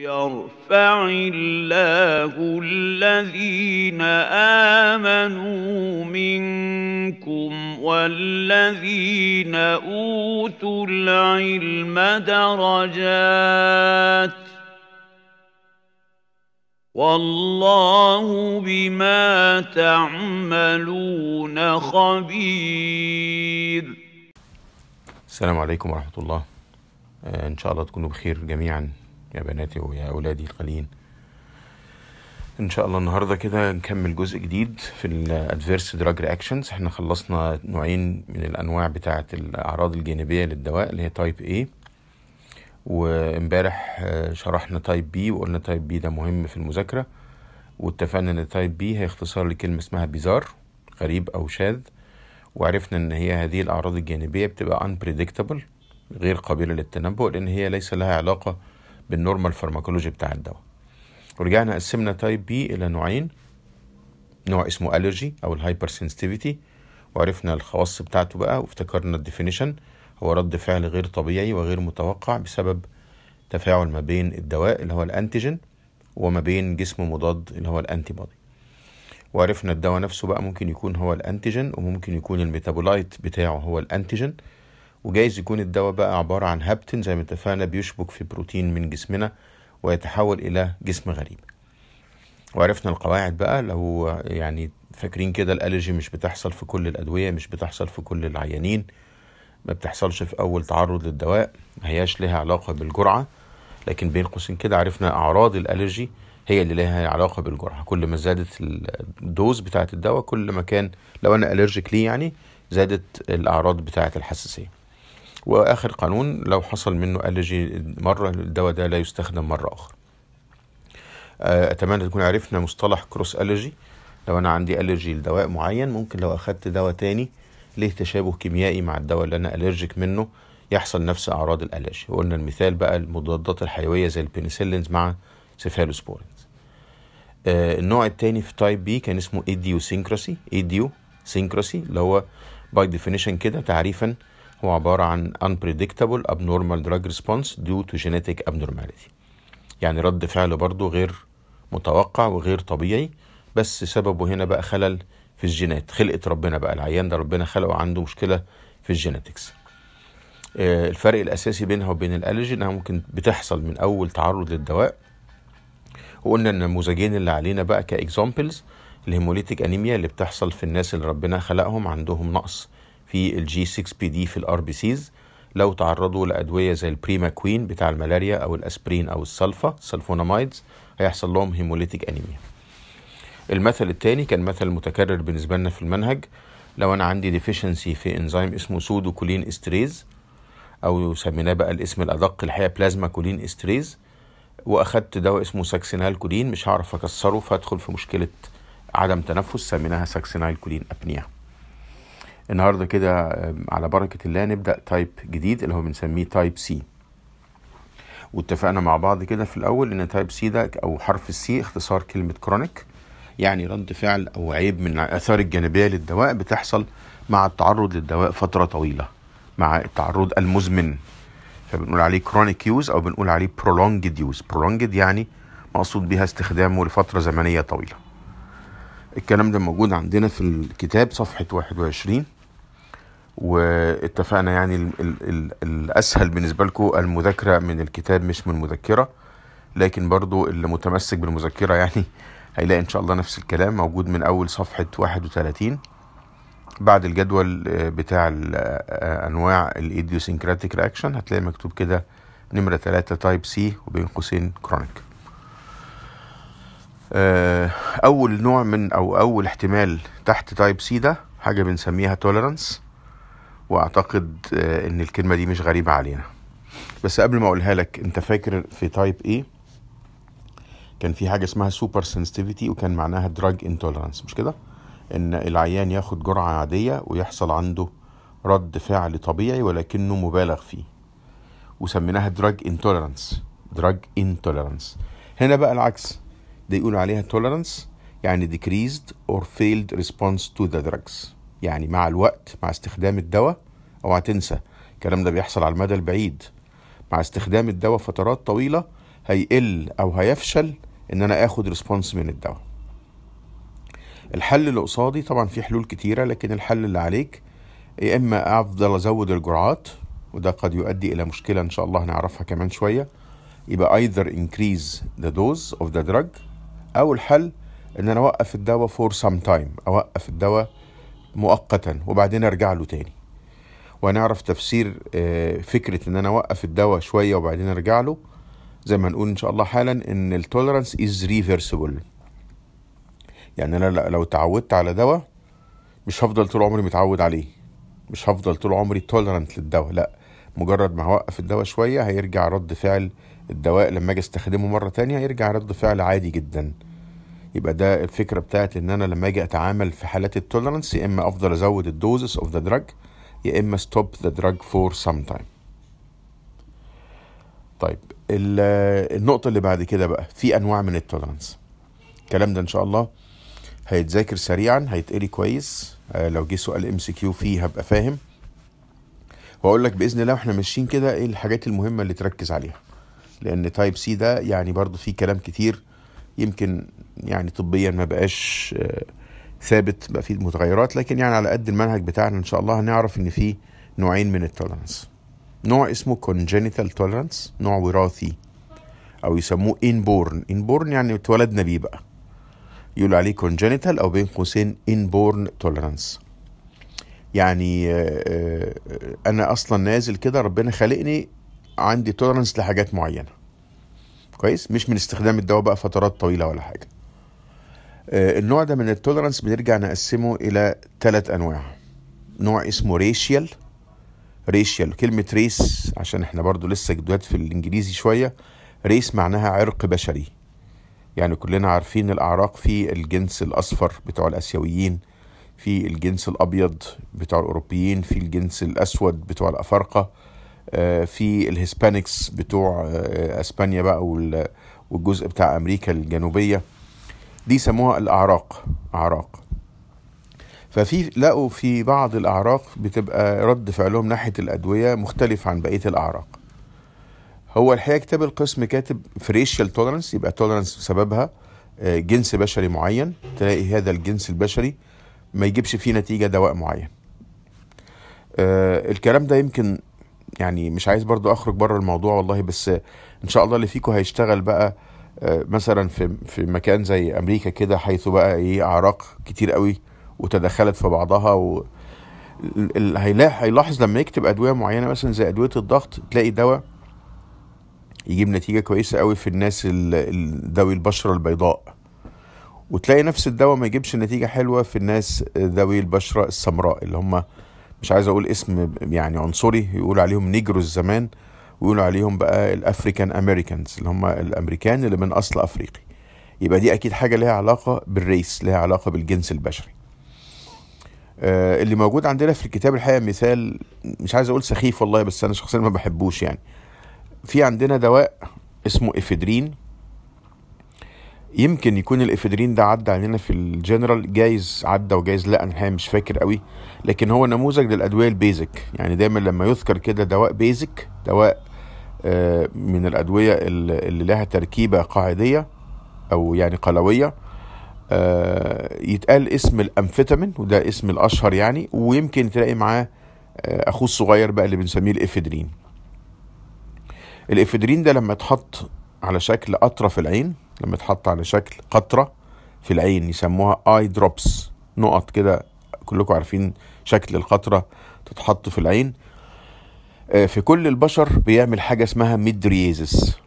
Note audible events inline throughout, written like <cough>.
يرفع الله الذين آمنوا منكم والذين أوتوا العلم درجات والله بما تعملون خبير السلام عليكم ورحمة الله آه، إن شاء الله تكونوا بخير جميعا يا بناتي ويا أولادي القليل ان شاء الله النهارده كده نكمل جزء جديد في Adverse دراج رياكشنز احنا خلصنا نوعين من الانواع بتاعه الاعراض الجانبيه للدواء اللي هي تايب A وامبارح آه، شرحنا تايب B وقلنا تايب B ده مهم في المذاكره واتفقنا ان تايب B هي اختصار لكلمه اسمها بيزار غريب او شاذ وعرفنا ان هي هذه الاعراض الجانبيه بتبقى unpredictable غير قابله للتنبؤ لان هي ليس لها علاقه بالنورمال فارماكولوجي بتاع الدواء ورجعنا قسمنا تايب بي الى نوعين نوع اسمه الرجي او الهايبر سنسيتيفيتي وعرفنا الخواص بتاعته بقى وافتكرنا الديفينيشن هو رد فعل غير طبيعي وغير متوقع بسبب تفاعل ما بين الدواء اللي هو الانتيجين وما بين جسم مضاد اللي هو الانتي بودي وعرفنا الدواء نفسه بقى ممكن يكون هو الانتيجين وممكن يكون الميتابولايت بتاعه هو الانتيجين وجايز يكون الدواء بقى عبارة عن هابتن زي ما اتفقنا بيشبك في بروتين من جسمنا ويتحول إلى جسم غريب وعرفنا القواعد بقى لو يعني فاكرين كده الالرجي مش بتحصل في كل الادويه مش بتحصل في كل العيانين ما بتحصلش في اول تعرض للدواء ما هياش لها علاقه بالجرعه لكن بين قوسين كده عرفنا اعراض الالرجي هي اللي لها علاقه بالجرعه كل ما زادت الدوز بتاعت الدواء كل ما كان لو انا الرجيك ليه يعني زادت الاعراض بتاعت الحساسيه واخر قانون لو حصل منه الرجي مره الدواء ده لا يستخدم مره اخرى آه، اتمنى تكون عرفنا مصطلح كروس الرجي لو انا عندي الرجي لدواء معين ممكن لو اخدت دواء تاني ليه تشابه كيميائي مع الدواء اللي انا الرجيك منه يحصل نفس اعراض الالرجي وقلنا المثال بقى المضادات الحيويه زي البنسلينز مع سيفالوسبورينز آه النوع التاني في تايب بي كان اسمه ايديوسينكراسي ايديوسينكراسي اللي هو باي ديفينيشن كده تعريفا هو عبارة عن unpredictable abnormal drug response due to genetic abnormality يعني رد فعل برضه غير متوقع وغير طبيعي بس سببه هنا بقى خلل في الجينات خلقة ربنا بقى العيان ده ربنا خلقه عنده مشكلة في الجينيتكس آه، الفرق الأساسي بينها وبين الألرجي إنها ممكن بتحصل من أول تعرض للدواء وقلنا النموذجين اللي علينا بقى كإكزامبلز الهيموليتيك أنيميا اللي بتحصل في الناس اللي ربنا خلقهم عندهم نقص في الجي 6 بي دي في الار بي سيز لو تعرضوا لادويه زي البريما كوين بتاع الملاريا او الاسبرين او السلفا سلفونامايدز هيحصل لهم هيموليتيك انيميا المثل الثاني كان مثل متكرر بالنسبه لنا في المنهج لو انا عندي ديفيشنسي في انزيم اسمه سودو كولين استريز او سميناه بقى الاسم الادق الحقيقه بلازما كولين استريز واخدت دواء اسمه ساكسينال كولين مش هعرف اكسره فادخل في مشكله عدم تنفس سميناها ساكسينال كولين ابنيه النهارده كده آه، على بركه الله نبدا تايب جديد اللي هو بنسميه تايب سي واتفقنا مع بعض كده في الاول ان تايب سي ده او حرف السي اختصار كلمه كرونيك يعني رد فعل او عيب من الاثار الجانبيه للدواء بتحصل مع التعرض للدواء فتره طويله مع التعرض المزمن فبنقول عليه كرونيك يوز او بنقول عليه برولونجد يوز برولونجد يعني مقصود بها استخدامه لفتره زمنيه طويله الكلام ده موجود عندنا في الكتاب صفحه 21 واتفقنا يعني الـ الـ الـ الاسهل بالنسبه لكم المذاكره من الكتاب مش من المذكره لكن برضو اللي متمسك بالمذكره يعني <laughs> هيلاقي ان شاء الله نفس الكلام موجود من اول صفحه 31 بعد الجدول آه، بتاع آه، انواع الايديوسينكراتيك رياكشن هتلاقي مكتوب كده نمره 3 تايب سي وبين قوسين كرونيك آه، اول نوع من او اول احتمال تحت تايب سي ده حاجه بنسميها تولرانس واعتقد آه، ان الكلمه دي مش غريبه علينا بس قبل ما اقولها لك انت فاكر في تايب ايه كان في حاجه اسمها سوبر سنسيتيفيتي وكان معناها دراج انتولرانس مش كده ان العيان ياخد جرعه عاديه ويحصل عنده رد فعل طبيعي ولكنه مبالغ فيه وسميناها دراج انتولرانس دراج انتولرانس هنا بقى العكس ده يقول عليها تولرانس يعني decreased or failed response to the drugs يعني مع الوقت مع استخدام الدواء اوعى تنسى الكلام ده بيحصل على المدى البعيد مع استخدام الدواء فترات طويلة هيقل أو هيفشل إن أنا آخد ريسبونس من الدواء الحل اللي قصادي طبعا في حلول كتيرة لكن الحل اللي عليك يا إما أفضل أزود الجرعات وده قد يؤدي إلى مشكلة إن شاء الله هنعرفها كمان شوية يبقى either increase the dose of the drug أو الحل إن أنا أوقف الدواء for some time أوقف الدواء مؤقتا وبعدين ارجع له تاني وهنعرف تفسير آه، فكرة ان انا اوقف الدواء شوية وبعدين ارجع له زي ما نقول ان شاء الله حالا ان التولرانس از ريفيرسيبل يعني انا لو اتعودت على دواء مش هفضل طول عمري متعود عليه مش هفضل طول عمري تولرانت للدواء لا مجرد ما هوقف الدواء شوية هيرجع رد فعل الدواء لما اجي استخدمه مرة تانية هيرجع رد فعل عادي جدا يبقى ده الفكره بتاعت ان انا لما اجي اتعامل في حالات التوليرنس يا اما افضل ازود الدوزس اوف ذا دراج يا اما ستوب ذا دراج فور سام تايم طيب النقطه اللي بعد كده بقى في انواع من التوليرنس الكلام ده ان شاء الله هيتذاكر سريعا هيتقري كويس آه، لو جه سؤال ام سي كيو فيه هبقى فاهم واقول لك باذن الله واحنا ماشيين كده ايه الحاجات المهمه اللي تركز عليها لان تايب سي ده يعني برضو في كلام كتير يمكن يعني طبيا ما بقاش آه، ثابت بقى فيه متغيرات لكن يعني على قد المنهج بتاعنا ان شاء الله هنعرف ان فيه نوعين من التولرنس نوع اسمه congenital tolerance نوع وراثي او يسموه inborn inborn يعني اتولدنا بيه بقى يقول عليه congenital او بين قوسين inborn tolerance يعني آه، آه، انا اصلا نازل كده ربنا خالقني عندي تولرنس لحاجات معينه كويس مش من استخدام الدواء بقى فترات طويله ولا حاجه آه، النوع ده من التولرانس بنرجع نقسمه الى ثلاث انواع نوع اسمه ريشيال ريشيال كلمة ريس عشان احنا برضو لسه جداد في الانجليزي شوية ريس معناها عرق بشري يعني كلنا عارفين الاعراق في الجنس الاصفر بتوع الاسيويين في الجنس الابيض بتوع الاوروبيين في الجنس الاسود بتوع الافارقه آه، في الهسبانكس بتوع آه، اسبانيا بقى والجزء بتاع امريكا الجنوبيه دي سموها الاعراق اعراق ففي لقوا في بعض الاعراق بتبقى رد فعلهم ناحيه الادويه مختلف عن بقيه الاعراق هو الحقيقه كتاب القسم كاتب فريشال تولرنس يبقى تولرنس سببها آه، جنس بشري معين تلاقي هذا الجنس البشري ما يجيبش فيه نتيجه دواء معين آه، الكلام ده يمكن يعني مش عايز برضو اخرج بره الموضوع والله بس آه، ان شاء الله اللي فيكم هيشتغل بقى آه، مثلا في في مكان زي امريكا كده حيث بقى ايه اعراق كتير قوي وتدخلت في بعضها و هيلاحظ لما يكتب ادويه معينه مثلا زي ادويه الضغط تلاقي دواء يجيب نتيجه كويسه قوي في الناس ذوي البشره البيضاء وتلاقي نفس الدواء ما يجيبش نتيجه حلوه في الناس ذوي البشره السمراء اللي هم مش عايز اقول اسم يعني عنصري يقول عليهم نيجروز الزمان ويقولوا عليهم بقى الافريكان امريكانز اللي هم الامريكان اللي من اصل افريقي يبقى دي اكيد حاجه ليها علاقه بالريس ليها علاقه بالجنس البشري آه اللي موجود عندنا في الكتاب الحقيقه مثال مش عايز اقول سخيف والله بس انا شخصيا ما بحبوش يعني في عندنا دواء اسمه افيدرين يمكن يكون الافيدرين ده عدى علينا في الجنرال جايز عدى وجايز لا انا الحقيقه مش فاكر قوي لكن هو نموذج للادويه البيزك يعني دايما لما يذكر كده دواء بيزك دواء آه، من الادويه اللي لها تركيبه قاعديه او يعني قلويه آه، يتقال اسم الامفيتامين وده اسم الاشهر يعني ويمكن تلاقي معاه آه، اخوه الصغير بقى اللي بنسميه الافيدرين الافيدرين ده لما يتحط على شكل قطره في العين لما يتحط على شكل قطره في العين يسموها اي دروبس نقط كده كلكم عارفين شكل القطره تتحط في العين آه، في كل البشر بيعمل حاجة اسمها ميدريزس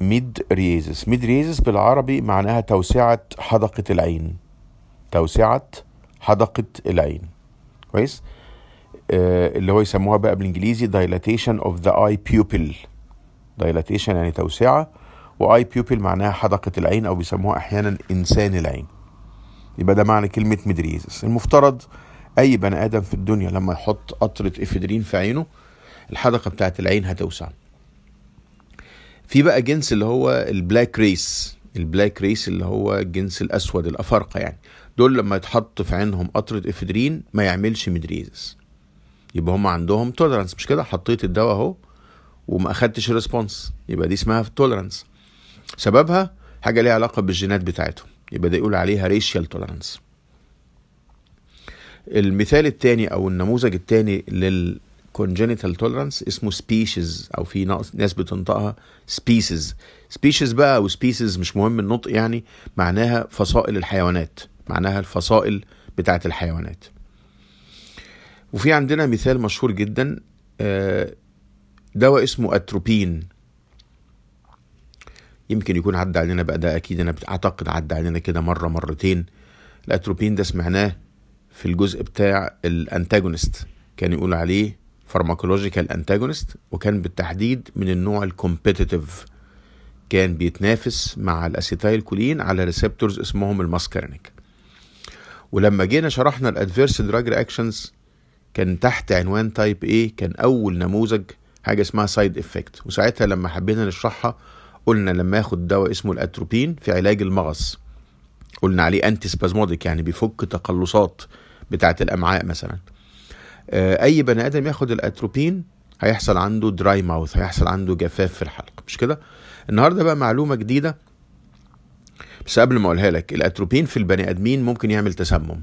ميدريزس ميدريزس بالعربي معناها توسعة حدقة العين توسعة حدقة العين كويس آه، اللي هو يسموها بقى بالانجليزي dilatation of the eye pupil dilatation يعني توسعة واي pupil معناها حدقة العين او بيسموها احيانا انسان العين يبقى ده معنى كلمة ميدريزس المفترض اي بني ادم في الدنيا لما يحط قطرة افيدرين في عينه الحدقه بتاعت العين هتوسع في بقى جنس اللي هو البلاك ريس البلاك ريس اللي هو الجنس الاسود الافارقه يعني دول لما يتحط في عينهم قطره افدرين ما يعملش مدريزس يبقى هم عندهم تولرانس مش كده حطيت الدواء اهو وما اخدتش ريسبونس يبقى دي اسمها تولرانس سببها حاجه ليها علاقه بالجينات بتاعتهم يبقى ده يقول عليها ريشيال تولرانس المثال الثاني او النموذج الثاني لل congenital tolerance اسمه species او في ناس, بتنطقها species species بقى او species مش مهم النطق يعني معناها فصائل الحيوانات معناها الفصائل بتاعه الحيوانات وفي عندنا مثال مشهور جدا آه، دواء اسمه اتروبين يمكن يكون عدى علينا بقى ده اكيد انا اعتقد عدى علينا كده مره مرتين الاتروبين ده سمعناه في الجزء بتاع الانتاجونست كان يقول عليه فارماكولوجيكال انتاجونست وكان بالتحديد من النوع الكومبيتيتيف كان بيتنافس مع الاسيتايل كولين على ريسبتورز اسمهم الماسكرينيك ولما جينا شرحنا الادفيرس دراج رياكشنز كان تحت عنوان تايب A كان اول نموذج حاجه اسمها سايد افكت وساعتها لما حبينا نشرحها قلنا لما ياخد دواء اسمه الاتروبين في علاج المغص قلنا عليه انتي سبازموديك يعني بيفك تقلصات بتاعه الامعاء مثلا آه، اي بني ادم ياخد الاتروبين هيحصل عنده دراي ماوث هيحصل عنده جفاف في الحلق مش كده النهارده بقى معلومه جديده بس قبل ما اقولها لك الاتروبين في البني ادمين ممكن يعمل تسمم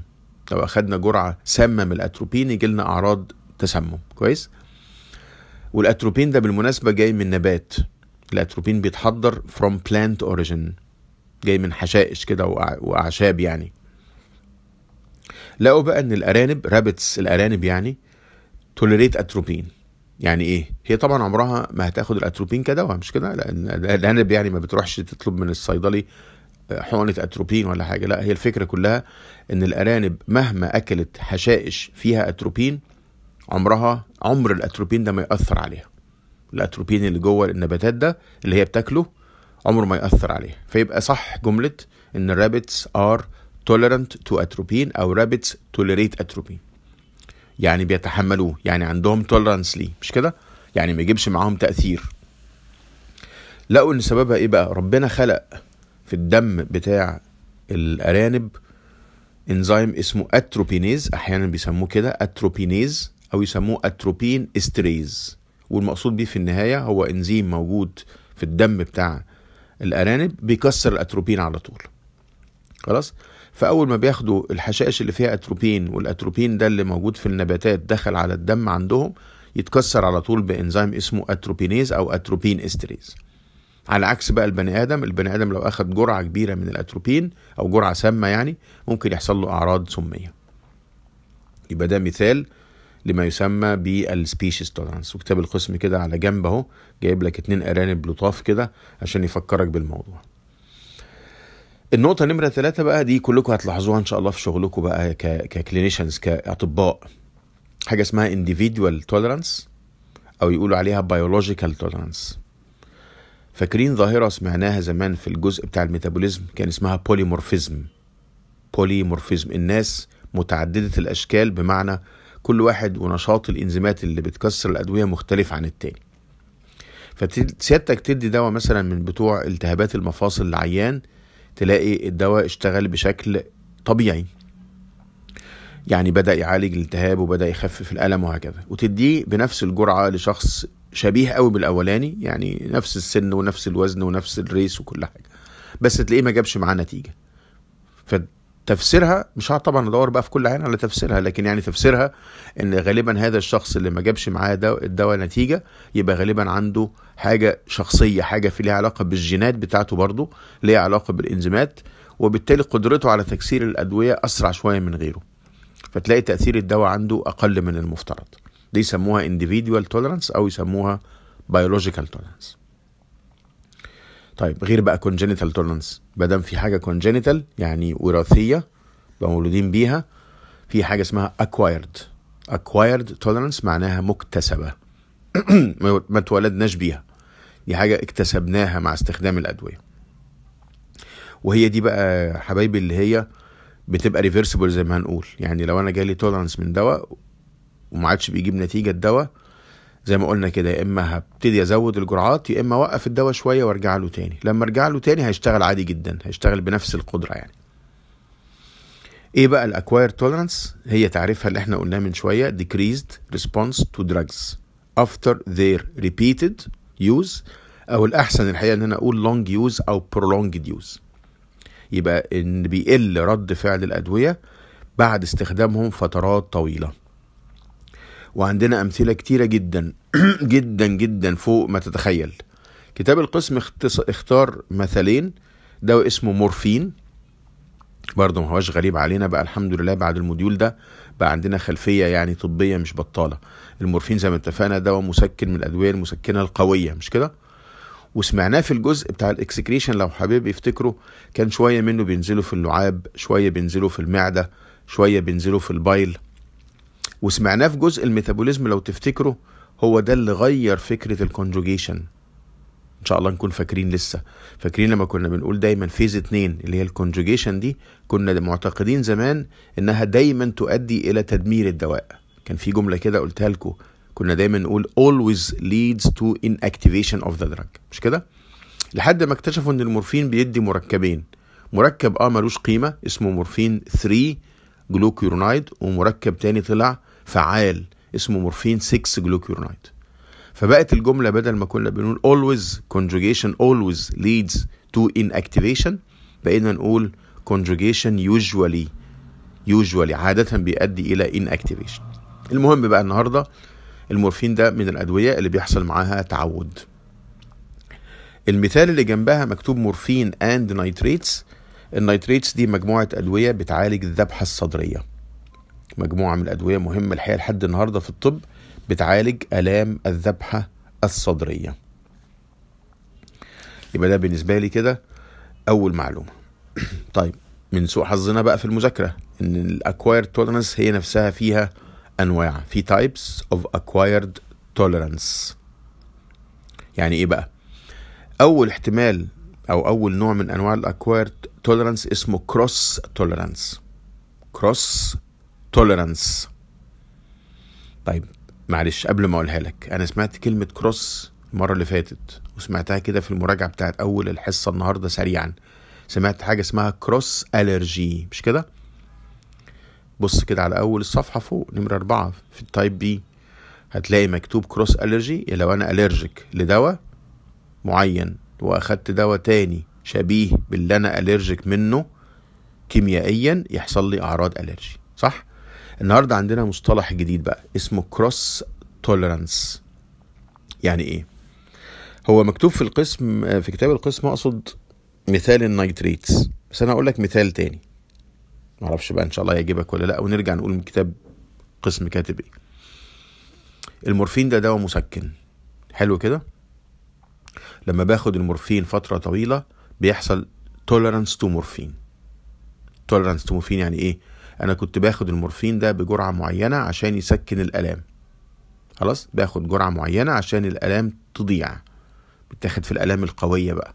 لو اخدنا جرعه سامه من الاتروبين يجي لنا اعراض تسمم كويس والاتروبين ده بالمناسبه جاي من نبات الاتروبين بيتحضر from plant origin جاي من حشائش كده واعشاب يعني لقوا بقى ان الارانب رابتس الارانب يعني توليريت اتروبين يعني ايه هي طبعا عمرها ما هتاخد الاتروبين كدواء مش كده لان الارانب يعني ما بتروحش تطلب من الصيدلي آه، حقنه اتروبين ولا حاجه لا هي الفكره كلها ان الارانب مهما اكلت حشائش فيها اتروبين عمرها عمر الاتروبين ده ما ياثر عليها الاتروبين اللي جوه النباتات ده اللي هي بتاكله عمره ما ياثر عليها فيبقى صح جمله ان الرابتس ار tolerant to atropine أو rabbits tolerate atropine يعني بيتحملوه يعني عندهم tolerance ليه مش كده يعني ما يجيبش معاهم تأثير لقوا ان سببها ايه بقى ربنا خلق في الدم بتاع الارانب انزيم اسمه اتروبينيز احيانا بيسموه كده اتروبينيز او يسموه اتروبين استريز والمقصود بيه في النهايه هو انزيم موجود في الدم بتاع الارانب بيكسر الاتروبين على طول خلاص فاول ما بياخدوا الحشائش اللي فيها اتروبين والاتروبين ده اللي موجود في النباتات دخل على الدم عندهم يتكسر على طول بانزيم اسمه اتروبينيز او اتروبين استريز على عكس بقى البني ادم البني ادم لو اخد جرعه كبيره من الاتروبين او جرعه سامه يعني ممكن يحصل له اعراض سميه يبقى ده مثال لما يسمى بالسبيشيز تولرانس وكتاب القسم كده على جنب اهو جايب لك اتنين ارانب لطاف كده عشان يفكرك بالموضوع النقطة نمرة ثلاثة بقى دي كلكم هتلاحظوها إن شاء الله في شغلكم بقى ككلينيشنز كأطباء حاجة اسمها individual tolerance أو يقولوا عليها biological tolerance فاكرين ظاهرة سمعناها زمان في الجزء بتاع الميتابوليزم كان اسمها بوليمورفيزم بوليمورفيزم الناس متعددة الأشكال بمعنى كل واحد ونشاط الإنزيمات اللي بتكسر الأدوية مختلف عن التاني فسيادتك تدي دواء مثلا من بتوع التهابات المفاصل العيان تلاقي الدواء اشتغل بشكل طبيعي يعني بدأ يعالج الالتهاب وبدأ يخفف الألم وهكذا وتديه بنفس الجرعة لشخص شبيه قوي بالأولاني يعني نفس السن ونفس الوزن ونفس الريس وكل حاجة بس تلاقيه ما جابش معاه نتيجة فتفسيرها مش هقعد طبعا ادور بقى في كل عين على تفسيرها لكن يعني تفسيرها ان غالبا هذا الشخص اللي ما جابش معاه الدواء نتيجة يبقى غالبا عنده حاجه شخصيه حاجه في ليها علاقه بالجينات بتاعته برضه ليها علاقه بالانزيمات وبالتالي قدرته على تكسير الادويه اسرع شويه من غيره فتلاقي تاثير الدواء عنده اقل من المفترض دي يسموها individual tolerance او يسموها biological tolerance طيب غير بقى congenital tolerance ما دام في حاجه congenital يعني وراثيه مولودين بيها في حاجه اسمها acquired acquired tolerance معناها مكتسبه <clears throat> ما اتولدناش بيها دي حاجة اكتسبناها مع استخدام الأدوية وهي دي بقى حبايبي اللي هي بتبقى ريفرسبل زي ما هنقول يعني لو انا جالي تولرانس من دواء وما عادش بيجيب نتيجه الدواء زي ما قلنا كده يا اما هبتدي ازود الجرعات يا اما اوقف الدواء شويه وارجع له تاني لما ارجع له تاني هيشتغل عادي جدا هيشتغل بنفس القدره يعني ايه بقى الاكواير تولرانس هي تعريفها اللي احنا قلناه من شويه decreased response to drugs after their repeated يوز او الاحسن الحقيقه ان انا اقول لونج يوز او prolonged يوز يبقى ان بيقل رد فعل الادويه بعد استخدامهم فترات طويله وعندنا امثله كتيره جدا <clears throat> جدا جدا فوق ما تتخيل كتاب القسم اختار مثلين دواء اسمه مورفين برضه ما هواش غريب علينا بقى الحمد لله بعد الموديول ده بقى عندنا خلفيه يعني طبيه مش بطاله المورفين زي ما اتفقنا دواء مسكن من الادويه المسكنه القويه مش كده وسمعناه في الجزء بتاع الاكسكريشن لو حبيب يفتكروا كان شويه منه بينزلوا في اللعاب شويه بينزلوا في المعده شويه بينزلوا في البايل وسمعناه في جزء الميتابوليزم لو تفتكروا هو ده اللي غير فكره الكونجوجيشن ان شاء الله نكون فاكرين لسه فاكرين لما كنا بنقول دايما فيز اتنين اللي هي الكونجوجيشن دي كنا معتقدين زمان انها دايما تؤدي الى تدمير الدواء كان في جمله كده قلتها لكم كنا دايما نقول always leads to inactivation of the drug مش كده لحد ما اكتشفوا ان المورفين بيدي مركبين مركب اه ملوش قيمه اسمه مورفين 3 جلوكيورونايد ومركب تاني طلع فعال اسمه مورفين 6 جلوكيورونايد فبقت الجمله بدل ما كنا بنقول always conjugation always leads to inactivation بقينا نقول conjugation usually usually عاده بيؤدي الى inactivation المهم بقى النهارده المورفين ده من الادويه اللي بيحصل معاها تعود المثال اللي جنبها مكتوب مورفين اند نايتريتس النايتريتس دي مجموعه ادويه بتعالج الذبحه الصدريه مجموعه من الادويه مهمه الحقيقه لحد النهارده في الطب بتعالج الام الذبحه الصدريه يبقى ده بالنسبه لي كده اول معلومه طيب من سوء حظنا بقى في المذاكره ان الاكواير تولرنس هي نفسها فيها انواع في types of acquired tolerance يعني ايه بقى اول احتمال او اول نوع من انواع الاكوايرد توليرانس اسمه كروس توليرانس كروس توليرانس طيب معلش قبل ما اقولها لك انا سمعت كلمه كروس المره اللي فاتت وسمعتها كده في المراجعه بتاعت اول الحصه النهارده سريعا سمعت حاجه اسمها كروس الرجي مش كده بص كده على أول الصفحة فوق نمرة أربعة في التايب بي هتلاقي مكتوب كروس ألرجي لو أنا ألرجيك لدواء معين وأخدت دواء تاني شبيه باللي أنا ألرجيك منه كيميائيا يحصل لي أعراض ألرجي صح؟ النهاردة عندنا مصطلح جديد بقى اسمه كروس توليرانس يعني إيه؟ هو مكتوب في القسم في كتاب القسم أقصد مثال النيتريتس بس أنا هقول لك مثال تاني معرفش بقى ان شاء الله يعجبك ولا لا ونرجع نقول من كتاب قسم كاتب ايه المورفين ده دواء مسكن حلو كده لما باخد المورفين فتره طويله بيحصل توليرانس تو مورفين توليرانس تو مورفين يعني ايه انا كنت باخد المورفين ده بجرعه معينه عشان يسكن الالام خلاص باخد جرعه معينه عشان الالام تضيع بتاخد في الالام القويه بقى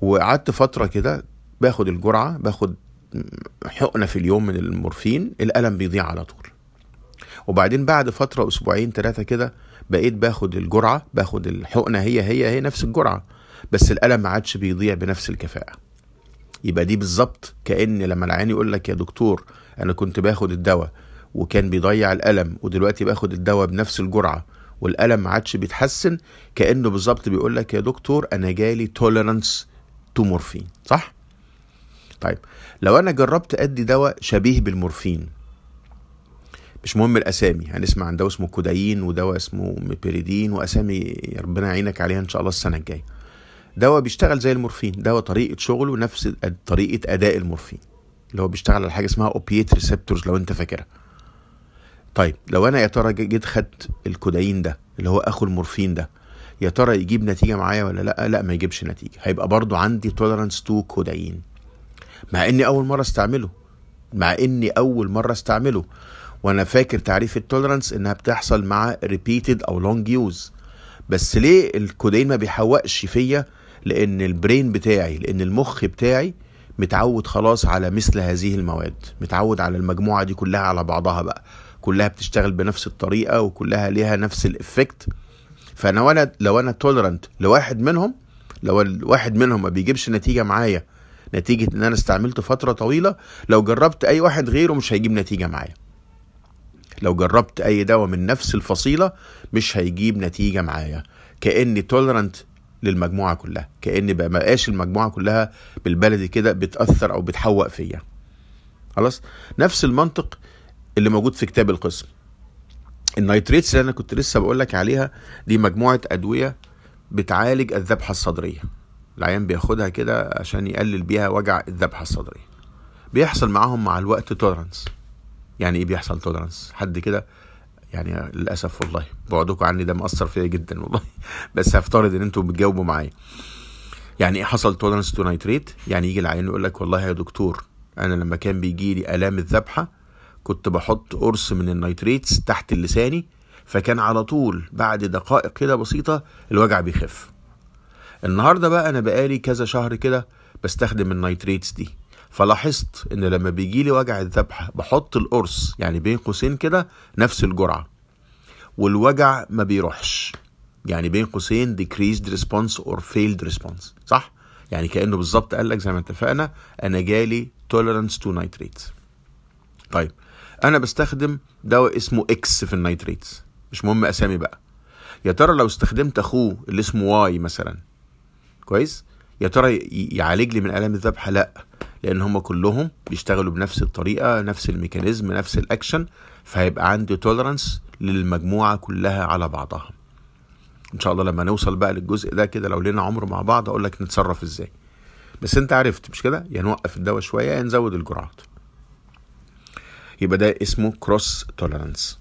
وقعدت فتره كده باخد الجرعه باخد حقنه في اليوم من المورفين الالم بيضيع على طول وبعدين بعد فتره اسبوعين ثلاثه كده بقيت باخد الجرعه باخد الحقنه هي هي هي نفس الجرعه بس الالم ما عادش بيضيع بنفس الكفاءه يبقى دي بالظبط كان لما العيان يقول لك يا دكتور انا كنت باخد الدواء وكان بيضيع الالم ودلوقتي باخد الدواء بنفس الجرعه والالم ما عادش بيتحسن كانه بالظبط بيقول لك يا دكتور انا جالي توليرانس تو مورفين صح طيب لو انا جربت ادي دواء شبيه بالمورفين مش مهم الاسامي هنسمع عن دواء اسمه كودايين ودواء اسمه ميبريدين واسامي ربنا يعينك عليها ان شاء الله السنه الجايه دواء بيشتغل زي المورفين دواء طريقه شغله نفس طريقه اداء المورفين اللي هو بيشتغل على حاجه اسمها اوبيت ريسبتورز لو انت فاكرها طيب لو انا يا ترى جيت خدت الكودايين ده اللي هو اخو المورفين ده يا ترى يجيب نتيجه معايا ولا لا لا ما يجيبش نتيجه هيبقى برضو عندي تولرانس تو كودايين مع اني اول مره استعمله مع اني اول مره استعمله وانا فاكر تعريف التولرانس انها بتحصل مع ريبيتد او لونج يوز بس ليه الكودين ما بيحوقش فيا لان البرين بتاعي لان المخ بتاعي متعود خلاص على مثل هذه المواد متعود على المجموعه دي كلها على بعضها بقى كلها بتشتغل بنفس الطريقه وكلها ليها نفس الافكت فانا وانا لو انا تولرنت لواحد منهم لو الواحد منهم ما بيجيبش نتيجه معايا نتيجة ان انا استعملته فترة طويلة لو جربت اي واحد غيره مش هيجيب نتيجة معايا لو جربت اي دواء من نفس الفصيلة مش هيجيب نتيجة معايا كأني تولرنت للمجموعة كلها كأني مبقاش المجموعة كلها بالبلدي كده بتأثر أو بتحوق فيا خلاص نفس المنطق اللي موجود في كتاب القسم النيتريتس اللي انا كنت لسه بقول لك عليها دي مجموعه ادويه بتعالج الذبحه الصدريه العيان بياخدها كده عشان يقلل بيها وجع الذبحة الصدرية بيحصل معاهم مع الوقت تولرانس يعني ايه بيحصل تولرانس حد كده يعني للاسف والله بعدكم عني ده مأثر فيا جدا والله <laughs> بس هفترض ان انتوا بتجاوبوا معايا يعني ايه حصل تولرانس تو نايتريت يعني يجي العيان يقول لك والله يا دكتور انا لما كان بيجي لي الام الذبحه كنت بحط قرص من النيتريتس تحت لساني فكان على طول بعد دقائق كده بسيطه الوجع بيخف النهارده بقى انا بقالي كذا شهر كده بستخدم النيتريتس دي فلاحظت ان لما بيجي لي وجع الذبحه بحط القرص يعني بين قوسين كده نفس الجرعه والوجع ما بيروحش يعني بين قوسين decreased response or failed response صح يعني كانه بالظبط قال لك زي ما اتفقنا انا جالي tolerance to nitrates طيب انا بستخدم دواء اسمه اكس في النيتريتس مش مهم اسامي بقى يا ترى لو استخدمت اخوه اللي اسمه واي مثلا كويس يا ترى يعالج لي من الام الذبحه لا لان هم كلهم بيشتغلوا بنفس الطريقه نفس الميكانيزم نفس الاكشن فهيبقى عندي توليرانس للمجموعه كلها على بعضها ان شاء الله لما نوصل بقى للجزء ده كده لو لنا عمر مع بعض اقول لك نتصرف ازاي بس انت عرفت مش كده يا يعني نوقف الدواء شويه يا يعني نزود الجرعات يبقى ده اسمه كروس توليرانس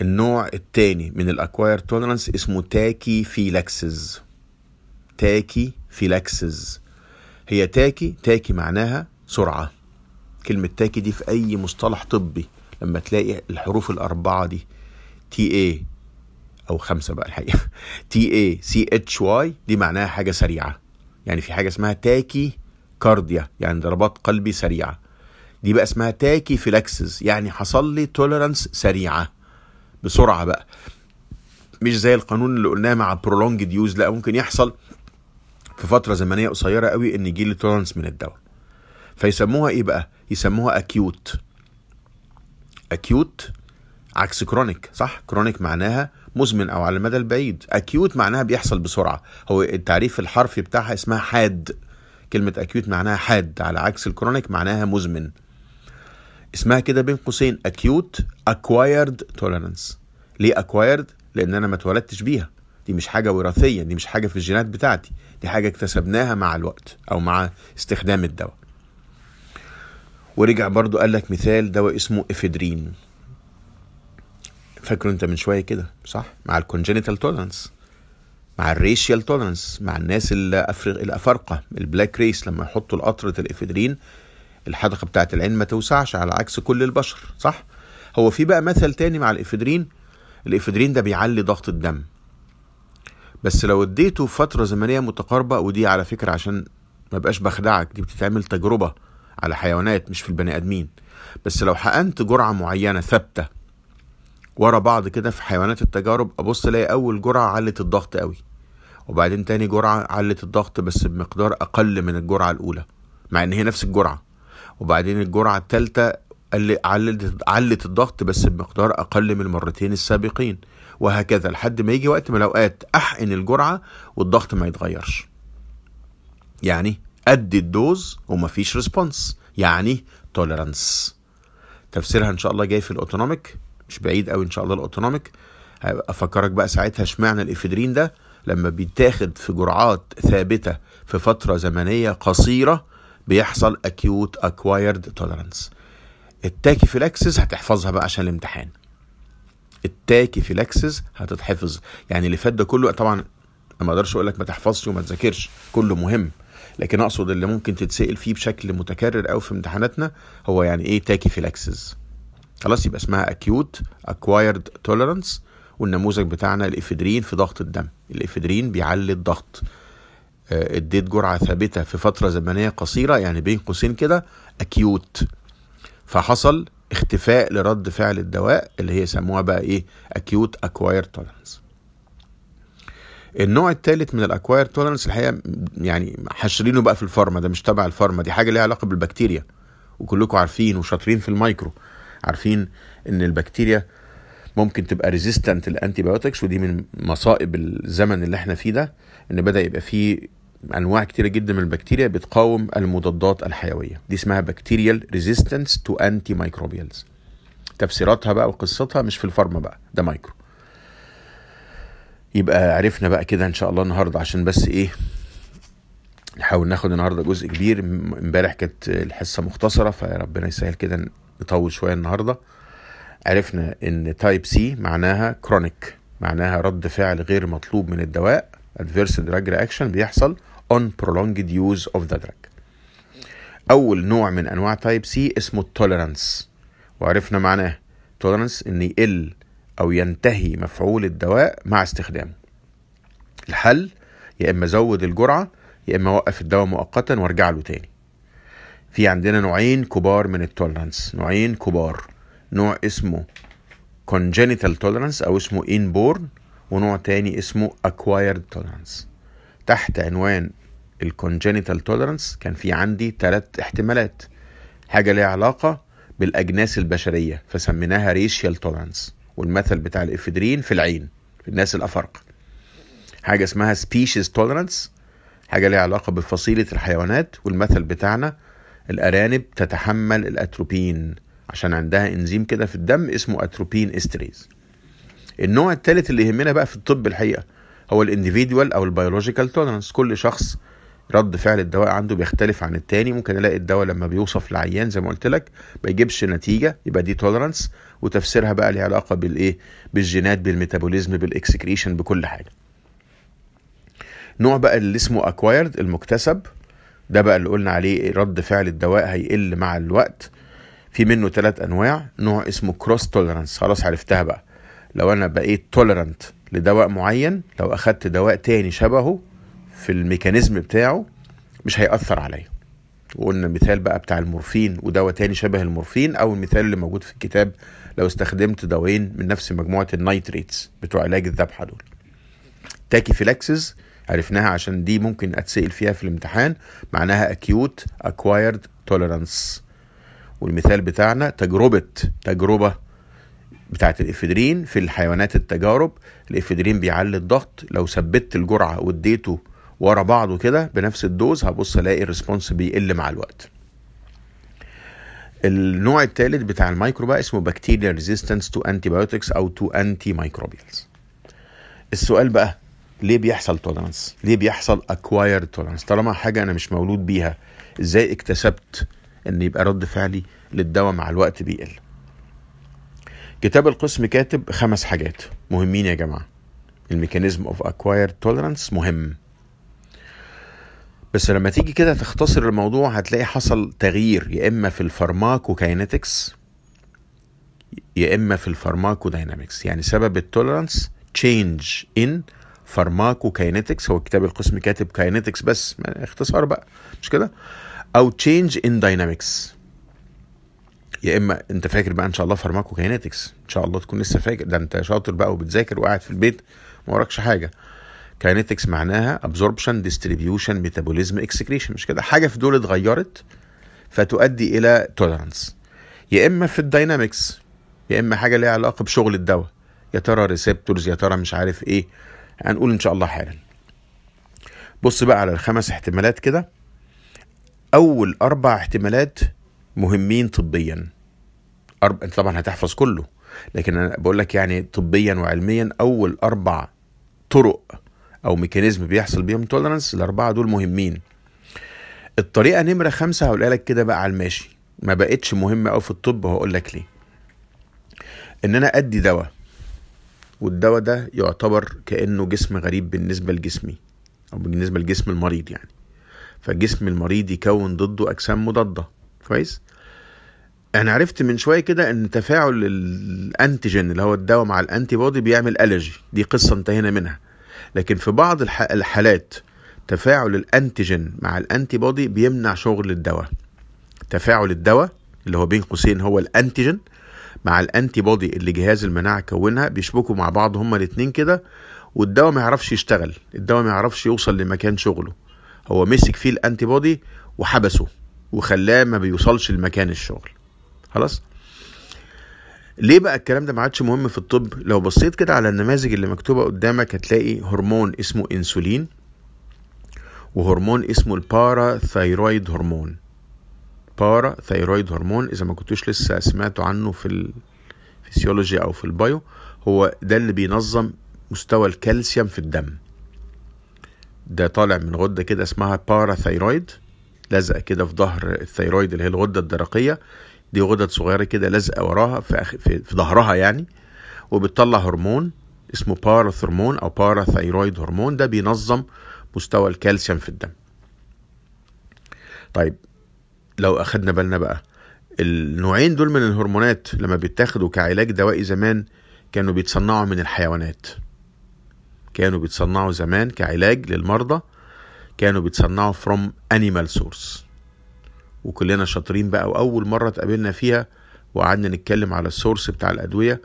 النوع الثاني من الاكواير توليرانس اسمه تاكي فيلاكسز تاكي فيلاكسز هي تاكي تاكي معناها سرعة كلمة تاكي دي في أي مصطلح طبي لما تلاقي الحروف الأربعة دي تي اي أو خمسة بقى الحقيقة تي اي سي اتش واي دي معناها حاجة سريعة يعني في حاجة اسمها تاكي كارديا يعني ضربات قلبي سريعة دي بقى اسمها تاكي فيلاكسز يعني حصل لي تولرانس سريعة بسرعة بقى مش زي القانون اللي قلناه مع برولونج ديوز لا ممكن يحصل في فتره زمنيه قصيره قوي ان يجي لي تولرنس من الدواء فيسموها ايه بقى يسموها اكيوت اكيوت عكس كرونيك صح كرونيك معناها مزمن او على المدى البعيد اكيوت معناها بيحصل بسرعه هو التعريف الحرفي بتاعها اسمها حاد كلمه اكيوت معناها حاد على عكس الكرونيك معناها مزمن اسمها كده بين قوسين اكيوت اكوايرد تولرانس ليه اكوايرد لان انا ما اتولدتش بيها دي مش حاجة وراثية دي مش حاجة في الجينات بتاعتي دي حاجة اكتسبناها مع الوقت أو مع استخدام الدواء ورجع برضو قال لك مثال دواء اسمه إفيدرين فاكره انت من شوية كده صح مع الكونجينيتال تولرانس مع الريشيال تولرانس مع الناس الأفرق الأفارقة البلاك ريس لما يحطوا القطرة الإفيدرين الحدقة بتاعة العين ما توسعش على عكس كل البشر صح هو في بقى مثل تاني مع الإفيدرين الإفيدرين ده بيعلي ضغط الدم بس لو اديته فتره زمنيه متقاربه ودي على فكره عشان ما بقاش بخدعك دي بتتعمل تجربه على حيوانات مش في البني ادمين بس لو حقنت جرعه معينه ثابته ورا بعض كده في حيوانات التجارب ابص الاقي اول جرعه علت الضغط قوي وبعدين تاني جرعه علت الضغط بس بمقدار اقل من الجرعه الاولى مع ان هي نفس الجرعه وبعدين الجرعه الثالثه علت الضغط بس بمقدار اقل من المرتين السابقين وهكذا لحد ما يجي وقت من الاوقات احقن الجرعه والضغط ما يتغيرش يعني ادي الدوز ومفيش ريسبونس يعني توليرانس تفسيرها ان شاء الله جاي في الاوتونوميك مش بعيد قوي ان شاء الله الاوتونوميك افكرك بقى ساعتها اشمعنى الافيدرين ده لما بيتاخد في جرعات ثابته في فتره زمنيه قصيره بيحصل اكيوت اكوايرد توليرانس التاكي في الاكسس هتحفظها بقى عشان الامتحان التاكي فيلاكسز هتتحفظ يعني اللي فات ده كله طبعا ما اقدرش اقول لك ما تحفظش وما تذاكرش كله مهم لكن اقصد اللي ممكن تتسال فيه بشكل متكرر قوي في امتحاناتنا هو يعني ايه تاكي فيلاكسز خلاص يبقى اسمها اكيوت اكوايرد توليرانس والنموذج بتاعنا الافيدرين في ضغط الدم الافيدرين بيعلي الضغط آه، اديت جرعه ثابته في فتره زمنيه قصيره يعني بين قوسين كده اكيوت فحصل اختفاء لرد فعل الدواء اللي هي سموها بقى ايه اكيوت اكواير تولرنس النوع الثالث من الاكواير تولرنس الحقيقه يعني حشرينه بقى في الفارما ده مش تبع الفارما دي حاجه ليها علاقه بالبكتيريا وكلكم عارفين وشاطرين في المايكرو عارفين ان البكتيريا ممكن تبقى ريزيستنت للانتي ودي من مصائب الزمن اللي احنا فيه ده ان بدا يبقى فيه انواع كتيره جدا من البكتيريا بتقاوم المضادات الحيويه دي اسمها بكتيريال ريزيستنس تو انتي مايكروبيالز تفسيراتها بقى وقصتها مش في الفارما بقى ده مايكرو يبقى عرفنا بقى كده ان شاء الله النهارده عشان بس ايه نحاول ناخد النهارده جزء كبير امبارح كانت الحصه مختصره فربنا يسهل كده نطول شويه النهارده عرفنا ان تايب سي معناها كرونيك معناها رد فعل غير مطلوب من الدواء ادفيرس دراج رياكشن بيحصل on prolonged use of the drug أول نوع من أنواع تايب سي اسمه التوليرانس وعرفنا معناه tolerance إن يقل أو ينتهي مفعول الدواء مع استخدامه الحل يا إما زود الجرعة يا إما وقف الدواء مؤقتا وارجع له تاني في عندنا نوعين كبار من التولرانس، نوعين كبار نوع اسمه congenital tolerance أو اسمه inborn ونوع تاني اسمه acquired tolerance تحت عنوان الكونجينيتال توليرانس كان في عندي ثلاث احتمالات حاجة ليها علاقة بالأجناس البشرية فسميناها ريشيال توليرانس والمثل بتاع الإفدرين في العين في الناس الأفارقة حاجة اسمها سبيشيز توليرانس حاجة ليها علاقة بفصيلة الحيوانات والمثل بتاعنا الأرانب تتحمل الأتروبين عشان عندها انزيم كده في الدم اسمه أتروبين استريز النوع الثالث اللي يهمنا بقى في الطب الحقيقة هو الانديفيدوال أو البيولوجيكال توليرانس كل شخص رد فعل الدواء عنده بيختلف عن التاني ممكن الاقي الدواء لما بيوصف لعيان زي ما قلت لك ما يجيبش نتيجه يبقى دي تولرانس وتفسيرها بقى ليه علاقه بالايه بالجينات بالميتابوليزم بالاكسكريشن بكل حاجه نوع بقى اللي اسمه اكوايرد المكتسب ده بقى اللي قلنا عليه رد فعل الدواء هيقل مع الوقت في منه ثلاث انواع نوع اسمه كروس تولرانس خلاص عرفتها بقى لو انا بقيت تولرانت لدواء معين لو اخدت دواء تاني شبهه في الميكانيزم بتاعه مش هيأثر عليا وقلنا المثال بقى بتاع المورفين ودواء تاني شبه المورفين او المثال اللي موجود في الكتاب لو استخدمت دواين من نفس مجموعه النايتريتس بتوع علاج الذبحه دول تاكي فيلاكسز عرفناها عشان دي ممكن اتسال فيها في الامتحان معناها اكيوت اكوايرد توليرانس والمثال بتاعنا تجربه تجربه بتاعت الافدرين في الحيوانات التجارب الافدرين بيعلي الضغط لو ثبت الجرعه واديته ورا بعضه كده بنفس الدوز هبص الاقي الريسبونس بيقل مع الوقت النوع الثالث بتاع الميكرو بقى اسمه بكتيريا ريزيستنس تو انتيبيوتكس او تو انتي مايكروبيلز السؤال بقى ليه بيحصل تولرانس ليه بيحصل اكواير تولرانس طالما حاجه انا مش مولود بيها ازاي اكتسبت ان يبقى رد فعلي للدواء مع الوقت بيقل كتاب القسم كاتب خمس حاجات مهمين يا جماعه الميكانيزم اوف اكواير تولرانس مهم بس لما تيجي كده تختصر الموضوع هتلاقي حصل تغيير يا اما في كاينتكس يا اما في الفارماكوداينامكس يعني سبب التولرانس تشينج ان كاينتكس هو الكتاب القسم كاتب كاينتكس بس اختصار بقى مش كده او تشينج ان داينامكس يا اما انت فاكر بقى ان شاء الله كاينتكس ان شاء الله تكون لسه فاكر ده انت شاطر بقى وبتذاكر وقاعد في البيت ما وراكش حاجه كاينيتكس معناها ابزوربشن ديستريبيوشن ميتابوليزم اكسكريشن مش كده حاجه في دول اتغيرت فتؤدي الى تولرانس يا اما في الداينامكس يا اما حاجه ليها علاقه بشغل الدواء يا ترى ريسبتورز يا ترى مش عارف ايه هنقول ان شاء الله حالا بص بقى على الخمس احتمالات كده اول اربع احتمالات مهمين طبيا أرب... انت طبعا هتحفظ كله لكن انا بقول لك يعني طبيا وعلميا اول اربع طرق او ميكانيزم بيحصل بيهم تولرانس الاربعه دول مهمين الطريقه نمره خمسه هقولها لك كده بقى على الماشي ما بقتش مهمه قوي في الطب وهقول لك ليه ان انا ادي دواء والدواء ده يعتبر كانه جسم غريب بالنسبه لجسمي او بالنسبه لجسم المريض يعني فجسم المريض يكون ضده اجسام مضاده كويس انا عرفت من شويه كده ان تفاعل الانتيجين اللي هو الدواء مع الانتي بودي بيعمل الرجي دي قصه انتهينا منها لكن في بعض الحالات تفاعل الانتيجين مع الانتي بودي بيمنع شغل الدواء تفاعل الدواء اللي هو بين قوسين هو الانتيجين مع الانتي بودي اللي جهاز المناعه كونها بيشبكوا مع بعض هما الاثنين كده والدواء ما يعرفش يشتغل الدواء ما يعرفش يوصل لمكان شغله هو مسك فيه الانتي بودي وحبسه وخلاه ما بيوصلش لمكان الشغل خلاص ليه بقى الكلام ده ما عادش مهم في الطب لو بصيت كده على النماذج اللي مكتوبه قدامك هتلاقي هرمون اسمه انسولين وهرمون اسمه البارا هرمون بارا هرمون اذا ما كنتوش لسه سمعتوا عنه في الفسيولوجي او في البايو هو ده اللي بينظم مستوى الكالسيوم في الدم ده طالع من غده كده اسمها باراثايرويد لزق كده في ظهر الثيرويد اللي هي الغده الدرقيه دي غدد صغيره كده لازقه وراها في, في, في ظهرها يعني وبتطلع هرمون اسمه باراثرمون او باراثايرويد هرمون ده بينظم مستوى الكالسيوم في الدم طيب لو اخدنا بالنا بقى النوعين دول من الهرمونات لما بيتاخدوا كعلاج دوائي زمان كانوا بيتصنعوا من الحيوانات كانوا بيتصنعوا زمان كعلاج للمرضى كانوا بيتصنعوا from animal source وكلنا شاطرين بقى واول مره اتقابلنا فيها وقعدنا نتكلم على السورس بتاع الادويه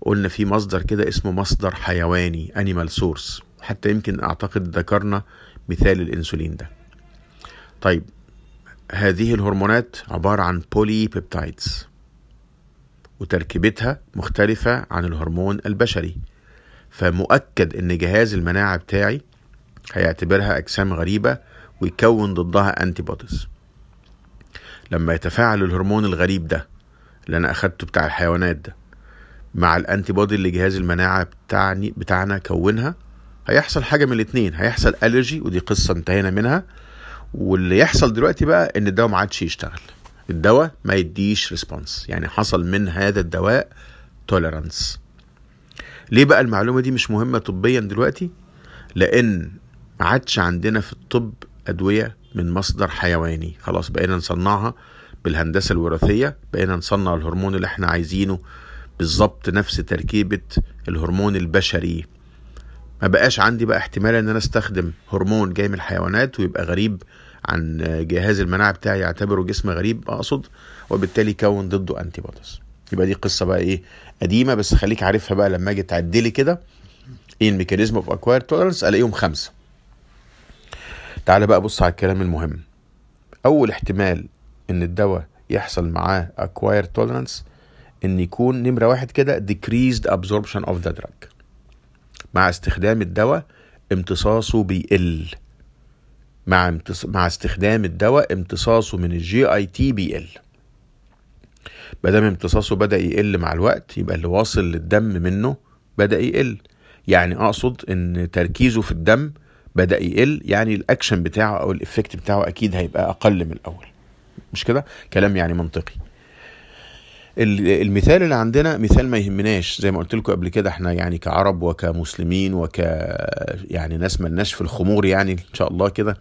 قلنا في مصدر كده اسمه مصدر حيواني انيمال سورس حتى يمكن اعتقد ذكرنا مثال الانسولين ده طيب هذه الهرمونات عبارة عن بولي بيبتايدز وتركيبتها مختلفة عن الهرمون البشري فمؤكد ان جهاز المناعة بتاعي هيعتبرها اجسام غريبة ويكون ضدها انتي بوديز لما يتفاعل الهرمون الغريب ده اللي انا اخدته بتاع الحيوانات ده مع الانتي بودي اللي جهاز المناعه بتاعني بتاعنا كونها هيحصل حاجه من الاتنين هيحصل الرجي ودي قصه انتهينا منها واللي يحصل دلوقتي بقى ان الدواء ما عادش يشتغل الدواء ما يديش ريسبونس يعني حصل من هذا الدواء توليرانس ليه بقى المعلومه دي مش مهمه طبيا دلوقتي لان ما عادش عندنا في الطب ادويه من مصدر حيواني خلاص بقينا نصنعها بالهندسة الوراثية بقينا نصنع الهرمون اللي احنا عايزينه بالظبط نفس تركيبة الهرمون البشري ما بقاش عندي بقى احتمال ان انا استخدم هرمون جاي من الحيوانات ويبقى غريب عن جهاز المناعة بتاعي يعتبره جسم غريب اقصد وبالتالي يكون ضده انتي بوتس. يبقى دي قصة بقى ايه قديمة بس خليك عارفها بقى لما اجي تعدلي كده ايه الميكانيزم اوف اكواير تولرنس الاقيهم خمسه تعال بقى بص على الكلام المهم أول احتمال إن الدواء يحصل معاه acquired tolerance إن يكون نمرة واحد كده decreased absorption of the drug مع استخدام الدواء امتصاصه بيقل مع امتص... مع استخدام الدواء امتصاصه من الجي اي تي بيقل ما دام امتصاصه بدا يقل مع الوقت يبقى اللي واصل للدم منه بدا يقل يعني اقصد ان تركيزه في الدم بدا يقل يعني الاكشن بتاعه او الافكت بتاعه اكيد هيبقى اقل من الاول مش كده كلام يعني منطقي المثال اللي عندنا مثال ما يهمناش زي ما قلت لكم قبل كده احنا يعني كعرب وكمسلمين وك يعني ناس لناش في الخمور يعني ان شاء الله كده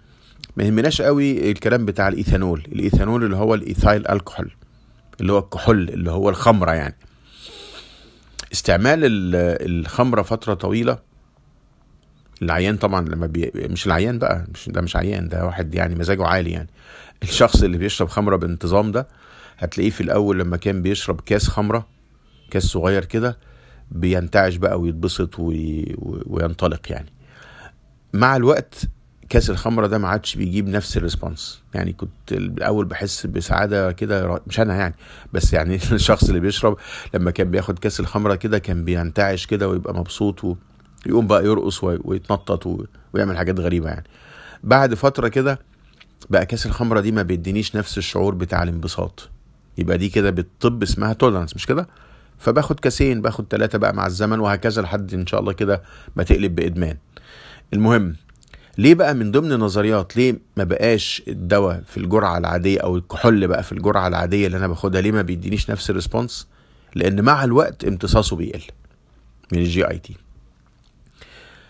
ما يهمناش قوي الكلام بتاع الايثانول الايثانول اللي هو الايثايل الكحول اللي هو الكحول اللي هو الخمره يعني استعمال الخمره فتره طويله العيان طبعا لما بي... مش العيان بقى مش ده مش عيان ده واحد يعني مزاجه عالي يعني الشخص اللي بيشرب خمره بانتظام ده هتلاقيه في الاول لما كان بيشرب كاس خمره كاس صغير كده بينتعش بقى ويتبسط وي... وينطلق يعني مع الوقت كاس الخمره ده ما عادش بيجيب نفس الريسبونس يعني كنت الاول بحس بسعاده كده مش انا يعني بس يعني <laughs> الشخص اللي بيشرب لما كان بياخد كاس الخمره كده كان بينتعش كده ويبقى مبسوط و... يقوم بقى يرقص ويتنطط ويعمل حاجات غريبه يعني بعد فتره كده بقى كاس الخمره دي ما بيدينيش نفس الشعور بتاع الانبساط يبقى دي كده بالطب اسمها تولرانس مش كده فباخد كاسين باخد ثلاثه بقى مع الزمن وهكذا لحد ان شاء الله كده ما تقلب بادمان المهم ليه بقى من ضمن النظريات ليه ما بقاش الدواء في الجرعه العاديه او الكحول بقى في الجرعه العاديه اللي انا باخدها ليه ما بيدينيش نفس الريسبونس لان مع الوقت امتصاصه بيقل من الجي اي تي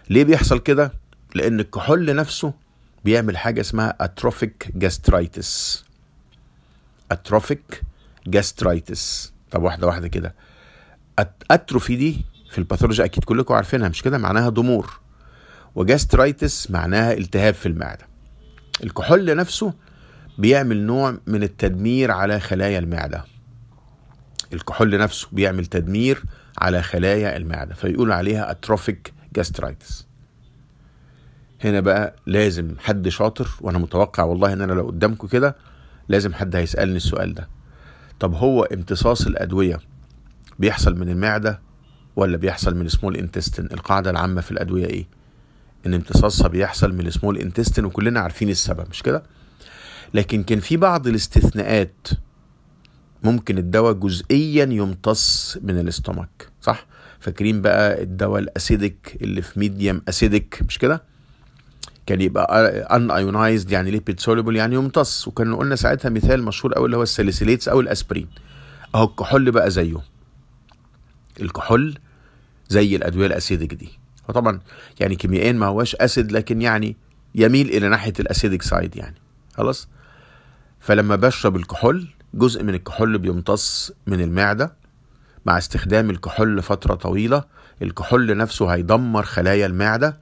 ليه بيحصل كده لان الكحول نفسه بيعمل حاجه اسمها اتروفيك جاسترايتس اتروفيك جاسترايتس طب واحده واحده كده اتروفي دي في الباثولوجي اكيد كلكم عارفينها مش كده معناها ضمور وجاسترايتس معناها التهاب في المعده الكحول نفسه بيعمل نوع من التدمير على خلايا المعده الكحول نفسه بيعمل تدمير على خلايا المعده فيقول عليها اتروفيك جاسترايتس هنا بقى لازم حد شاطر وانا متوقع والله ان انا لو قدامكم كده لازم حد هيسالني السؤال ده طب هو امتصاص الادويه بيحصل من المعده ولا بيحصل من سمول انتستين القاعده العامه في الادويه ايه ان امتصاصها بيحصل من سمول انتستين وكلنا عارفين السبب مش كده لكن كان في بعض الاستثناءات ممكن الدواء جزئيا يمتص من الاستومك صح فاكرين بقى الدواء الاسيدك اللي في ميديم اسيدك مش كده كان يبقى ان ايونايزد يعني ليبيد سوليبل يعني يمتص وكان قلنا ساعتها مثال مشهور قوي اللي هو الساليسيليتس او الاسبرين اهو الكحول بقى زيه الكحول زي الادويه الاسيدك دي فطبعا يعني كيميائيا ما هواش اسيد لكن يعني يميل الى ناحيه الاسيدك سايد يعني خلاص فلما بشرب الكحول جزء من الكحول بيمتص من المعده مع استخدام الكحول لفترة طويلة الكحول نفسه هيدمر خلايا المعدة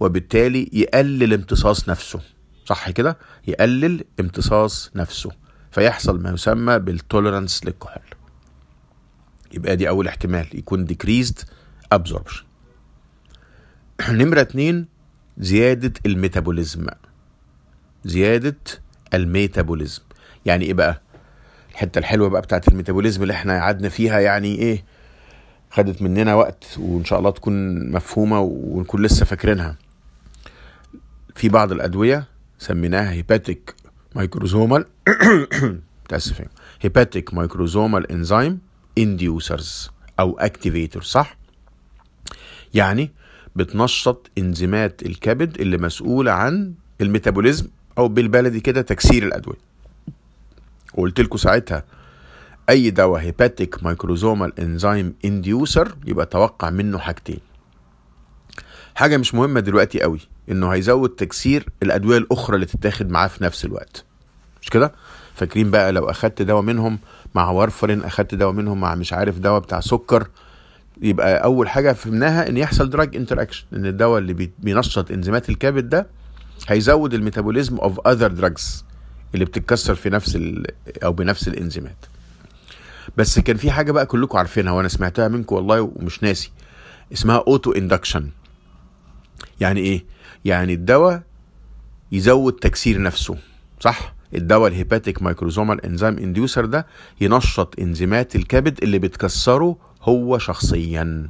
وبالتالي يقلل امتصاص نفسه صح كده يقلل امتصاص نفسه فيحصل ما يسمى بالتولرانس للكحول يبقى دي أول احتمال يكون decreased absorption <clears throat> نمرة اتنين زيادة الميتابوليزم زيادة الميتابوليزم يعني ايه بقى الحته الحلوه بقى بتاعت الميتابوليزم اللي احنا قعدنا فيها يعني ايه خدت مننا وقت وان شاء الله تكون مفهومه ونكون لسه فاكرينها في بعض الادويه سميناها هيباتيك مايكروزومال <coughs> متاسفين هيباتيك مايكروزومال انزيم انديوسرز او اكتيفيتور صح يعني بتنشط انزيمات الكبد اللي مسؤوله عن الميتابوليزم او بالبلدي كده تكسير الادويه وقلت لكم ساعتها اي دواء هيباتيك مايكروزومال انزيم انديوسر يبقى توقع منه حاجتين حاجه مش مهمه دلوقتي قوي انه هيزود تكسير الادويه الاخرى اللي تتاخد معاه في نفس الوقت مش كده فاكرين بقى لو اخدت دواء منهم مع وارفرين اخدت دواء منهم مع مش عارف دواء بتاع سكر يبقى اول حاجه فهمناها ان يحصل دراج انتراكشن ان الدواء اللي بينشط انزيمات الكبد ده هيزود الميتابوليزم اوف اذر دراجز اللي بتتكسر في نفس ال... او بنفس الانزيمات بس كان في حاجه بقى كلكم عارفينها وانا سمعتها منكم والله ومش ناسي اسمها اوتو اندكشن يعني ايه يعني الدواء يزود تكسير نفسه صح الدواء الهيباتيك مايكروزومال انزيم انديوسر ده ينشط انزيمات الكبد اللي بتكسره هو شخصيا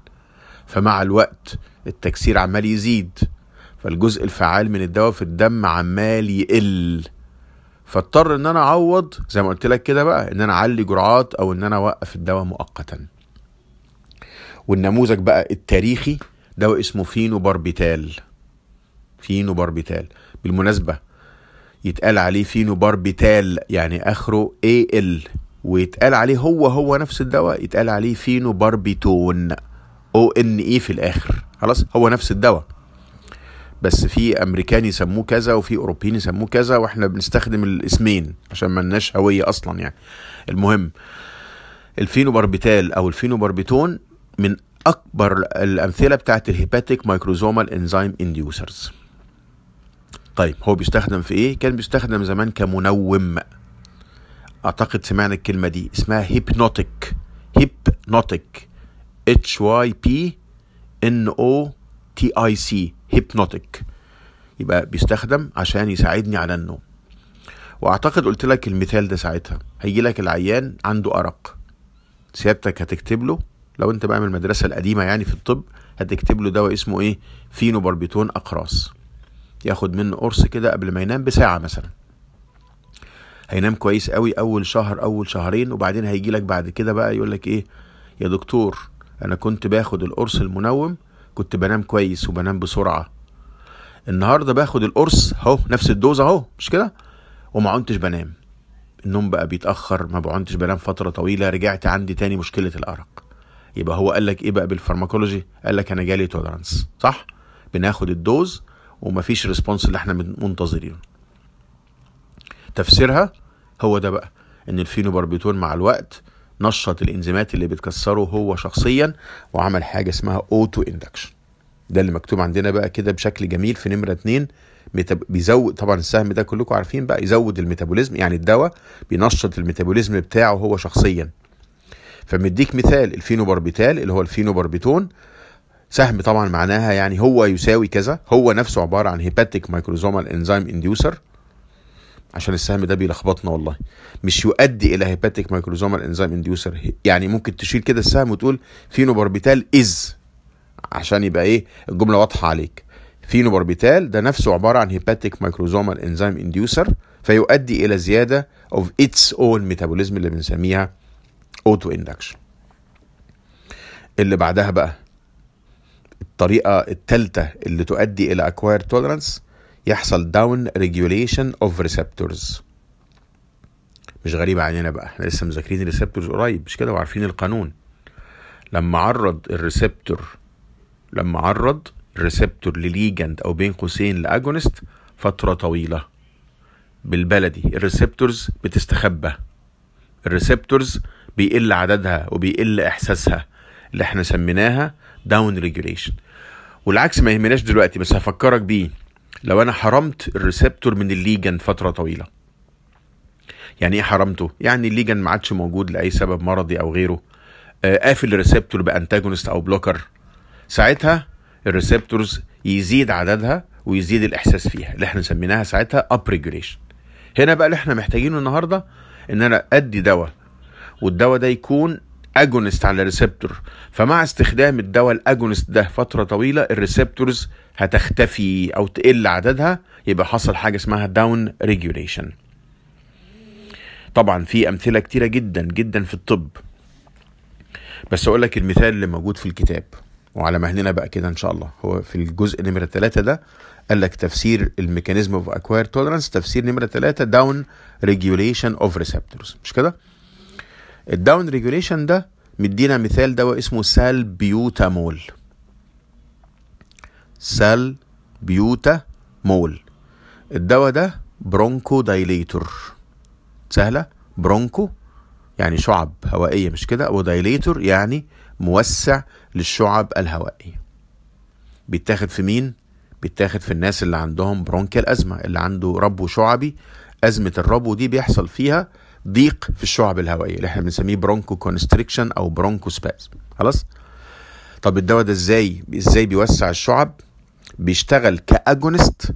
فمع الوقت التكسير عمال يزيد فالجزء الفعال من الدواء في الدم عمال يقل فاضطر ان انا اعوض زي ما قلت لك كده بقى ان انا اعلي جرعات او ان انا اوقف الدواء مؤقتا والنموذج بقى التاريخي دواء اسمه فينوباربيتال فينوباربيتال بالمناسبة يتقال عليه فينوباربيتال يعني اخره اي ال ويتقال عليه هو هو نفس الدواء يتقال عليه فينوباربيتون او ان اي في الاخر خلاص هو نفس الدواء بس في امريكان يسموه كذا وفي اوروبيين يسموه كذا واحنا بنستخدم الاسمين عشان ما لناش هويه اصلا يعني المهم الفينوباربيتال او الفينوباربيتون من اكبر الامثله بتاعت الهيباتيك مايكروزومال انزيم انديوسرز طيب هو بيستخدم في ايه كان بيستخدم زمان كمنوم اعتقد سمعنا الكلمه دي اسمها هيبنوتيك هيبنوتيك اتش واي بي ان او تي اي سي هيبنوتيك يبقى بيستخدم عشان يساعدني على النوم واعتقد قلت لك المثال ده ساعتها هيجي لك العيان عنده ارق سيادتك هتكتب له لو انت بقى من المدرسه القديمه يعني في الطب هتكتب له دواء اسمه ايه فينوباربيتون اقراص ياخد منه قرص كده قبل ما ينام بساعه مثلا هينام كويس قوي اول شهر اول شهرين وبعدين هيجي لك بعد كده بقى يقول لك ايه يا دكتور انا كنت باخد القرص المنوم كنت بنام كويس وبنام بسرعه النهارده باخد القرص اهو نفس الدوز اهو مش كده وما عدتش بنام النوم بقى بيتاخر ما بعنتش بنام فتره طويله رجعت عندي تاني مشكله الارق يبقى هو قال لك ايه بقى بالفارماكولوجي قال لك انا جالي تولرانس صح بناخد الدوز ومفيش ريسبونس اللي احنا منتظرينه تفسيرها هو ده بقى ان الفينوباربيتون مع الوقت نشط الانزيمات اللي بتكسره هو شخصيا وعمل حاجه اسمها اوتو اندكشن ده اللي مكتوب عندنا بقى كده بشكل جميل في نمره 2 بيزود طبعا السهم ده كلكم عارفين بقى يزود الميتابوليزم يعني الدواء بينشط الميتابوليزم بتاعه هو شخصيا فمديك مثال الفينوباربيتال اللي هو الفينوباربيتون سهم طبعا معناها يعني هو يساوي كذا هو نفسه عباره عن هيباتيك مايكروزومال انزيم انديوسر عشان السهم ده بيلخبطنا والله مش يؤدي الى هيباتيك مايكروزومال انزيم انديوسر يعني ممكن تشيل كده السهم وتقول فينوباربيتال از عشان يبقى ايه الجمله واضحه عليك فينوباربيتال ده نفسه عباره عن هيباتيك مايكروزومال انزيم انديوسر فيؤدي الى زياده اوف اتس اون ميتابوليزم اللي بنسميها اوتو اندكشن اللي بعدها بقى الطريقه الثالثه اللي تؤدي الى اكواير تولرانس يحصل داون ريجوليشن اوف ريسبتورز مش غريبة علينا بقى احنا لسه مذاكرين الريسبتورز قريب مش كده وعارفين القانون لما عرض الريسبتور لما عرض الريسبتور لليجند او بين قوسين لاجونست فترة طويلة بالبلدي الريسبتورز بتستخبى الريسبتورز بيقل عددها وبيقل احساسها اللي احنا سميناها داون ريجوليشن والعكس ما يهمناش دلوقتي بس هفكرك بيه لو انا حرمت الريسبتور من الليجن فتره طويله يعني ايه حرمته يعني الليجن ما عادش موجود لاي سبب مرضي او غيره آه، قافل الريسبتور بانتاجونست او بلوكر ساعتها الريسبتورز يزيد عددها ويزيد الاحساس فيها اللي احنا سميناها ساعتها اب هنا بقى اللي احنا محتاجينه النهارده ان انا ادي دواء والدواء ده يكون اجونست على ريسبتور فمع استخدام الدواء الاجونست ده فتره طويله الريسبتورز هتختفي او تقل عددها يبقى حصل حاجه اسمها داون ريجوليشن طبعا في امثله كتيره جدا جدا في الطب بس اقول لك المثال اللي موجود في الكتاب وعلى مهلنا بقى كده ان شاء الله هو في الجزء نمره ثلاثة ده قال لك تفسير الميكانيزم اوف اكواير تولرانس تفسير نمره ثلاثة داون ريجوليشن اوف ريسبتورز مش كده؟ الداون ريجوليشن ده مدينا مثال دواء اسمه سال بيوتا مول الدواء ده برونكو دايليتور سهله برونكو يعني شعب هوائيه مش كده ودايليتور يعني موسع للشعب الهوائيه بيتاخد في مين بيتاخد في الناس اللي عندهم برونكيال ازمه اللي عنده ربو شعبي ازمه الربو دي بيحصل فيها ضيق في الشعب الهوائيه اللي احنا بنسميه برونكو كونستريكشن او برونكو سباز خلاص طب الدواء ده ازاي ازاي بيوسع الشعب بيشتغل كاجونست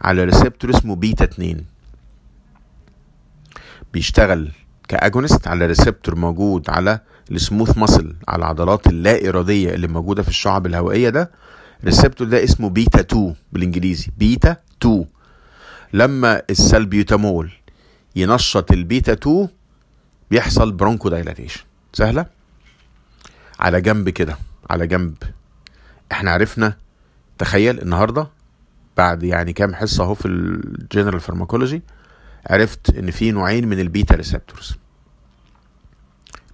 على ريسبتور اسمه بيتا 2 بيشتغل كاجونست على ريسبتور موجود على السموث ماسل على العضلات اللا اراديه اللي موجوده في الشعب الهوائيه ده الريسبتور ده اسمه بيتا 2 بالانجليزي بيتا 2 لما السلبيوتامول ينشط البيتا 2 بيحصل برونكو دايلاتيشن سهلة على جنب كده على جنب احنا عرفنا تخيل النهاردة بعد يعني كام حصة اهو في الجنرال فارماكولوجي عرفت ان في نوعين من البيتا ريسبتورز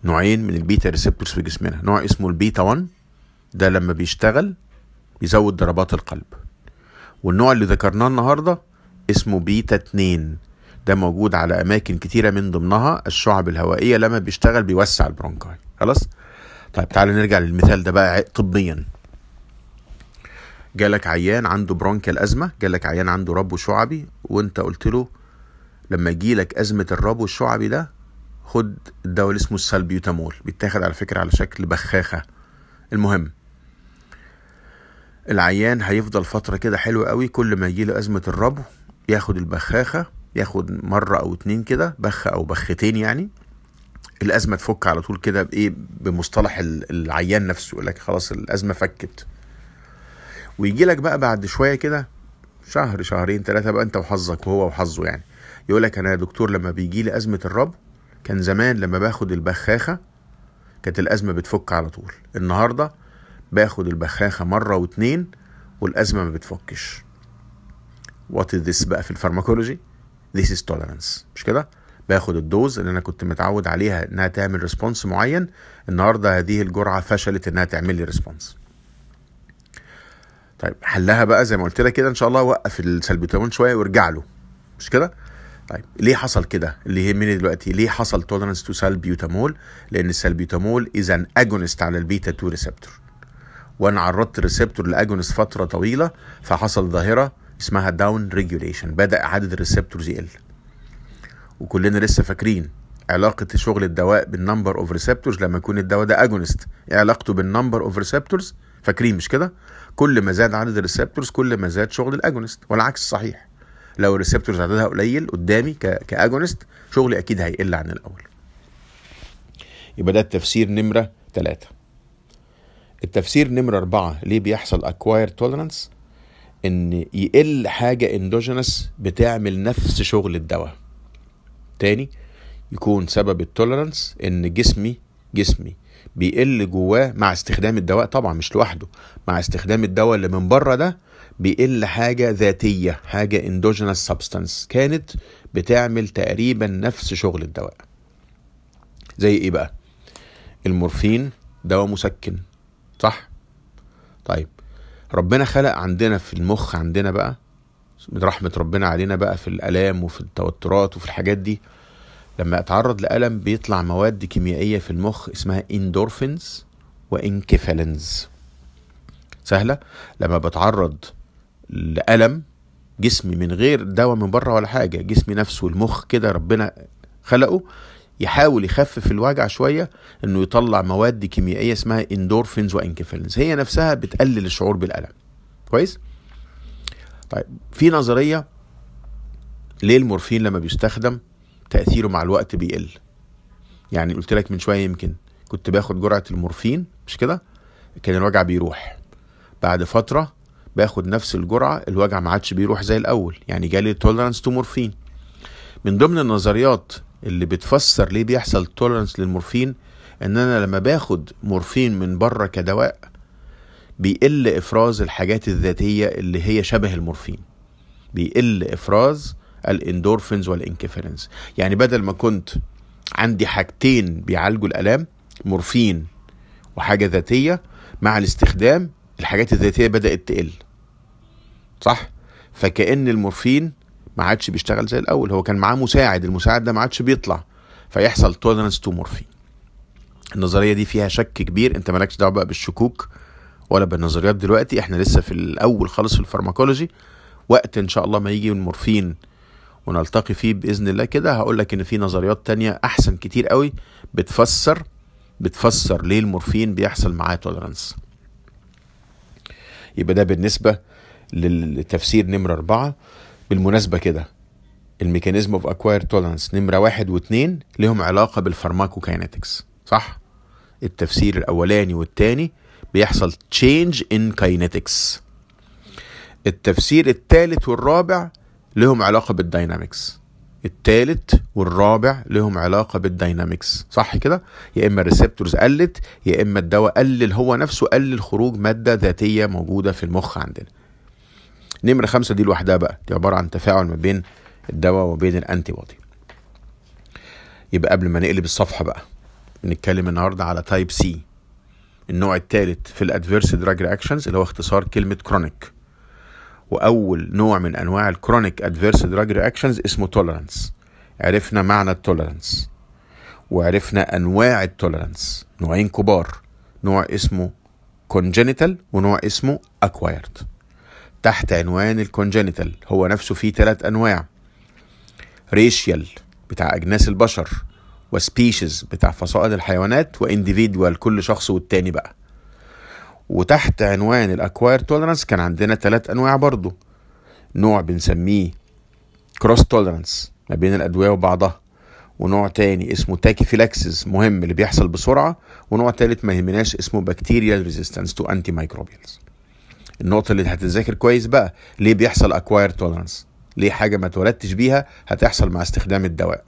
نوعين من البيتا ريسبتورز في جسمنا نوع اسمه البيتا 1 ده لما بيشتغل بيزود ضربات القلب والنوع اللي ذكرناه النهارده اسمه بيتا 2 ده موجود على اماكن كتيره من ضمنها الشعب الهوائيه لما بيشتغل بيوسع البرونكاي خلاص طيب تعالى نرجع للمثال ده بقى طبيا جالك عيان عنده برونكال ازمه جالك عيان عنده ربو شعبي وانت قلت له لما يجيلك ازمه الربو الشعبي ده خد الدواء اللي اسمه السالبيوتامول بيتاخد على فكره على شكل بخاخه المهم العيان هيفضل فترة كده حلوة قوي كل ما يجيله أزمة الربو ياخد البخاخة ياخد مرة أو اتنين كده بخ أو بختين يعني الأزمة تفك على طول كده بإيه بمصطلح العيان نفسه يقول لك خلاص الأزمة فكت ويجي لك بقى بعد شوية كده شهر شهرين ثلاثة بقى أنت وحظك وهو وحظه يعني يقول لك أنا يا دكتور لما بيجي لي أزمة الرب كان زمان لما باخد البخاخة كانت الأزمة بتفك على طول النهاردة باخد البخاخة مرة واتنين والأزمة ما بتفكش وات ذس بقى في الفارماكولوجي this is tolerance مش كده باخد الدوز اللي انا كنت متعود عليها انها تعمل ريسبونس معين النهارده هذه الجرعه فشلت انها تعمل لي ريسبونس طيب حلها بقى زي ما قلت لك كده ان شاء الله وقف السلبيوتامين شويه وارجع له مش كده طيب ليه حصل كده اللي يهمني دلوقتي ليه حصل تولرنس تو سالبيوتامول لان السالبيوتامول از ان اجونست على البيتا 2 ريسبتور وانا عرضت الريسبتور لاجونست فتره طويله فحصل ظاهره اسمها داون ريجوليشن بدا عدد الريسبتورز يقل وكلنا لسه فاكرين علاقة شغل الدواء بالنمبر اوف ريسبتورز لما يكون الدواء ده اجونست ايه علاقته بالنمبر اوف ريسبتورز فاكرين مش كده كل ما زاد عدد الريسبتورز كل ما زاد شغل الاجونست والعكس صحيح لو الريسبتورز عددها قليل قدامي كاجونست شغلي اكيد هيقل عن الاول يبقى ده التفسير نمرة 3 التفسير نمرة 4 ليه بيحصل اكواير تولرانس؟ ان يقل حاجه اندوجينس بتعمل نفس شغل الدواء تاني يكون سبب التولرانس ان جسمي جسمي بيقل جواه مع استخدام الدواء طبعا مش لوحده مع استخدام الدواء اللي من بره ده بيقل حاجة ذاتية حاجة اندوجنس سبستانس كانت بتعمل تقريبا نفس شغل الدواء زي ايه بقى المورفين دواء مسكن صح طيب ربنا خلق عندنا في المخ عندنا بقى من رحمة ربنا علينا بقى في الآلام وفي التوترات وفي الحاجات دي لما اتعرض لألم بيطلع مواد كيميائية في المخ اسمها اندورفينز وانكفالينز سهلة لما بتعرض لألم جسمي من غير دواء من بره ولا حاجة جسمي نفسه المخ كده ربنا خلقه يحاول يخفف الوجع شويه انه يطلع مواد كيميائيه اسمها اندورفينز وانكفالينز هي نفسها بتقلل الشعور بالالم كويس طيب في نظريه ليه المورفين لما بيستخدم تاثيره مع الوقت بيقل يعني قلت لك من شويه يمكن كنت باخد جرعه المورفين مش كده كان الوجع بيروح بعد فتره باخد نفس الجرعه الوجع ما عادش بيروح زي الاول يعني جالي توليرانس تو مورفين من ضمن النظريات اللي بتفسر ليه بيحصل تولرنس للمورفين ان انا لما باخد مورفين من بره كدواء بيقل افراز الحاجات الذاتيه اللي هي شبه المورفين بيقل افراز الاندورفينز والانكفيرنز يعني بدل ما كنت عندي حاجتين بيعالجوا الالام مورفين وحاجه ذاتيه مع الاستخدام الحاجات الذاتيه بدات تقل صح فكأن المورفين ما عادش بيشتغل زي الاول هو كان معاه مساعد المساعد ده ما عادش بيطلع فيحصل تولرنس تو مورفين النظريه دي فيها شك كبير انت مالكش دعوه بقى بالشكوك ولا بالنظريات دلوقتي احنا لسه في الاول خالص في الفارماكولوجي وقت ان شاء الله ما يجي المورفين ونلتقي فيه باذن الله كده هقول لك ان في نظريات تانية احسن كتير قوي بتفسر بتفسر ليه المورفين بيحصل معاه تولرنس يبقى ده بالنسبه للتفسير نمره أربعة بالمناسبة كده الميكانيزم اوف اكواير تولرانس نمرة واحد واتنين لهم علاقة بالفارماكوكاينetics صح؟ التفسير الأولاني والتاني بيحصل تشينج ان كاينتكس التفسير التالت والرابع لهم علاقة بالداينامكس التالت والرابع لهم علاقة بالداينامكس صح كده؟ يا إما الريسبتورز قلت يا إما الدواء قلل هو نفسه قلل خروج مادة ذاتية موجودة في المخ عندنا نمرة خمسة دي لوحدها بقى دي عبارة عن تفاعل ما بين الدواء وبين الأنتي بودي يبقى قبل ما نقلب الصفحة بقى بنتكلم النهاردة على تايب سي النوع الثالث في الادفيرس دراج رياكشنز اللي هو اختصار كلمة كرونيك وأول نوع من أنواع الكرونيك ادفيرس دراج رياكشنز اسمه تولرانس عرفنا معنى التولرانس وعرفنا أنواع التولرانس نوعين كبار نوع اسمه كونجينيتال ونوع اسمه اكوايرد تحت عنوان الكونجنتال هو نفسه فيه ثلاث أنواع ريشيال بتاع أجناس البشر وسبيشيز بتاع فصائل الحيوانات وانديفيدوال كل شخص والتاني بقى وتحت عنوان الاكواير تولرانس كان عندنا ثلاث انواع برضو نوع بنسميه كروس تولرانس ما بين الادويه وبعضها ونوع تاني اسمه فيلاكسز مهم اللي بيحصل بسرعه ونوع تالت ما يهمناش اسمه بكتيريال ريزيستنس تو انتي مايكروبيلز النقطه اللي هتتذاكر كويس بقى ليه بيحصل اكواير تولرانس ليه حاجه ما اتولدتش بيها هتحصل مع استخدام الدواء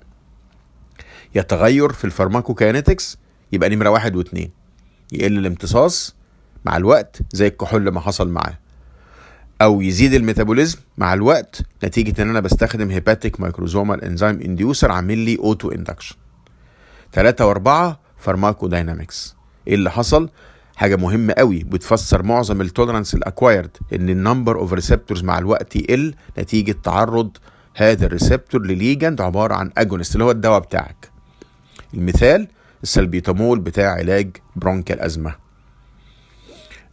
يا تغير في الفارماكوكاينetics يبقى نمره واحد واتنين يقل الامتصاص مع الوقت زي الكحول ما حصل معاه او يزيد الميتابوليزم مع الوقت نتيجه ان انا بستخدم هيباتيك مايكروزومال انزيم انديوسر عامل لي اوتو اندكشن ثلاثة واربعة فارماكو داينامكس ايه اللي حصل حاجه مهمه قوي بتفسر معظم التولرانس الاكوايرد ان النمبر اوف ريسبتورز مع الوقت يقل نتيجه تعرض هذا الريسبتور لليجند عباره عن اجونست اللي هو الدواء بتاعك المثال السلبيتامول بتاع علاج برونكا الازمه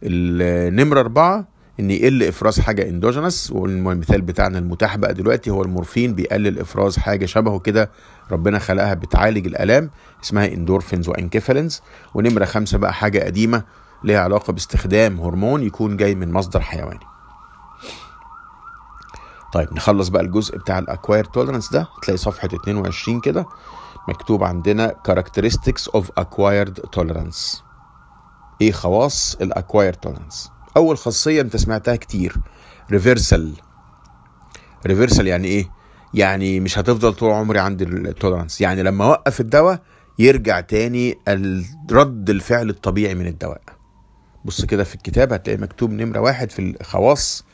النمره أربعة ان يقل افراز حاجه اندوجينس والمثال بتاعنا المتاح بقى دلوقتي هو المورفين بيقلل افراز حاجه شبهه كده ربنا خلقها بتعالج الالام اسمها اندورفينز وانكيفالينز ونمرة خمسة بقى حاجة قديمة ليها علاقة باستخدام هرمون يكون جاي من مصدر حيواني طيب نخلص بقى الجزء بتاع الاكواير تولرانس ده تلاقي صفحة 22 كده مكتوب عندنا characteristics of acquired tolerance ايه خواص الاكواير تولرانس اول خاصية انت سمعتها كتير ريفرسال ريفرسال يعني ايه يعني مش هتفضل طول عمري عندي التولرانس يعني لما اوقف الدواء يرجع تاني رد الفعل الطبيعي من الدواء بص كده في الكتاب هتلاقي مكتوب نمره واحد في الخواص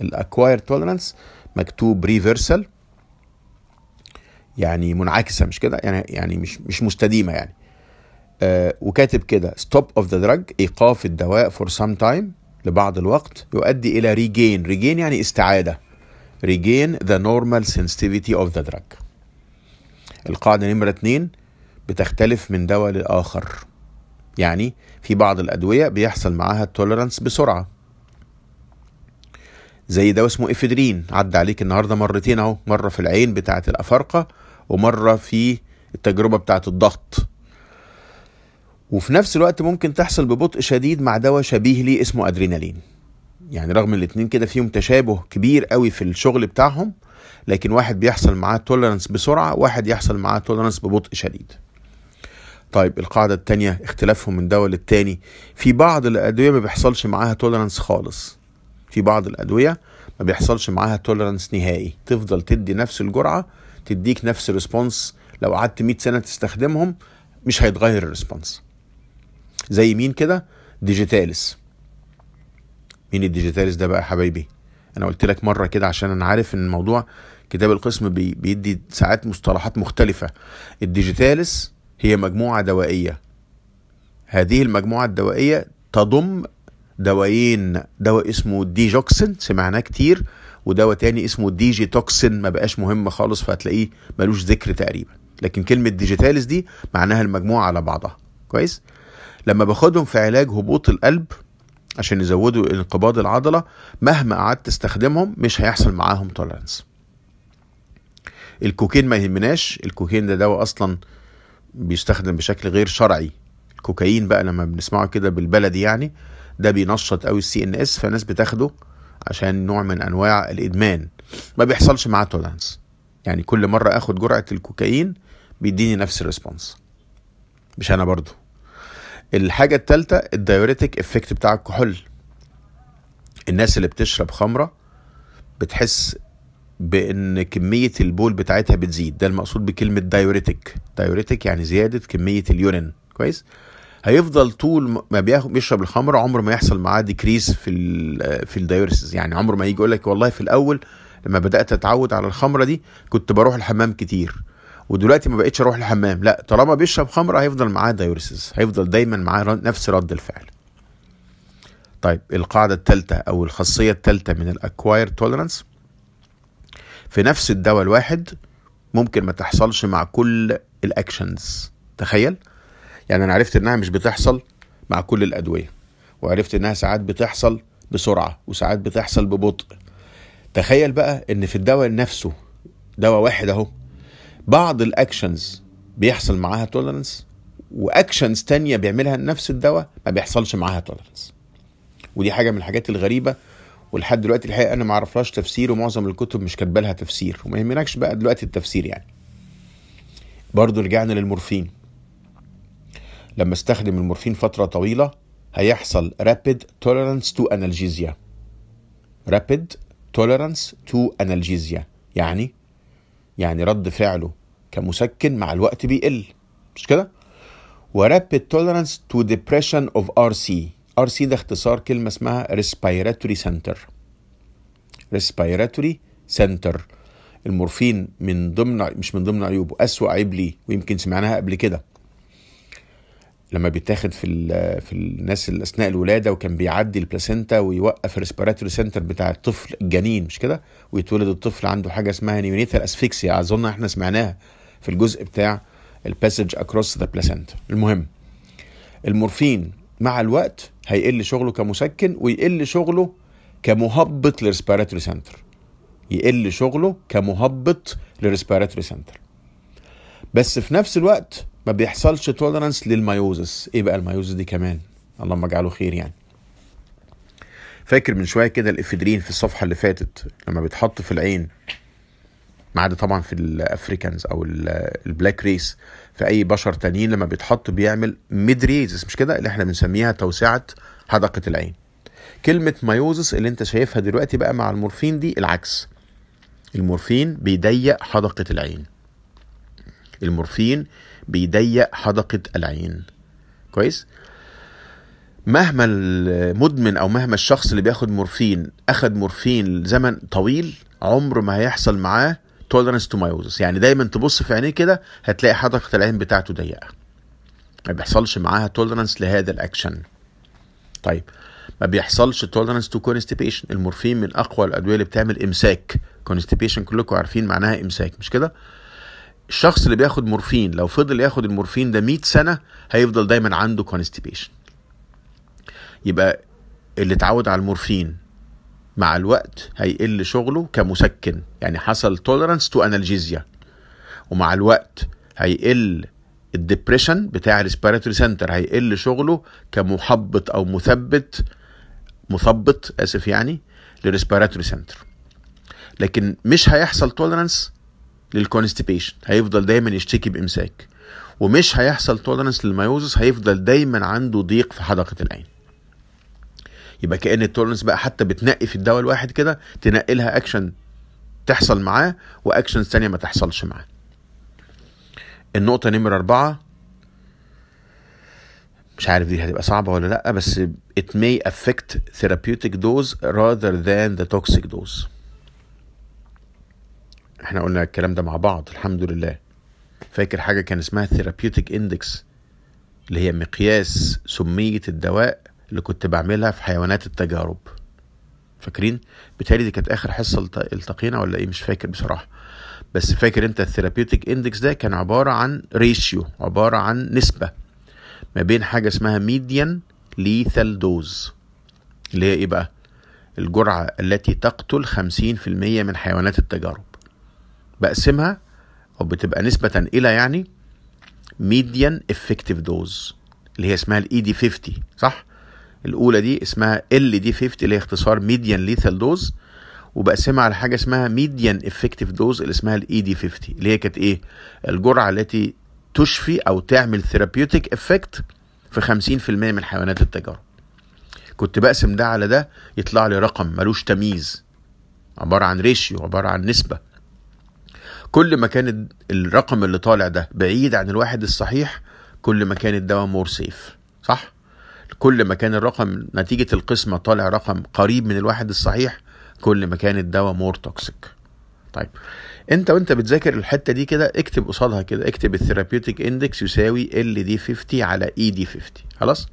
الاكواير تولرانس مكتوب ريفرسال يعني منعكسه مش كده يعني يعني مش مش مستديمه يعني آه وكاتب كده ستوب اوف ذا دراج ايقاف الدواء فور سام تايم لبعض الوقت يؤدي الى ريجين ريجين يعني استعاده ريجين ذا نورمال سنسيتيفيتي اوف ذا دراج القاعده نمره اثنين بتختلف من دواء لآخر يعني في بعض الأدوية بيحصل معاها التوليرانس بسرعة زي دواء اسمه إفيدرين عدى عليك النهاردة مرتين أهو مرة في العين بتاعة الأفارقة ومرة في التجربة بتاعة الضغط وفي نفس الوقت ممكن تحصل ببطء شديد مع دواء شبيه ليه اسمه أدرينالين يعني رغم الاتنين كده فيهم تشابه كبير قوي في الشغل بتاعهم لكن واحد بيحصل معاه تولرانس بسرعة واحد يحصل معاه تولرانس ببطء شديد طيب القاعدة التانية اختلافهم من دواء للتاني في بعض الأدوية ما بيحصلش معاها تولرانس خالص في بعض الأدوية ما بيحصلش معاها تولرانس نهائي تفضل تدي نفس الجرعة تديك نفس الريسبونس لو قعدت 100 سنة تستخدمهم مش هيتغير الريسبونس زي مين كده ديجيتالس مين الديجيتالس ده بقى يا حبايبي انا قلت لك مره كده عشان انا عارف ان الموضوع كتاب القسم بيدي ساعات مصطلحات مختلفه الديجيتالس هي مجموعة دوائية هذه المجموعة الدوائية تضم دوايين دواء اسمه ديجوكسين سمعناه كتير ودواء تاني اسمه ديجي توكسين ما بقاش مهم خالص فهتلاقيه ملوش ذكر تقريبا لكن كلمة ديجيتاليس دي معناها المجموعة على بعضها كويس لما باخدهم في علاج هبوط القلب عشان يزودوا انقباض العضلة مهما قعدت تستخدمهم مش هيحصل معاهم تولرنس الكوكين ما يهمناش الكوكين ده دواء اصلا بيستخدم بشكل غير شرعي الكوكايين بقى لما بنسمعه كده بالبلدي يعني ده بينشط قوي السي ان اس فالناس بتاخده عشان نوع من انواع الادمان ما بيحصلش معاه تولانس يعني كل مره اخد جرعه الكوكايين بيديني نفس الريسبونس مش انا برضو الحاجه الثالثه الدايوريتك افكت بتاع الكحول الناس اللي بتشرب خمره بتحس بان كميه البول بتاعتها بتزيد ده المقصود بكلمه دايوريتك دايوريتك يعني زياده كميه اليورين كويس هيفضل طول ما بياخد بيشرب الخمر عمره ما يحصل معاه ديكريز في الـ في الدايوريسز يعني عمره ما يجي يقول لك والله في الاول لما بدات اتعود على الخمره دي كنت بروح الحمام كتير ودلوقتي ما بقتش اروح الحمام لا طالما بيشرب خمره هيفضل معاه دايوريسز هيفضل دايما معاه نفس رد الفعل طيب القاعده الثالثه او الخاصيه الثالثه من الاكواير توليرانس في نفس الدواء الواحد ممكن ما تحصلش مع كل الاكشنز تخيل يعني انا عرفت انها مش بتحصل مع كل الادويه وعرفت انها ساعات بتحصل بسرعه وساعات بتحصل ببطء تخيل بقى ان في الدواء نفسه دواء واحد اهو بعض الاكشنز بيحصل معاها تولرنس واكشنز تانية بيعملها نفس الدواء ما بيحصلش معاها تولرنس ودي حاجه من الحاجات الغريبه ولحد دلوقتي الحقيقه انا ما اعرفلهاش تفسير ومعظم الكتب مش كاتبه لها تفسير وما يهمناكش بقى دلوقتي التفسير يعني برضو رجعنا للمورفين لما استخدم المورفين فتره طويله هيحصل رابيد توليرانس تو انالجيزيا رابيد توليرانس تو انالجيزيا يعني يعني رد فعله كمسكن مع الوقت بيقل مش كده ورابيد توليرانس تو ديبريشن اوف ار سي ار سي ده اختصار كلمه اسمها ريسبيراتوري سنتر ريسبيراتوري سنتر المورفين من ضمن مش من ضمن عيوبه اسوأ عيب ليه ويمكن سمعناها قبل كده لما بيتاخد في في الناس اثناء الولاده وكان بيعدي البلاسينتا ويوقف الريسبيراتوري سنتر بتاع الطفل الجنين مش كده ويتولد الطفل عنده حاجه اسمها نيونيتال اسفيكسيا اظن احنا سمعناها في الجزء بتاع الباسج اكروس ذا بلاسينتا المهم المورفين مع الوقت هيقل شغله كمسكن ويقل شغله كمهبط للريسبيراتوري سنتر يقل شغله كمهبط للريسبيراتوري سنتر بس في نفس الوقت ما بيحصلش تولرانس للمايوزس ايه بقى المايوزس دي كمان اللهم اجعله خير يعني فاكر من شويه كده الافيدرين في الصفحه اللي فاتت لما بيتحط في العين ما عدا طبعا في الافريكانز او البلاك ريس في اي بشر تانيين لما بيتحط بيعمل ريزس مش كده اللي احنا بنسميها توسعه حدقه العين كلمه مايوزس اللي انت شايفها دلوقتي بقى مع المورفين دي العكس المورفين بيضيق حدقه العين المورفين بيضيق حدقه العين كويس مهما المدمن او مهما الشخص اللي بياخد مورفين اخد مورفين لزمن طويل عمر ما هيحصل معاه تولرنس تو مايوزس يعني دايما تبص في عينيه كده هتلاقي حدقه العين بتاعته ضيقه ما بيحصلش معاها تولرنس لهذا الاكشن طيب ما بيحصلش تولرنس تو كونستيبيشن المورفين من اقوى الادويه اللي بتعمل امساك كونستيبيشن كلكم عارفين معناها امساك مش كده الشخص اللي بياخد مورفين لو فضل ياخد المورفين ده 100 سنه هيفضل دايما عنده كونستيبيشن يبقى اللي اتعود على المورفين مع الوقت هيقل شغله كمسكن يعني حصل توليرانس تو انالجيزيا ومع الوقت هيقل الدبريشن بتاع الريسبيراتوري سنتر هيقل شغله كمحبط او مثبت مثبط اسف يعني للريسبيراتوري سنتر لكن مش هيحصل توليرانس للكونستيبيشن هيفضل دايما يشتكي بامساك ومش هيحصل توليرانس للمايوزس هيفضل دايما عنده ضيق في حدقه العين يبقى كأن التولرنس بقى حتى بتنقي في الدواء الواحد كده تنقي لها اكشن تحصل معاه واكشن ثانيه ما تحصلش معاه النقطه نمره أربعة مش عارف دي هتبقى صعبه ولا لا بس it may affect therapeutic dose rather than the toxic dose احنا قلنا الكلام ده مع بعض الحمد لله فاكر حاجه كان اسمها therapeutic index اللي هي مقياس سميه الدواء اللي كنت بعملها في حيوانات التجارب فاكرين بتهيألي دي كانت اخر حصه التقينا ولا ايه مش فاكر بصراحه بس فاكر انت الثيرابيوتيك اندكس ده كان عباره عن ريشيو عباره عن نسبه ما بين حاجه اسمها ميديان ليثال دوز اللي هي ايه بقى الجرعه التي تقتل 50% من حيوانات التجارب بقسمها او بتبقى نسبه الى يعني ميديان افكتيف دوز اللي هي اسمها الاي دي 50 صح الاولى دي اسمها ال دي 50 اللي هي اختصار ميديان ليثال دوز وبقسمها على حاجه اسمها ميديان افكتيف دوز اللي اسمها الاي دي 50 اللي هي كانت ايه الجرعه التي تشفي او تعمل ثيرابيوتيك افكت في 50% من حيوانات التجارب كنت بقسم ده على ده يطلع لي رقم ملوش تمييز عباره عن ريشيو عباره عن نسبه كل ما كان الرقم اللي طالع ده بعيد عن الواحد الصحيح كل ما كان الدواء مور سيف صح كل ما كان الرقم نتيجة القسمة طالع رقم قريب من الواحد الصحيح كل ما كان الدواء مور توكسيك طيب انت وانت بتذاكر الحته دي كده اكتب قصادها كده اكتب الثيرابيوتيك اندكس يساوي ال دي 50 على اي دي 50 خلاص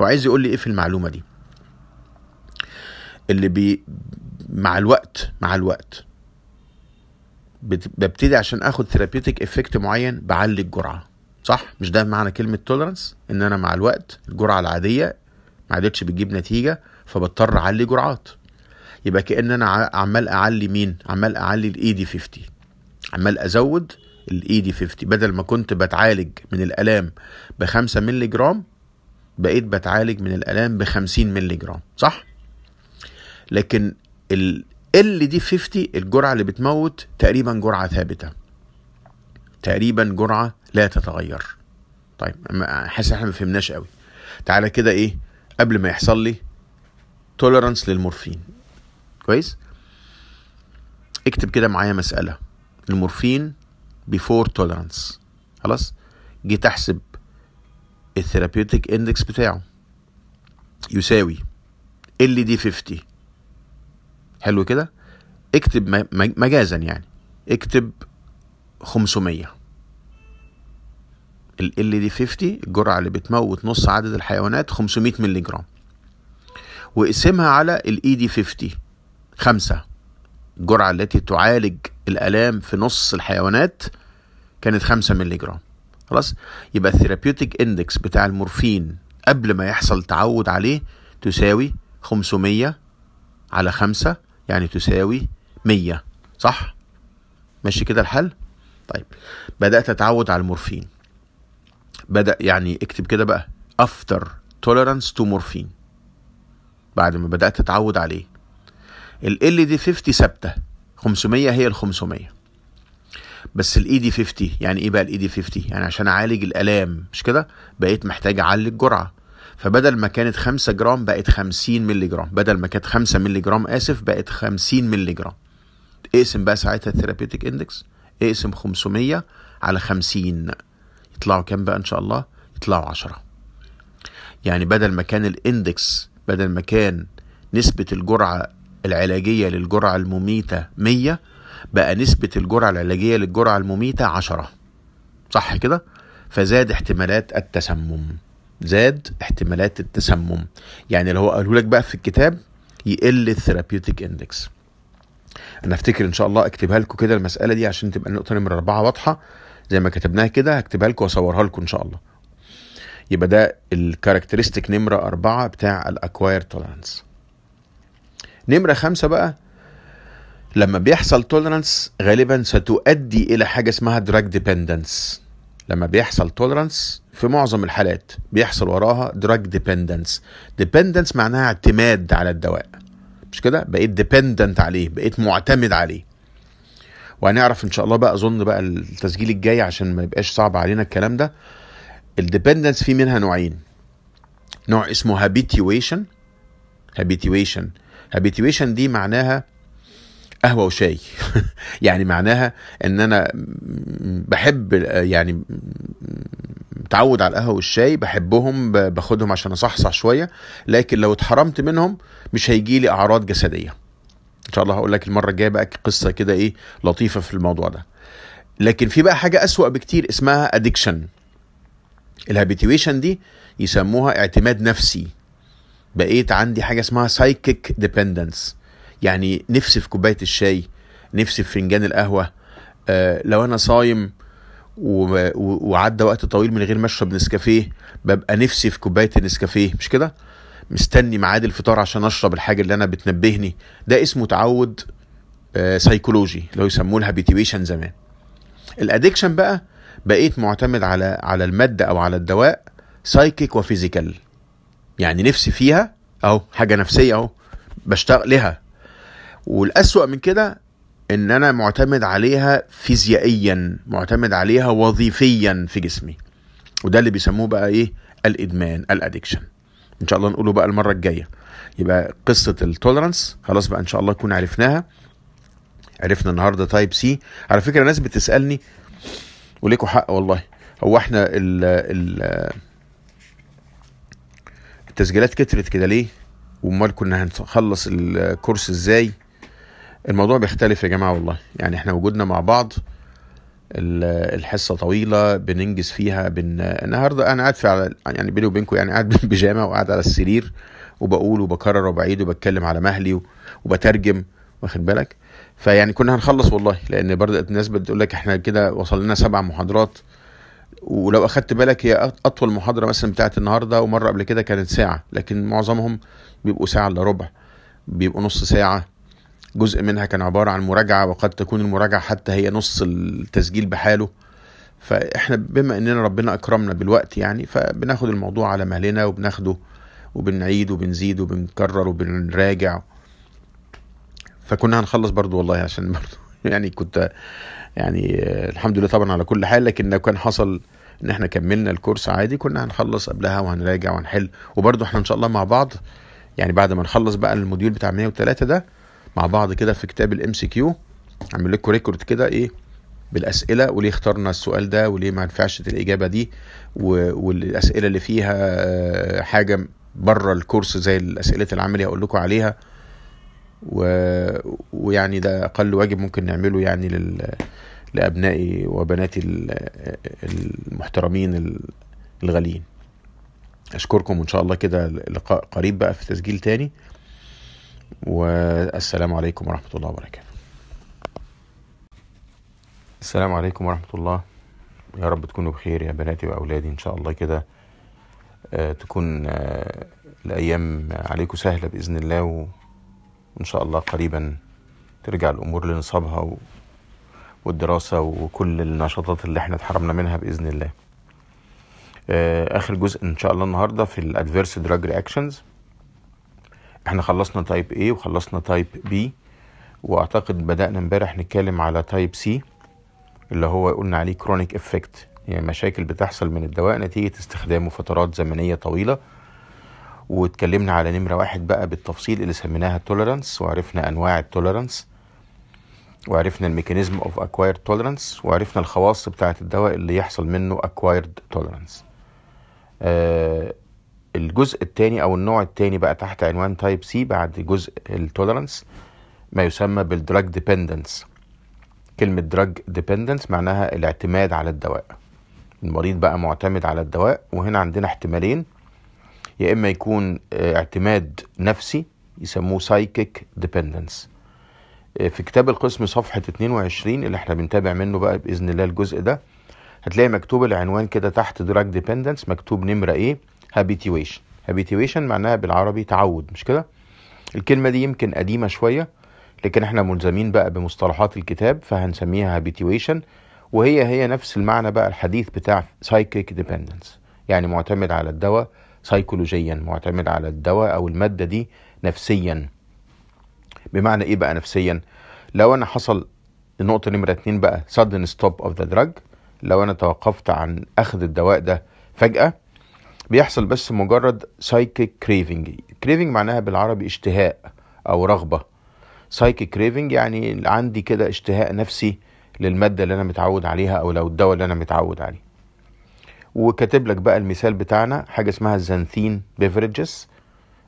هو عايز يقول لي ايه في المعلومه دي اللي بي مع الوقت مع الوقت ببتدي عشان اخد ثيرابيوتيك افكت معين بعلي الجرعه صح مش ده معنى كلمه تولرانس ان انا مع الوقت الجرعه العاديه ما عادتش بتجيب نتيجه فبضطر اعلي جرعات يبقى كان انا عمال اعلي مين عمال اعلي الاي دي 50 عمال ازود الاي دي 50 بدل ما كنت بتعالج من الالام ب 5 مللي جرام بقيت بتعالج من الالام ب 50 مللي جرام صح لكن ال ال دي 50 الجرعه اللي بتموت تقريبا جرعه ثابته تقريبا جرعه لا تتغير طيب حاسس احنا ما فهمناش قوي تعالى كده ايه قبل ما يحصل لي توليرانس للمورفين كويس اكتب كده معايا مسألة المورفين بيفور توليرانس خلاص جيت احسب الثيرابيوتيك اندكس بتاعه يساوي ال دي 50 حلو كده اكتب مجازا يعني اكتب 500 ال دي 50 الجرعة اللي بتموت نص عدد الحيوانات 500 مللي جرام وقسمها على ال دي e 50 خمسة الجرعة التي تعالج الآلام في نص الحيوانات كانت 5 مللي جرام خلاص يبقى الثيرابيوتيك اندكس بتاع المورفين قبل ما يحصل تعود عليه تساوي 500 على 5 يعني تساوي 100 صح ماشي كده الحل طيب بدأت أتعود على المورفين بدأ يعني اكتب كده بقى افتر تولرانس تو مورفين بعد ما بدأت اتعود عليه ال دي 50 ثابتة 500 هي ال 500 بس الاي e دي 50 يعني ايه بقى الاي e دي 50 يعني عشان اعالج الالام مش كده بقيت محتاج اعلي الجرعه فبدل ما كانت 5 جرام بقت 50 مللي جرام بدل ما كانت 5 مللي جرام اسف بقت 50 مللي جرام اقسم بقى ساعتها الثيرابيوتيك اندكس اقسم 500 على 50 يطلعوا كام بقى ان شاء الله يطلعوا 10 يعني بدل ما كان الاندكس بدل ما كان نسبة الجرعة العلاجية للجرعة المميتة 100 بقى نسبة الجرعة العلاجية للجرعة المميتة 10 صح كده؟ فزاد احتمالات التسمم زاد احتمالات التسمم يعني اللي هو قاله لك بقى في الكتاب يقل الثيرابيوتيك اندكس انا افتكر ان شاء الله اكتبها لكم كده المساله دي عشان تبقى النقطه نمره اربعه واضحه زي ما كتبناها كده هكتبها لكم واصورها لكم ان شاء الله يبقى ده الكاركترستيك نمرة أربعة بتاع الأكواير تولرانس نمرة خمسة بقى لما بيحصل تولرانس غالبا ستؤدي إلى حاجة اسمها دراج ديبندنس لما بيحصل تولرانس في معظم الحالات بيحصل وراها دراج ديبندنس ديبندنس معناها اعتماد على الدواء مش كده بقيت ديبندنت عليه بقيت معتمد عليه وهنعرف ان شاء الله بقى اظن بقى التسجيل الجاي عشان ما يبقاش صعب علينا الكلام ده الديبندنس في منها نوعين نوع اسمه هابيتويشن هابيتويشن هابيتويشن دي معناها قهوه وشاي <laughs> يعني معناها ان انا بحب يعني متعود على القهوه والشاي بحبهم باخدهم عشان اصحصح شويه لكن لو اتحرمت منهم مش هيجي لي اعراض جسديه ان شاء الله هقول لك المره الجايه بقى قصه كده ايه لطيفه في الموضوع ده لكن في بقى حاجه اسوا بكتير اسمها ادكشن الهابيتويشن دي يسموها اعتماد نفسي بقيت عندي حاجه اسمها سايكيك ديبندنس يعني نفسي في كوبايه الشاي نفسي في فنجان القهوه آه لو انا صايم وعدى وقت طويل من غير ما اشرب نسكافيه ببقى نفسي في كوبايه النسكافيه مش كده مستني ميعاد الفطار عشان اشرب الحاجه اللي انا بتنبهني ده اسمه تعود سيكولوجي آه، لو يسموه الهابيتيويشن زمان الادكشن بقى بقيت معتمد على على الماده او على الدواء سايكيك وفيزيكال يعني نفسي فيها اهو حاجه نفسيه اهو بشتغل لها والاسوا من كده ان انا معتمد عليها فيزيائيا معتمد عليها وظيفيا في جسمي وده اللي بيسموه بقى ايه الادمان الادكشن ان شاء الله نقوله بقى المره الجايه يبقى قصه التولرانس خلاص بقى ان شاء الله نكون عرفناها عرفنا النهارده تايب سي على فكره ناس بتسالني وليكوا حق والله هو احنا ال ال التسجيلات كترت كده ليه وامال كنا هنخلص الكورس ازاي الموضوع بيختلف يا جماعه والله يعني احنا وجودنا مع بعض الحصه طويله بننجز فيها بن... النهارده انا قاعد في يعني بيني وبينكم يعني قاعد <laughs> بالبيجامة وقاعد على السرير وبقول وبكرر وبعيد وبتكلم على مهلي وبترجم واخد بالك فيعني كنا هنخلص والله لان برضه الناس بتقول لك احنا كده وصل لنا سبع محاضرات ولو اخدت بالك هي اطول محاضره مثلا بتاعت النهارده ومره قبل كده كانت ساعه لكن معظمهم بيبقوا ساعه الا ربع بيبقوا نص ساعه جزء منها كان عبارة عن مراجعة وقد تكون المراجعة حتى هي نص التسجيل بحاله فاحنا بما اننا ربنا اكرمنا بالوقت يعني فبناخد الموضوع على مهلنا وبناخده وبنعيد وبنزيد وبنكرر وبنراجع فكنا هنخلص برضو والله عشان برضو <laughs> يعني كنت يعني الحمد لله طبعا على كل حال لكن لو كان حصل ان احنا كملنا الكورس عادي كنا هنخلص قبلها وهنراجع وهنحل وبرضو احنا ان شاء الله مع بعض يعني بعد ما نخلص بقى الموديول بتاع 103 ده مع بعض كده في كتاب الام سي كيو اعمل لكم ريكورد كده ايه بالاسئله وليه اخترنا السؤال ده وليه ما ينفعش الاجابه دي والاسئله اللي فيها آه، حاجه بره الكورس زي الاسئله العمليه هقول لكم عليها و... ويعني ده اقل واجب ممكن نعمله يعني لل... لابنائي وبناتي المحترمين الغاليين اشكركم وان شاء الله كده لقاء قريب بقى في تسجيل تاني والسلام عليكم ورحمة الله وبركاته السلام عليكم ورحمة الله يا رب تكونوا بخير يا بناتي وأولادي إن شاء الله كده آه، تكون آه، الأيام عليكم سهلة بإذن الله وإن شاء الله قريبا ترجع الأمور لنصابها والدراسة وكل النشاطات اللي احنا اتحرمنا منها بإذن الله آه، آخر جزء إن شاء الله النهاردة في الأدفيرس دراج رياكشنز احنا خلصنا تايب A وخلصنا تايب B واعتقد بدأنا امبارح نتكلم على تايب C اللي هو قلنا عليه كرونيك افكت يعني مشاكل بتحصل من الدواء نتيجة استخدامه فترات زمنية طويلة واتكلمنا على نمرة واحد بقى بالتفصيل اللي سميناها التوليرانس وعرفنا أنواع التولرانس وعرفنا الميكانيزم اوف اكوايرد تولرانس وعرفنا الخواص بتاعة الدواء اللي يحصل منه اكوايرد آه، تولرانس الجزء الثاني او النوع الثاني بقى تحت عنوان تايب سي بعد جزء التولرانس ما يسمى بالدراج ديبندنس كلمة دراج ديبندنس معناها الاعتماد على الدواء المريض بقى معتمد على الدواء وهنا عندنا احتمالين يا اما يكون آه، اعتماد نفسي يسموه سايكيك آه، ديبندنس في كتاب القسم صفحة 22 اللي احنا بنتابع منه بقى بإذن الله الجزء ده هتلاقي مكتوب العنوان كده تحت دراج ديبندنس مكتوب نمرة ايه habituation habituation معناها بالعربي تعود مش كده الكلمة دي يمكن قديمة شوية لكن احنا ملزمين بقى بمصطلحات الكتاب فهنسميها habituation وهي هي نفس المعنى بقى الحديث بتاع سايكيك ديبندنس يعني معتمد على الدواء سيكولوجيا معتمد على الدواء او المادة دي نفسيا بمعنى ايه بقى نفسيا لو انا حصل النقطة نمرة اتنين بقى sudden stop of the drug لو انا توقفت عن اخذ الدواء ده فجأة بيحصل بس مجرد سايكيك كريفنج كريفنج معناها بالعربي اشتهاء او رغبه سايكيك كريفنج يعني عندي كده اشتهاء نفسي للماده اللي انا متعود عليها او لو الدواء اللي انا متعود عليه وكاتب لك بقى المثال بتاعنا حاجه اسمها الزنثين بيفرجز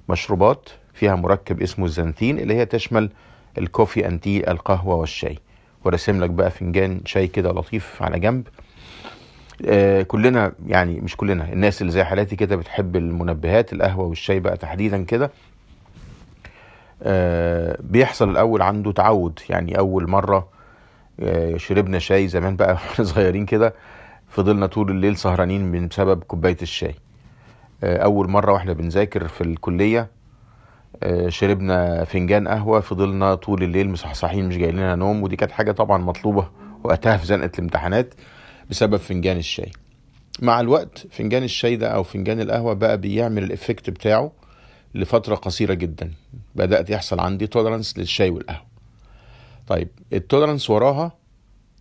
مشروبات فيها مركب اسمه الزنثين اللي هي تشمل الكوفي انتي القهوه والشاي ورسم لك بقى فنجان شاي كده لطيف على جنب آه، كلنا يعني مش كلنا الناس اللي زي حالاتي كده بتحب المنبهات القهوه والشاي بقى تحديدا كده آه، بيحصل الاول عنده تعود يعني اول مره آه، شربنا شاي زمان بقى <laughs> واحنا صغيرين كده فضلنا طول الليل سهرانين من بسبب كوبايه الشاي اول مره واحنا بنذاكر في الكليه شربنا فنجان قهوه فضلنا طول الليل مصحصحين مش جاي لنا نوم ودي كانت حاجه طبعا مطلوبه وقتها في زنقه الامتحانات بسبب فنجان الشاي مع الوقت فنجان الشاي ده او فنجان القهوه بقى بيعمل الافكت بتاعه لفتره قصيره جدا بدات يحصل عندي تولرانس للشاي والقهوه طيب التولرانس وراها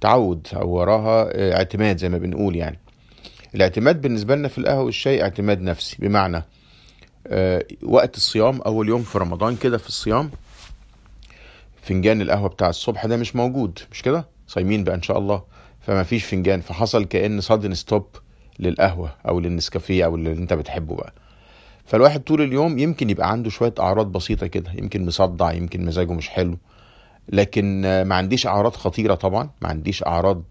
تعود او وراها آه، اعتماد زي ما بنقول يعني الاعتماد بالنسبه لنا في القهوه والشاي اعتماد نفسي بمعنى آه، وقت الصيام اول يوم في رمضان كده في الصيام فنجان القهوه بتاع الصبح ده مش موجود مش كده صايمين بقى ان شاء الله فما فيش فنجان فحصل كأن صدن ستوب للقهوة أو للنسكافيه أو اللي أنت بتحبه بقى فالواحد طول اليوم يمكن يبقى عنده شوية أعراض بسيطة كده يمكن مصدع يمكن مزاجه مش حلو لكن ما عنديش أعراض خطيرة طبعا ما عنديش أعراض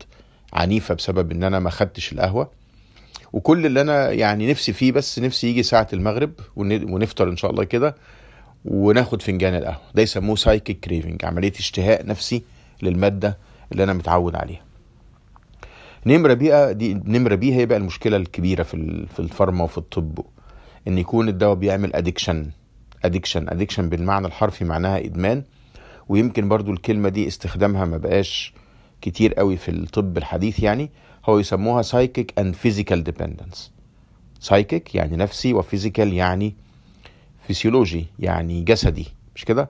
عنيفة بسبب إن أنا ما خدتش القهوة وكل اللي أنا يعني نفسي فيه بس نفسي يجي ساعة المغرب ونفطر إن شاء الله كده وناخد فنجان القهوة ده يسموه سايكيك كريفنج عملية اشتهاء نفسي للمادة اللي أنا متعود عليها نمره بيئه دي نمره بي هي بقى المشكله الكبيره في في الفارما وفي الطب ان يكون الدواء بيعمل ادكشن ادكشن ادكشن بالمعنى الحرفي معناها ادمان ويمكن برضو الكلمه دي استخدامها ما بقاش كتير قوي في الطب الحديث يعني هو يسموها سايكيك اند فيزيكال ديبندنس سايكيك يعني نفسي وفيزيكال يعني فيسيولوجي يعني جسدي مش كده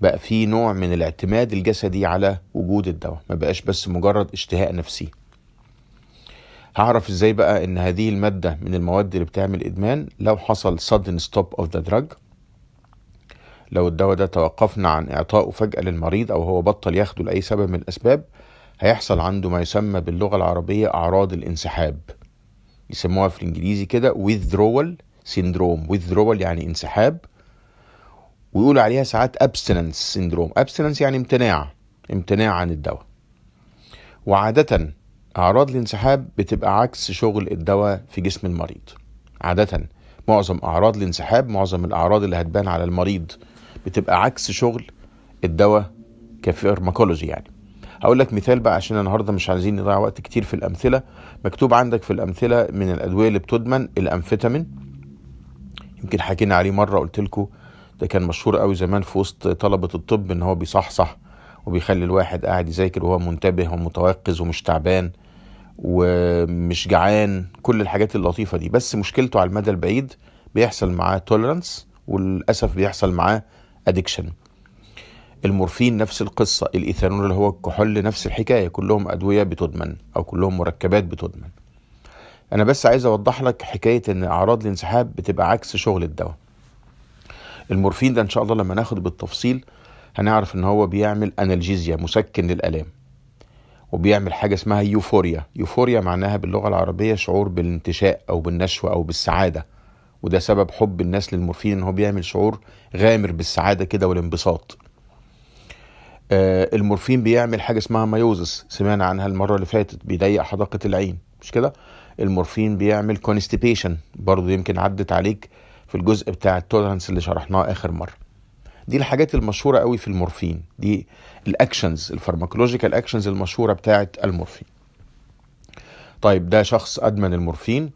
بقى في نوع من الاعتماد الجسدي على وجود الدواء ما بقاش بس مجرد اشتهاء نفسي هعرف ازاي بقى ان هذه المادة من المواد اللي بتعمل ادمان لو حصل sudden stop of the drug لو الدواء ده توقفنا عن اعطائه فجأة للمريض او هو بطل ياخده لأي سبب من الاسباب هيحصل عنده ما يسمى باللغة العربية اعراض الانسحاب يسموها في الانجليزي كده withdrawal syndrome withdrawal يعني انسحاب ويقول عليها ساعات abstinence syndrome abstinence يعني امتناع امتناع عن الدواء وعادة أعراض الانسحاب بتبقى عكس شغل الدواء في جسم المريض عادة معظم أعراض الانسحاب معظم الأعراض اللي هتبان على المريض بتبقى عكس شغل الدواء كفارماكولوجي يعني هقول لك مثال بقى عشان النهارده مش عايزين نضيع وقت كتير في الامثله مكتوب عندك في الامثله من الادويه اللي بتدمن الامفيتامين يمكن حكينا عليه مره قلت لكم ده كان مشهور قوي زمان في وسط طلبه الطب ان هو بيصحصح وبيخلي الواحد قاعد يذاكر وهو منتبه ومتوقظ ومش تعبان ومش جعان كل الحاجات اللطيفه دي بس مشكلته على المدى البعيد بيحصل معاه تولرانس وللاسف بيحصل معاه ادكشن المورفين نفس القصه الايثانول اللي هو الكحول نفس الحكايه كلهم ادويه بتدمن او كلهم مركبات بتدمن انا بس عايز اوضح لك حكايه ان اعراض الانسحاب بتبقى عكس شغل الدواء المورفين ده ان شاء الله لما ناخد بالتفصيل هنعرف ان هو بيعمل انالجيزيا مسكن للالام وبيعمل حاجة اسمها يوفوريا يوفوريا معناها باللغة العربية شعور بالانتشاء أو بالنشوة أو بالسعادة وده سبب حب الناس للمورفين ان هو بيعمل شعور غامر بالسعادة كده والانبساط آه المورفين بيعمل حاجة اسمها مايوزس سمعنا عنها المرة اللي فاتت بيضيق حدقة العين مش كده المورفين بيعمل كونستيبيشن برضو يمكن عدت عليك في الجزء بتاع التولرانس اللي شرحناه آخر مرة دي الحاجات المشهوره قوي في المورفين دي الاكشنز الفارماكولوجيكال اكشنز المشهوره بتاعه المورفين طيب ده شخص ادمن المورفين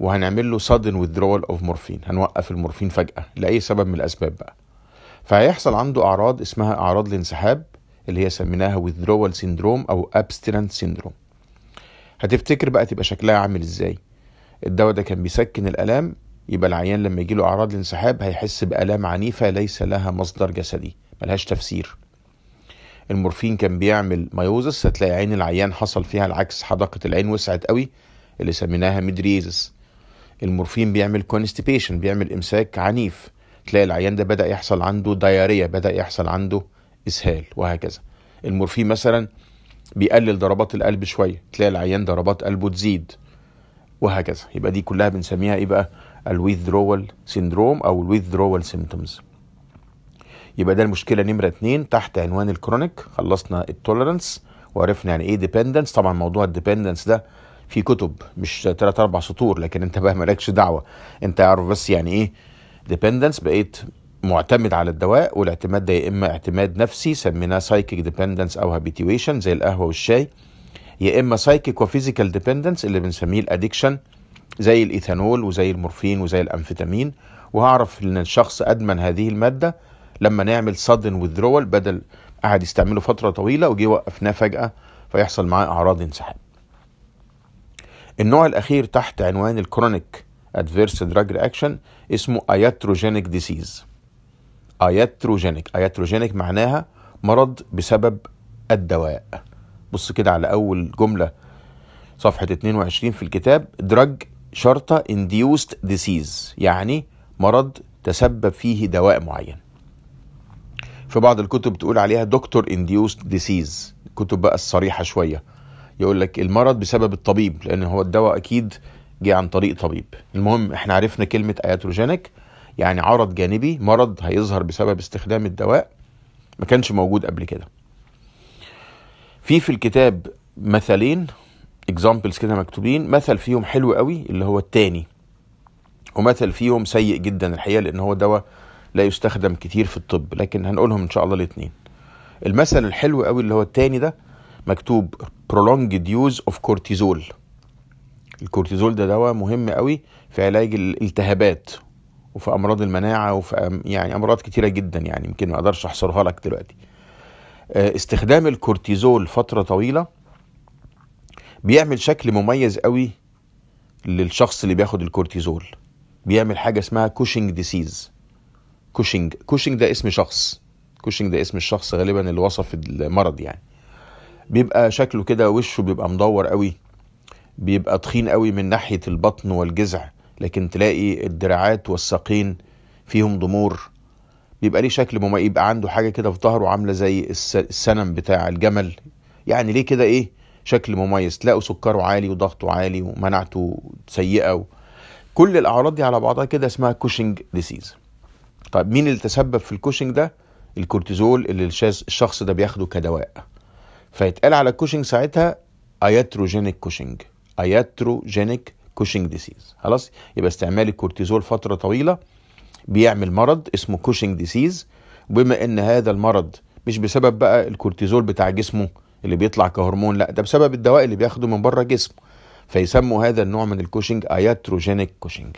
وهنعمل له sudden withdrawal of morphine هنوقف المورفين فجأة لأي سبب من الأسباب بقى فهيحصل عنده أعراض اسمها أعراض الانسحاب اللي هي سميناها withdrawal syndrome أو abstinence syndrome هتفتكر بقى تبقى شكلها عامل ازاي الدواء ده كان بيسكن الآلام يبقى العيان لما يجي له أعراض الانسحاب هيحس بآلام عنيفة ليس لها مصدر جسدي ملهاش تفسير المورفين كان بيعمل مايوزس هتلاقي عين العيان حصل فيها العكس حدقة العين وسعت قوي اللي سميناها ميدريزس المورفين بيعمل كونستيبيشن بيعمل إمساك عنيف تلاقي العيان ده بدأ يحصل عنده ديارية بدأ يحصل عنده إسهال وهكذا المورفين مثلا بيقلل ضربات القلب شوية تلاقي العيان ضربات قلبه تزيد وهكذا يبقى دي كلها بنسميها ايه بقى الويذرول سيندروم او الويذرول سيمتومز يبقى ده المشكله نمره اتنين تحت عنوان الكرونيك خلصنا التوليرنس وعرفنا يعني ايه ديبندنس طبعا موضوع الديبندنس ده في كتب مش تلات اربع سطور لكن انت بقى مالكش دعوه انت اعرف بس يعني ايه ديبندنس بقيت معتمد على الدواء والاعتماد ده يا اما اعتماد نفسي سميناه سايكيك ديبندنس او هابيتويشن زي القهوه والشاي يا اما سايكيك وفيزيكال ديبندنس اللي بنسميه الادكشن زي الايثانول وزي المورفين وزي الامفيتامين وهعرف ان الشخص ادمن هذه الماده لما نعمل صدن وذرول بدل قعد يستعمله فتره طويله وجي وقفناه فجاه فيحصل معاه اعراض انسحاب النوع الاخير تحت عنوان الكرونيك ادفيرس دراج رياكشن اسمه اياتروجينيك ديسيز اياتروجينيك اياتروجينيك معناها مرض بسبب الدواء بص كده على اول جمله صفحه 22 في الكتاب دراج شرطة induced disease يعني مرض تسبب فيه دواء معين في بعض الكتب تقول عليها دكتور induced disease الكتب بقى الصريحة شوية يقول لك المرض بسبب الطبيب لأن هو الدواء أكيد جه عن طريق طبيب المهم احنا عرفنا كلمة اياتروجينيك يعني عرض جانبي مرض هيظهر بسبب استخدام الدواء ما كانش موجود قبل كده في في الكتاب مثلين اكزامبلز كده مكتوبين مثل فيهم حلو قوي اللي هو التاني ومثل فيهم سيء جدا الحقيقه لان هو دواء لا يستخدم كتير في الطب لكن هنقولهم ان شاء الله الاثنين المثل الحلو قوي اللي هو التاني ده مكتوب prolonged use of cortisol الكورتيزول ده دواء مهم قوي في علاج الالتهابات وفي امراض المناعه وفي يعني امراض كتيره جدا يعني يمكن ما اقدرش احصرها لك دلوقتي آه، استخدام الكورتيزول فتره طويله بيعمل شكل مميز قوي للشخص اللي بياخد الكورتيزول بيعمل حاجه اسمها كوشنج ديسيز كوشنج كوشنج ده اسم شخص كوشنج ده اسم الشخص غالبا اللي وصف المرض يعني بيبقى شكله كده وشه بيبقى مدور قوي بيبقى تخين قوي من ناحيه البطن والجذع لكن تلاقي الدراعات والساقين فيهم ضمور بيبقى ليه شكل مميز يبقى عنده حاجه كده في ظهره عامله زي السنم بتاع الجمل يعني ليه كده ايه شكل مميز تلاقوا سكره عالي وضغطه عالي ومناعته سيئه و... كل الاعراض دي على بعضها كده اسمها كوشنج ديسيز طيب مين اللي تسبب في الكوشنج ده الكورتيزول اللي الشخص ده بياخده كدواء فيتقال على الكوشنج ساعتها اياتروجينيك كوشنج اياتروجينيك كوشنج ديسيز خلاص يبقى استعمال الكورتيزول فتره طويله بيعمل مرض اسمه كوشنج ديسيز بما ان هذا المرض مش بسبب بقى الكورتيزول بتاع جسمه اللي بيطلع كهرمون لا ده بسبب الدواء اللي بياخده من بره جسمه فيسموا هذا النوع من الكوشنج اياتروجينيك كوشنج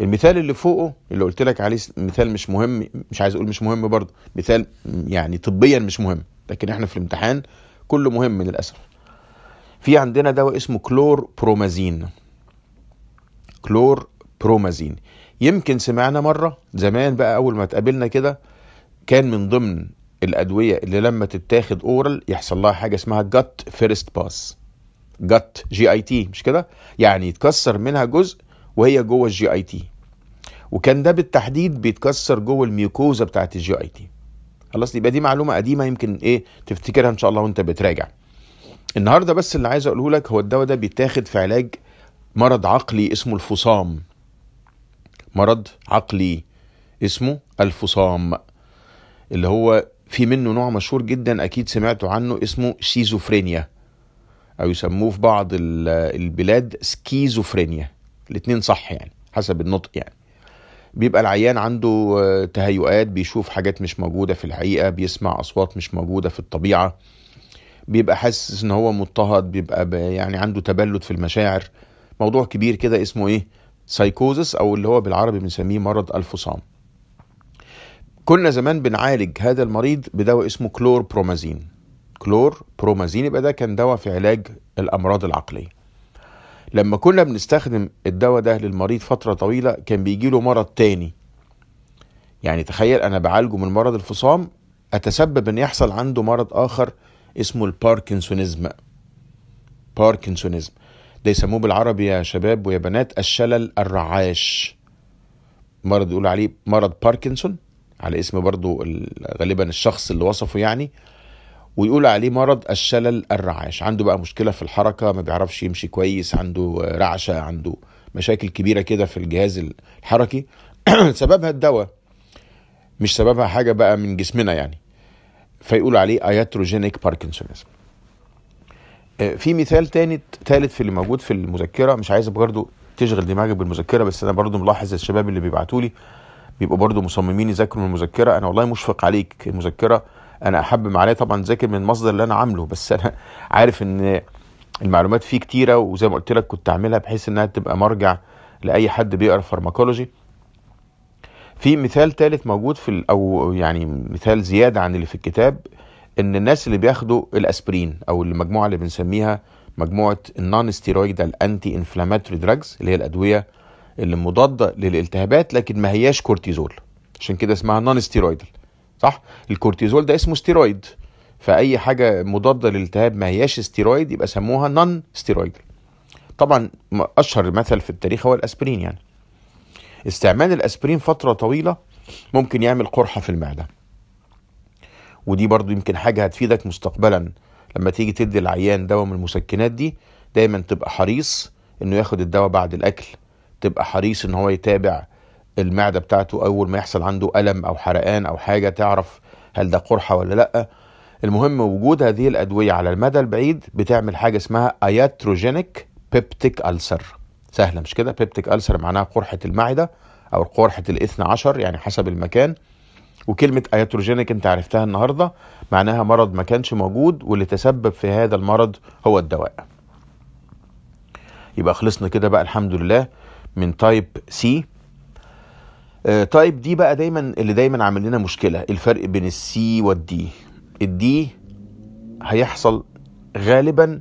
المثال اللي فوقه اللي قلت لك عليه مثال مش مهم مش عايز اقول مش مهم برضه مثال يعني طبيا مش مهم لكن احنا في الامتحان كله مهم من للاسف في عندنا دواء اسمه كلور برومازين كلور برومازين يمكن سمعنا مره زمان بقى اول ما اتقابلنا كده كان من ضمن الادويه اللي لما تتاخد اورال يحصل لها حاجه اسمها جت فيرست باس جت جي اي تي مش كده يعني يتكسر منها جزء وهي جوه الجي اي تي وكان ده بالتحديد بيتكسر جوه الميوكوزا بتاعه الجي اي تي خلاص يبقى دي معلومه قديمه يمكن ايه تفتكرها ان شاء الله وانت بتراجع النهارده بس اللي عايز اقوله لك هو الدواء ده بيتاخد في علاج مرض عقلي اسمه الفصام مرض عقلي اسمه الفصام اللي هو في منه نوع مشهور جدا اكيد سمعتوا عنه اسمه شيزوفرينيا او يسموه في بعض البلاد سكيزوفرينيا الاثنين صح يعني حسب النطق يعني بيبقى العيان عنده آه، تهيؤات بيشوف حاجات مش موجودة في الحقيقة بيسمع أصوات مش موجودة في الطبيعة بيبقى حاسس إن هو مضطهد بيبقى يعني عنده تبلد في المشاعر موضوع كبير كده اسمه إيه سايكوزس أو اللي هو بالعربي بنسميه مرض الفصام كنا زمان بنعالج هذا المريض بدواء اسمه كلور برومازين كلور برومازين يبقى ده كان دواء في علاج الامراض العقليه لما كنا بنستخدم الدواء ده للمريض فتره طويله كان بيجي له مرض تاني يعني تخيل انا بعالجه من مرض الفصام اتسبب ان يحصل عنده مرض اخر اسمه الباركنسونيزم باركنسونيزم ده يسموه بالعربي يا شباب ويا بنات الشلل الرعاش مرض يقول عليه مرض باركنسون على اسم برضو غالبا الشخص اللي وصفه يعني ويقول عليه مرض الشلل الرعاش عنده بقى مشكله في الحركه ما بيعرفش يمشي كويس عنده رعشه عنده مشاكل كبيره كده في الجهاز الحركي <clears throat> سببها الدواء مش سببها حاجه بقى من جسمنا يعني فيقول عليه اياتروجينيك آه، باركنسونيزم في مثال تاني تالت في اللي موجود في المذكره مش عايز برضه تشغل دماغك بالمذكره بس انا برضه ملاحظ الشباب اللي بيبعتوا لي بيبقوا برضو مصممين يذاكروا من المذكره انا والله مشفق عليك المذكره انا احب معايا طبعا ذاكر من المصدر اللي انا عامله بس انا عارف ان المعلومات فيه كتيره وزي ما قلت لك كنت عاملها بحيث انها تبقى مرجع لاي حد بيقرا فارماكولوجي في مثال ثالث موجود في او يعني مثال زياده عن اللي في الكتاب ان الناس اللي بياخدوا الاسبرين او المجموعه اللي بنسميها مجموعه النون ستيرويدال انتي انفلاماتوري دراجز اللي هي الادويه اللي مضادة للالتهابات لكن ما هياش كورتيزول عشان كده اسمها نون ستيرويدال صح الكورتيزول ده اسمه ستيرويد فاي حاجه مضاده للالتهاب ما هياش ستيرويد يبقى سموها نون ستيرويدال طبعا اشهر مثل في التاريخ هو الاسبرين يعني استعمال الاسبرين فتره طويله ممكن يعمل قرحه في المعده ودي برضو يمكن حاجه هتفيدك مستقبلا لما تيجي تدي العيان دواء من المسكنات دي دايما تبقى حريص انه ياخد الدواء بعد الاكل تبقى حريص ان هو يتابع المعده بتاعته اول ما يحصل عنده الم او حرقان او حاجه تعرف هل ده قرحه ولا لا المهم وجود هذه الادويه على المدى البعيد بتعمل حاجه اسمها اياتروجينيك بيبتيك ألسر سهله مش كده بيبتيك ألسر معناها قرحه المعده او قرحه الاثنى عشر يعني حسب المكان وكلمة اياتروجينيك انت عرفتها النهاردة معناها مرض ما كانش موجود واللي تسبب في هذا المرض هو الدواء يبقى خلصنا كده بقى الحمد لله من تايب سي تايب دي بقى دايما اللي دايما عامل لنا مشكله الفرق بين السي والدي الدي هيحصل غالبا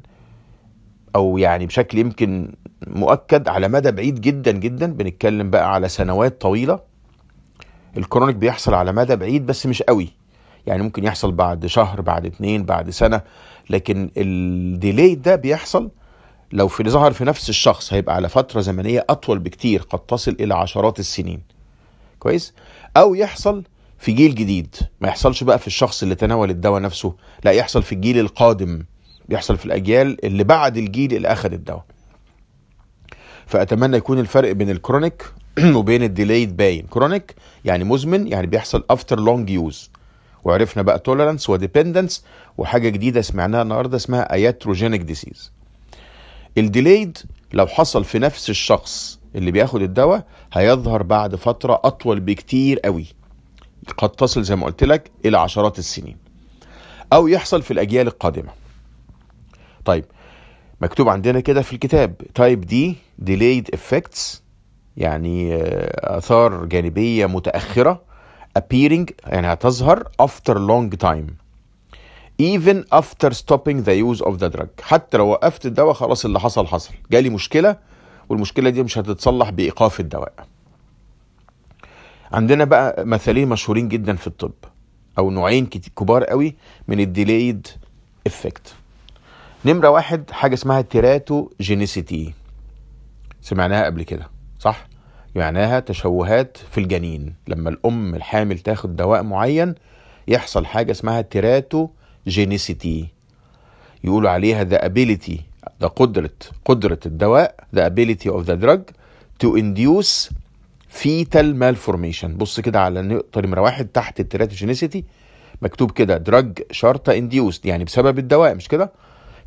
او يعني بشكل يمكن مؤكد على مدى بعيد جدا جدا بنتكلم بقى على سنوات طويله الكرونيك بيحصل على مدى بعيد بس مش قوي يعني ممكن يحصل بعد شهر بعد اتنين بعد سنه لكن الديلي ده بيحصل لو في ظهر في نفس الشخص هيبقى على فترة زمنية أطول بكتير قد تصل إلى عشرات السنين كويس أو يحصل في جيل جديد ما يحصلش بقى في الشخص اللي تناول الدواء نفسه لا يحصل في الجيل القادم يحصل في الأجيال اللي بعد الجيل اللي أخذ الدواء فأتمنى يكون الفرق بين الكرونيك <clears throat> وبين الديليد باين كرونيك يعني مزمن يعني بيحصل افتر لونج يوز وعرفنا بقى توليرانس وديبندنس وحاجه جديده سمعناها النهارده اسمها اياتروجينيك ديسيز الديليد لو حصل في نفس الشخص اللي بياخد الدواء هيظهر بعد فترة أطول بكتير قوي قد تصل زي ما قلت لك إلى عشرات السنين أو يحصل في الأجيال القادمة طيب مكتوب عندنا كده في الكتاب تايب دي delayed effects يعني آه، آثار جانبية متأخرة appearing يعني هتظهر after long time even after stopping the use of the drug حتى لو وقفت الدواء خلاص اللي حصل حصل جالي مشكله والمشكله دي مش هتتصلح بايقاف الدواء عندنا بقى مثالين مشهورين جدا في الطب او نوعين كبار قوي من الديليد افكت نمره واحد حاجه اسمها تيراتو جينيسيتي سمعناها قبل كده صح معناها تشوهات في الجنين لما الام الحامل تاخد دواء معين يحصل حاجه اسمها تيراتو جينيسيتي يقولوا عليها ذا ability ذا قدرة قدرة الدواء ذا ability of the drug to induce fetal malformation بص كده على النقطة نمرة واحد تحت التيراتوجينيسيتي مكتوب كده drug شرطة induced يعني بسبب الدواء مش كده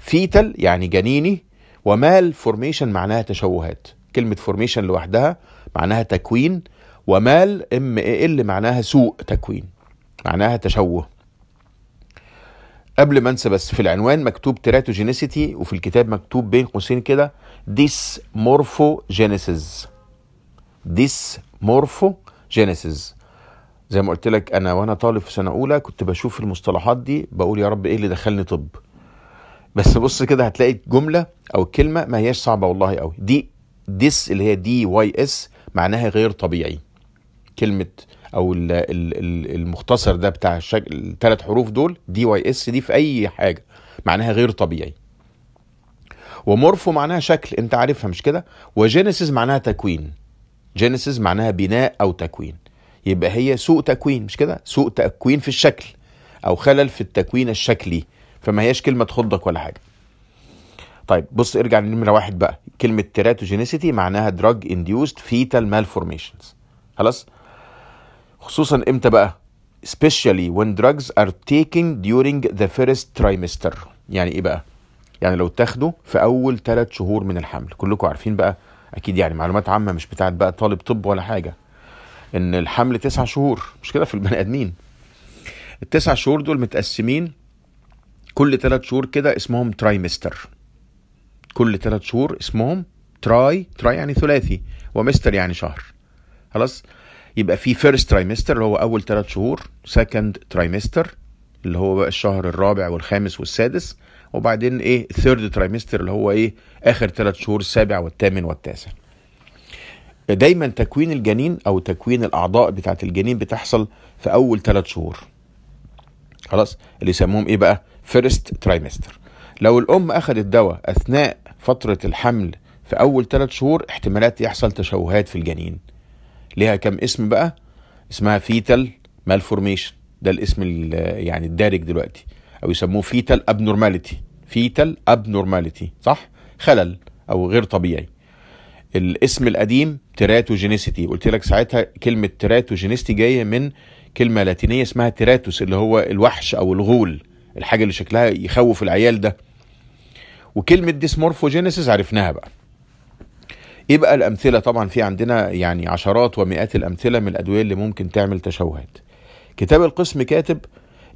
fetal يعني جنيني ومال فورميشن معناها تشوهات كلمة فورميشن لوحدها معناها تكوين ومال ام اي ال معناها سوء تكوين معناها تشوه قبل ما انسى بس في العنوان مكتوب تراتوجينيسيتي وفي الكتاب مكتوب بين قوسين كده ديس جينيسيز ديس جينيسيز زي ما قلت لك انا وانا طالب في سنه اولى كنت بشوف المصطلحات دي بقول يا رب ايه اللي دخلني طب بس بص كده هتلاقي الجمله او الكلمه ما هياش صعبه والله قوي دي ديس اللي هي دي واي اس معناها غير طبيعي كلمه او المختصر ده بتاع الشكل الثلاث حروف دول دي واي اس دي في اي حاجه معناها غير طبيعي ومورفو معناها شكل انت عارفها مش كده وجينيسيس معناها تكوين جينيسيس معناها بناء او تكوين يبقى هي سوء تكوين مش كده سوء تكوين في الشكل او خلل في التكوين الشكلي فما هياش كلمه تخضك ولا حاجه طيب بص ارجع لنمره واحد بقى كلمه تيراتوجينيسيتي معناها دراج انديوست فيتال مالفورميشنز خلاص خصوصا امتى بقى especially when drugs are taken during the first trimester يعني ايه بقى يعني لو تاخده في اول ثلاث شهور من الحمل كلكم عارفين بقى اكيد يعني معلومات عامه مش بتاعت بقى طالب طب ولا حاجه ان الحمل تسع شهور مش كده في البني ادمين التسع شهور دول متقسمين كل ثلاث شهور كده اسمهم ترايمستر كل ثلاث شهور اسمهم تراي تراي يعني ثلاثي ومستر يعني شهر خلاص يبقى في فيرست ترايمستر اللي هو اول ثلاث شهور سكند ترايمستر اللي هو بقى الشهر الرابع والخامس والسادس وبعدين ايه ثيرد ترايمستر اللي هو ايه اخر ثلاث شهور السابع والثامن والتاسع دايما تكوين الجنين او تكوين الاعضاء بتاعه الجنين بتحصل في اول ثلاث شهور خلاص اللي يسموهم ايه بقى فيرست ترايمستر لو الام اخذت دواء اثناء فتره الحمل في اول ثلاث شهور احتمالات يحصل تشوهات في الجنين ليها كم اسم بقى اسمها فيتال مالفورميشن ده الاسم يعني الدارج دلوقتي او يسموه فيتال ابنورماليتي فيتال ابنورماليتي صح خلل او غير طبيعي الاسم القديم تيراتوجينيسيتي قلت لك ساعتها كلمه تيراتوجينيسيتي جايه من كلمه لاتينيه اسمها تيراتوس اللي هو الوحش او الغول الحاجه اللي شكلها يخوف العيال ده وكلمه ديسمورفوجينيسيس عرفناها بقى يبقى الامثله طبعا في عندنا يعني عشرات ومئات الامثله من الادويه اللي ممكن تعمل تشوهات كتاب القسم كاتب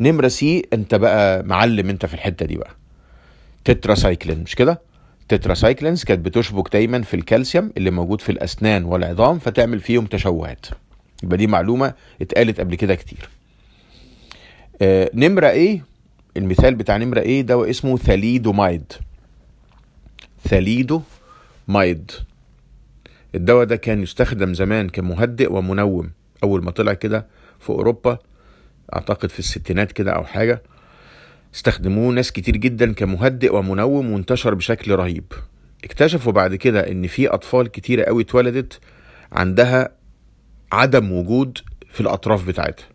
نمره سي انت بقى معلم انت في الحته دي بقى تتراسايكلين مش كده تتراسايكلينز كانت بتشبك دايما في الكالسيوم اللي موجود في الاسنان والعظام فتعمل فيهم تشوهات يبقى دي معلومه اتقالت قبل كده كتير آه نمره ايه المثال بتاع نمره ايه ده اسمه ثاليدومايد مايد الدواء ده كان يستخدم زمان كمهدئ ومنوم أول ما طلع كده في أوروبا أعتقد في الستينات كده أو حاجة استخدموه ناس كتير جدا كمهدئ ومنوم وانتشر بشكل رهيب اكتشفوا بعد كده ان في اطفال كتيرة قوي اتولدت عندها عدم وجود في الاطراف بتاعتها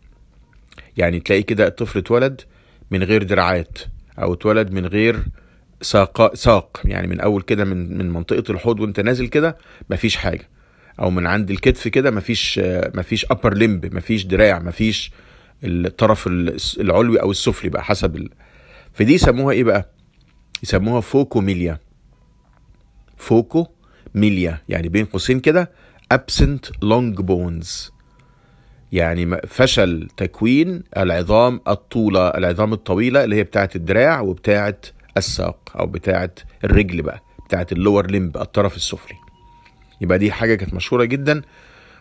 يعني تلاقي كده الطفل اتولد من غير دراعات او اتولد من غير ساق ساق يعني من اول كده من من منطقه الحوض وانت نازل كده مفيش حاجه او من عند الكتف كده مفيش مفيش ابر لمب مفيش دراع مفيش الطرف العلوي او السفلي بقى حسب ال... فدي يسموها ايه بقى يسموها فوكو ميليا فوكو ميليا يعني بين قوسين كده absent long bones يعني فشل تكوين العظام الطولة العظام الطويلة اللي هي بتاعة الدراع وبتاعة الساق او بتاعه الرجل بقى بتاعه اللور لمب الطرف السفلي يبقى دي حاجه كانت مشهوره جدا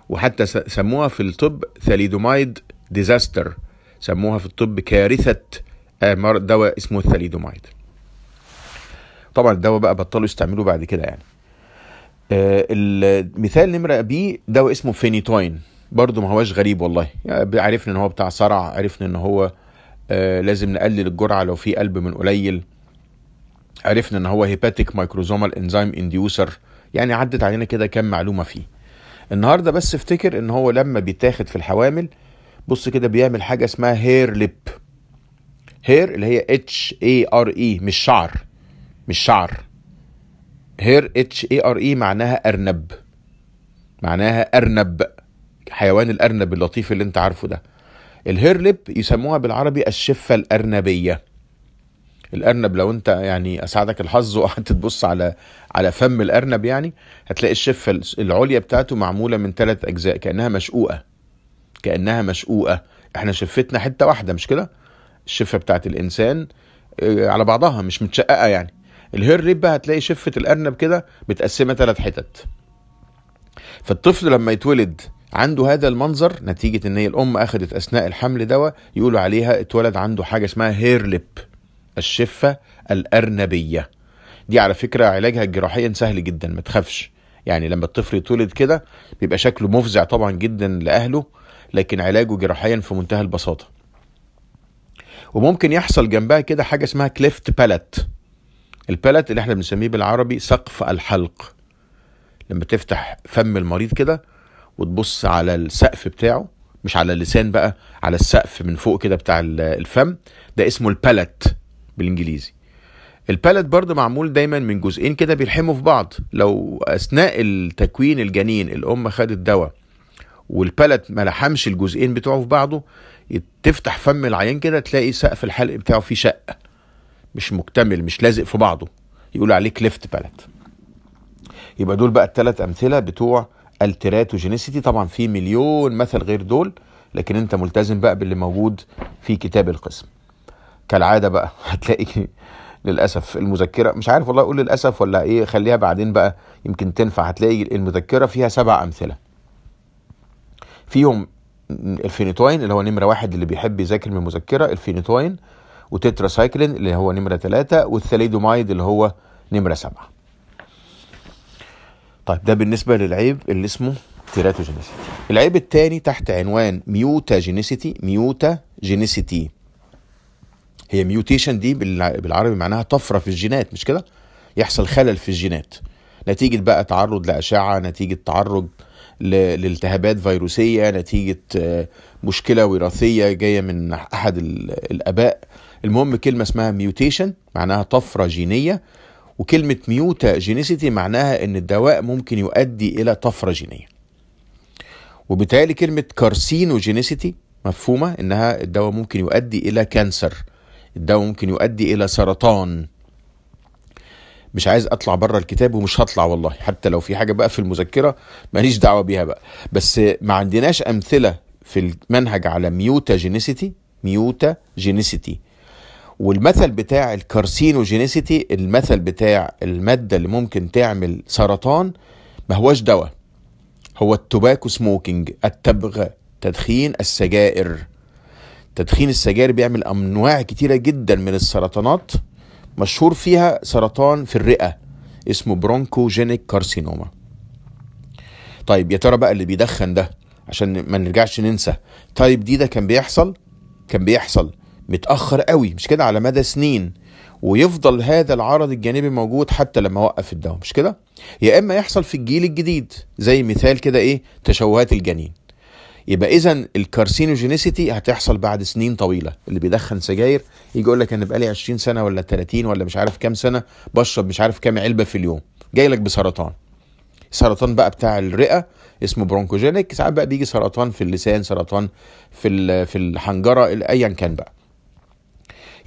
وحتى سموها في الطب ثاليدومايد ديزاستر سموها في الطب كارثه آه، دواء اسمه الثاليدومايد طبعا الدواء بقى بطلوا يستعملوه بعد كده يعني آه المثال نمرة بي دواء اسمه فينيتوين برضه ما هواش غريب والله يعني عرفنا ان هو بتاع صرع عرفنا ان هو آه لازم نقلل الجرعه لو في قلب من قليل عرفنا ان هو هيباتيك مايكروزومال انزيم انديوسر يعني عدت علينا كده كام معلومه فيه النهارده بس افتكر ان هو لما بيتاخد في الحوامل بص كده بيعمل حاجه اسمها هير ليب هير اللي هي اتش اي ار اي مش شعر مش شعر هير اتش اي ار اي معناها ارنب معناها ارنب حيوان الارنب اللطيف اللي انت عارفه ده الهير ليب يسموها بالعربي الشفه الارنبيه الارنب لو انت يعني اساعدك الحظ وقعدت تبص على على فم الارنب يعني هتلاقي الشفه العليا بتاعته معموله من ثلاث اجزاء كانها مشقوقه كانها مشقوقه احنا شفتنا حته واحده مش كده الشفه بتاعت الانسان آه، على بعضها مش متشققه يعني الهير ريب بقى هتلاقي شفه الارنب كده متقسمه ثلاث حتت فالطفل لما يتولد عنده هذا المنظر نتيجة ان هي الام اخدت اثناء الحمل دواء يقولوا عليها اتولد عنده حاجة اسمها هير ليب الشفة الأرنبية دي على فكرة علاجها جراحيا سهل جدا ما تخافش يعني لما الطفل يتولد كده بيبقى شكله مفزع طبعا جدا لأهله لكن علاجه جراحيا في منتهى البساطة وممكن يحصل جنبها كده حاجة اسمها كليفت بالت البالت اللي احنا بنسميه بالعربي سقف الحلق لما تفتح فم المريض كده وتبص على السقف بتاعه مش على اللسان بقى على السقف من فوق كده بتاع الفم ده اسمه البالت بالانجليزي البالت برضه معمول دايما من جزئين كده بيلحموا في بعض لو اثناء التكوين الجنين الام خدت دواء والبالت ما لحمش الجزئين بتوعه في بعضه تفتح فم العيان كده تلاقي سقف الحلق بتاعه فيه شق مش مكتمل مش لازق في بعضه يقول عليه كليفت بالت يبقى دول بقى الثلاث امثله بتوع التراتوجينيسيتي طبعا في مليون مثل غير دول لكن انت ملتزم بقى باللي موجود في كتاب القسم كالعاده بقى <laughs> هتلاقي للاسف المذكره مش عارف والله اقول للاسف ولا ايه خليها بعدين بقى يمكن تنفع هتلاقي المذكره فيها سبع امثله فيهم الفينيتوين اللي هو نمره واحد اللي بيحب يذاكر من المذكره الفينيتوين سايكلين اللي هو نمره ثلاثة والثاليدومايد اللي هو نمره سبعة طيب ده بالنسبه للعيب اللي اسمه تيراتوجينيسيتي العيب الثاني تحت عنوان ميوتاجينيسيتي ميوتاجينيسيتي هي ميوتيشن دي بالعربي معناها طفره في الجينات مش كده يحصل خلل في الجينات نتيجه بقى تعرض لاشعه نتيجه تعرض لالتهابات فيروسيه نتيجه آه، مشكله وراثيه جايه من احد الاباء المهم كلمه اسمها ميوتيشن معناها طفره جينيه وكلمه ميوتا جينيسيتي معناها ان الدواء ممكن يؤدي الى طفره جينيه وبالتالي كلمه كارسينوجينيسيتي مفهومه انها الدواء ممكن يؤدي الى كانسر ده ممكن يؤدي الى سرطان مش عايز اطلع بره الكتاب ومش هطلع والله حتى لو في حاجه بقى في المذكره ماليش دعوه بيها بقى بس ما عندناش امثله في المنهج على ميوتا جينيسيتي والمثل بتاع الكارسينوجينيسيتي المثل بتاع الماده اللي ممكن تعمل سرطان ما هوش دواء هو التوباكو سموكينج التبغ تدخين السجائر تدخين السجاير بيعمل انواع كتيره جدا من السرطانات مشهور فيها سرطان في الرئه اسمه برونكوجينيك كارسينوما طيب يا ترى بقى اللي بيدخن ده عشان ما نرجعش ننسى طيب دي ده كان بيحصل كان بيحصل متاخر قوي مش كده على مدى سنين ويفضل هذا العرض الجانبي موجود حتى لما وقف الدواء مش كده يا اما يحصل في الجيل الجديد زي مثال كده ايه تشوهات الجنين يبقى اذا الكارسينوجينيسيتي هتحصل بعد سنين طويله اللي بيدخن سجاير يجي يقول لك انا بقالي 20 سنه ولا 30 ولا مش عارف كام سنه بشرب مش عارف كام علبه في اليوم جاي لك بسرطان سرطان بقى بتاع الرئه اسمه برونكوجينيك ساعات بقى بيجي سرطان في اللسان سرطان في في الحنجره ايا كان بقى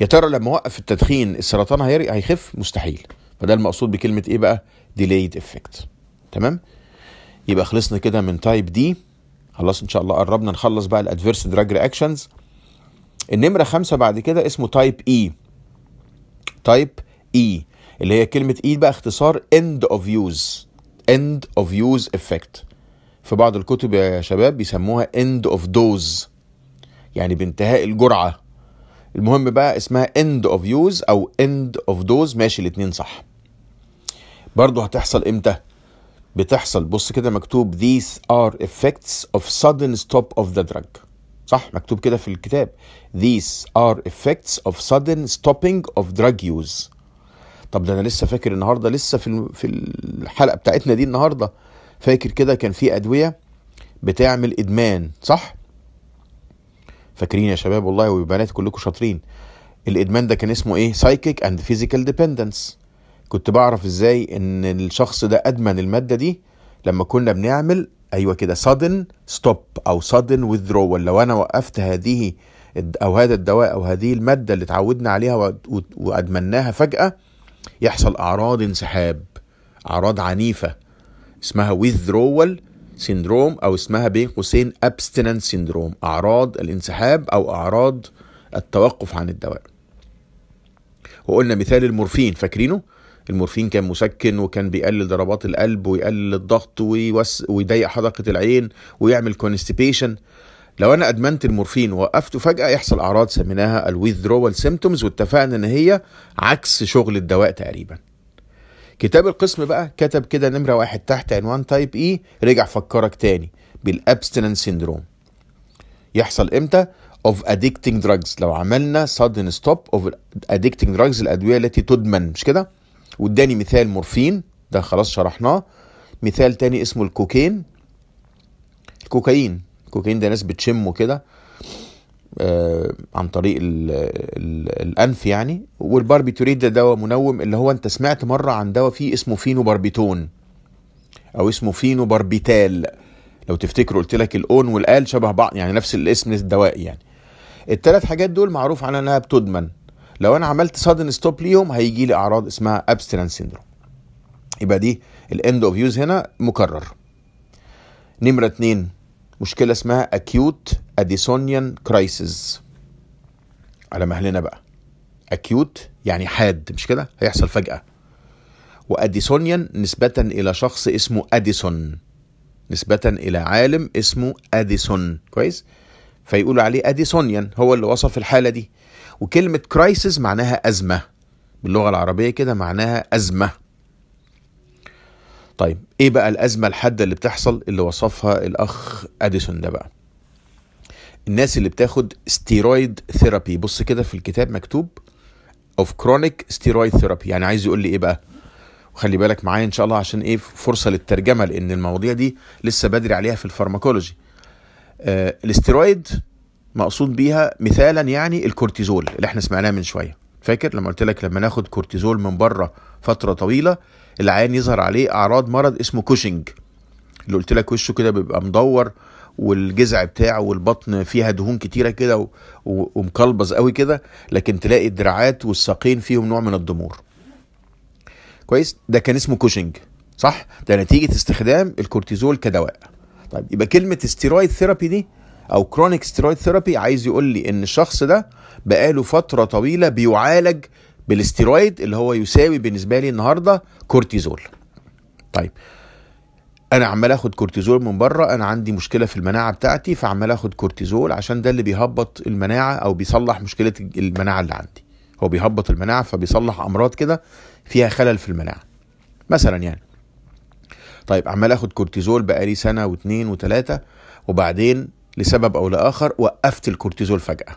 يا ترى لما اوقف التدخين السرطان هيخف مستحيل فده المقصود بكلمه ايه بقى ديليد افكت تمام يبقى خلصنا كده من تايب دي خلاص ان شاء الله قربنا نخلص بقى الادفيرس دراج رياكشنز النمره خمسة بعد كده اسمه تايب اي تايب اي اللي هي كلمه اي e بقى اختصار اند اوف يوز اند اوف يوز افكت في بعض الكتب يا شباب بيسموها اند اوف دوز يعني بانتهاء الجرعه المهم بقى اسمها اند اوف يوز او اند اوف دوز ماشي الاثنين صح برضه هتحصل امتى بتحصل بص كده مكتوب these are effects of sudden stop of the drug صح مكتوب كده في الكتاب these are effects of sudden stopping of drug use طب ده انا لسه فاكر النهارده لسه في في الحلقه بتاعتنا دي النهارده فاكر كده كان في ادويه بتعمل ادمان صح فاكرين يا شباب والله وبنات كلكم شاطرين الادمان ده كان اسمه ايه سايكيك اند فيزيكال ديبندنس كنت بعرف ازاي ان الشخص ده ادمن الماده دي لما كنا بنعمل ايوه كده صدن ستوب او sudden withdrawal لو انا وقفت هذه او هذا الدواء او هذه الماده اللي اتعودنا عليها وادمناها فجاه يحصل اعراض انسحاب اعراض عنيفه اسمها withdrawal سيندروم او اسمها بين قوسين abstinence سيندروم اعراض الانسحاب او اعراض التوقف عن الدواء وقلنا مثال المورفين فاكرينه المورفين كان مسكن وكان بيقلل ضربات القلب ويقلل الضغط ويوس ويضيق حدقه العين ويعمل كونستيبيشن لو انا ادمنت المورفين ووقفته فجاه يحصل اعراض سميناها الويذرول سيمتومز واتفقنا ان هي عكس شغل الدواء تقريبا كتاب القسم بقى كتب كده نمره واحد تحت عنوان تايب اي e، رجع فكرك تاني بالابستنن سيندروم يحصل امتى of addicting drugs لو عملنا sudden stop of addicting drugs الادويه التي تدمن مش كده واداني مثال مورفين ده خلاص شرحناه مثال تاني اسمه الكوكين الكوكايين الكوكايين ده ناس بتشمه كده آه عن طريق الـ الـ الانف يعني والباربيتوريد ده دواء منوم اللي هو انت سمعت مره عن دواء فيه اسمه فينو باربيتون او اسمه فينو باربيتال لو تفتكروا قلت لك الاون والال شبه بعض يعني نفس الاسم الدواء يعني الثلاث حاجات دول معروف عنها انها بتدمن لو انا عملت سادن ستوب ليهم هيجي لي اعراض اسمها ابستيننس سيندروم يبقى دي الاند اوف يوز هنا مكرر نمره اتنين مشكله اسمها اكيوت اديسونيان كرايسيس على مهلنا بقى اكيوت يعني حاد مش كده هيحصل فجاه واديسونيان نسبه الى شخص اسمه اديسون نسبه الى عالم اسمه اديسون كويس فيقولوا عليه اديسونيان هو اللي وصف الحاله دي وكلمة كرايسيس معناها أزمة باللغة العربية كده معناها أزمة طيب إيه بقى الأزمة الحادة اللي بتحصل اللي وصفها الأخ أديسون ده بقى الناس اللي بتاخد ستيرويد ثيرابي بص كده في الكتاب مكتوب اوف كرونيك ستيرويد ثيرابي يعني عايز يقول لي ايه بقى وخلي بالك معايا ان شاء الله عشان ايه فرصه للترجمه لان المواضيع دي لسه بدري عليها في الفارماكولوجي آه الاستيرويد مقصود بيها مثالا يعني الكورتيزول اللي احنا سمعناه من شويه فاكر لما قلت لك لما ناخد كورتيزول من بره فتره طويله العيان يظهر عليه اعراض مرض اسمه كوشنج اللي قلت لك وشه كده بيبقى مدور والجزع بتاعه والبطن فيها دهون كتيره كده ومقلبز قوي كده لكن تلاقي الدراعات والساقين فيهم نوع من الضمور كويس ده كان اسمه كوشنج صح ده نتيجه استخدام الكورتيزول كدواء طيب يبقى كلمه استيرويد ثيرابي دي او كرونيك ستيرويد ثيرابي عايز يقول لي ان الشخص ده بقاله فتره طويله بيعالج بالاسترويد اللي هو يساوي بالنسبه لي النهارده كورتيزول طيب انا عمال اخد كورتيزول من بره انا عندي مشكله في المناعه بتاعتي فعمال اخد كورتيزول عشان ده اللي بيهبط المناعه او بيصلح مشكله المناعه اللي عندي هو بيهبط المناعه فبيصلح امراض كده فيها خلل في المناعه مثلا يعني طيب عمال اخد كورتيزول بقالي سنه واثنين وثلاثه وبعدين لسبب او لاخر وقفت الكورتيزول فجاه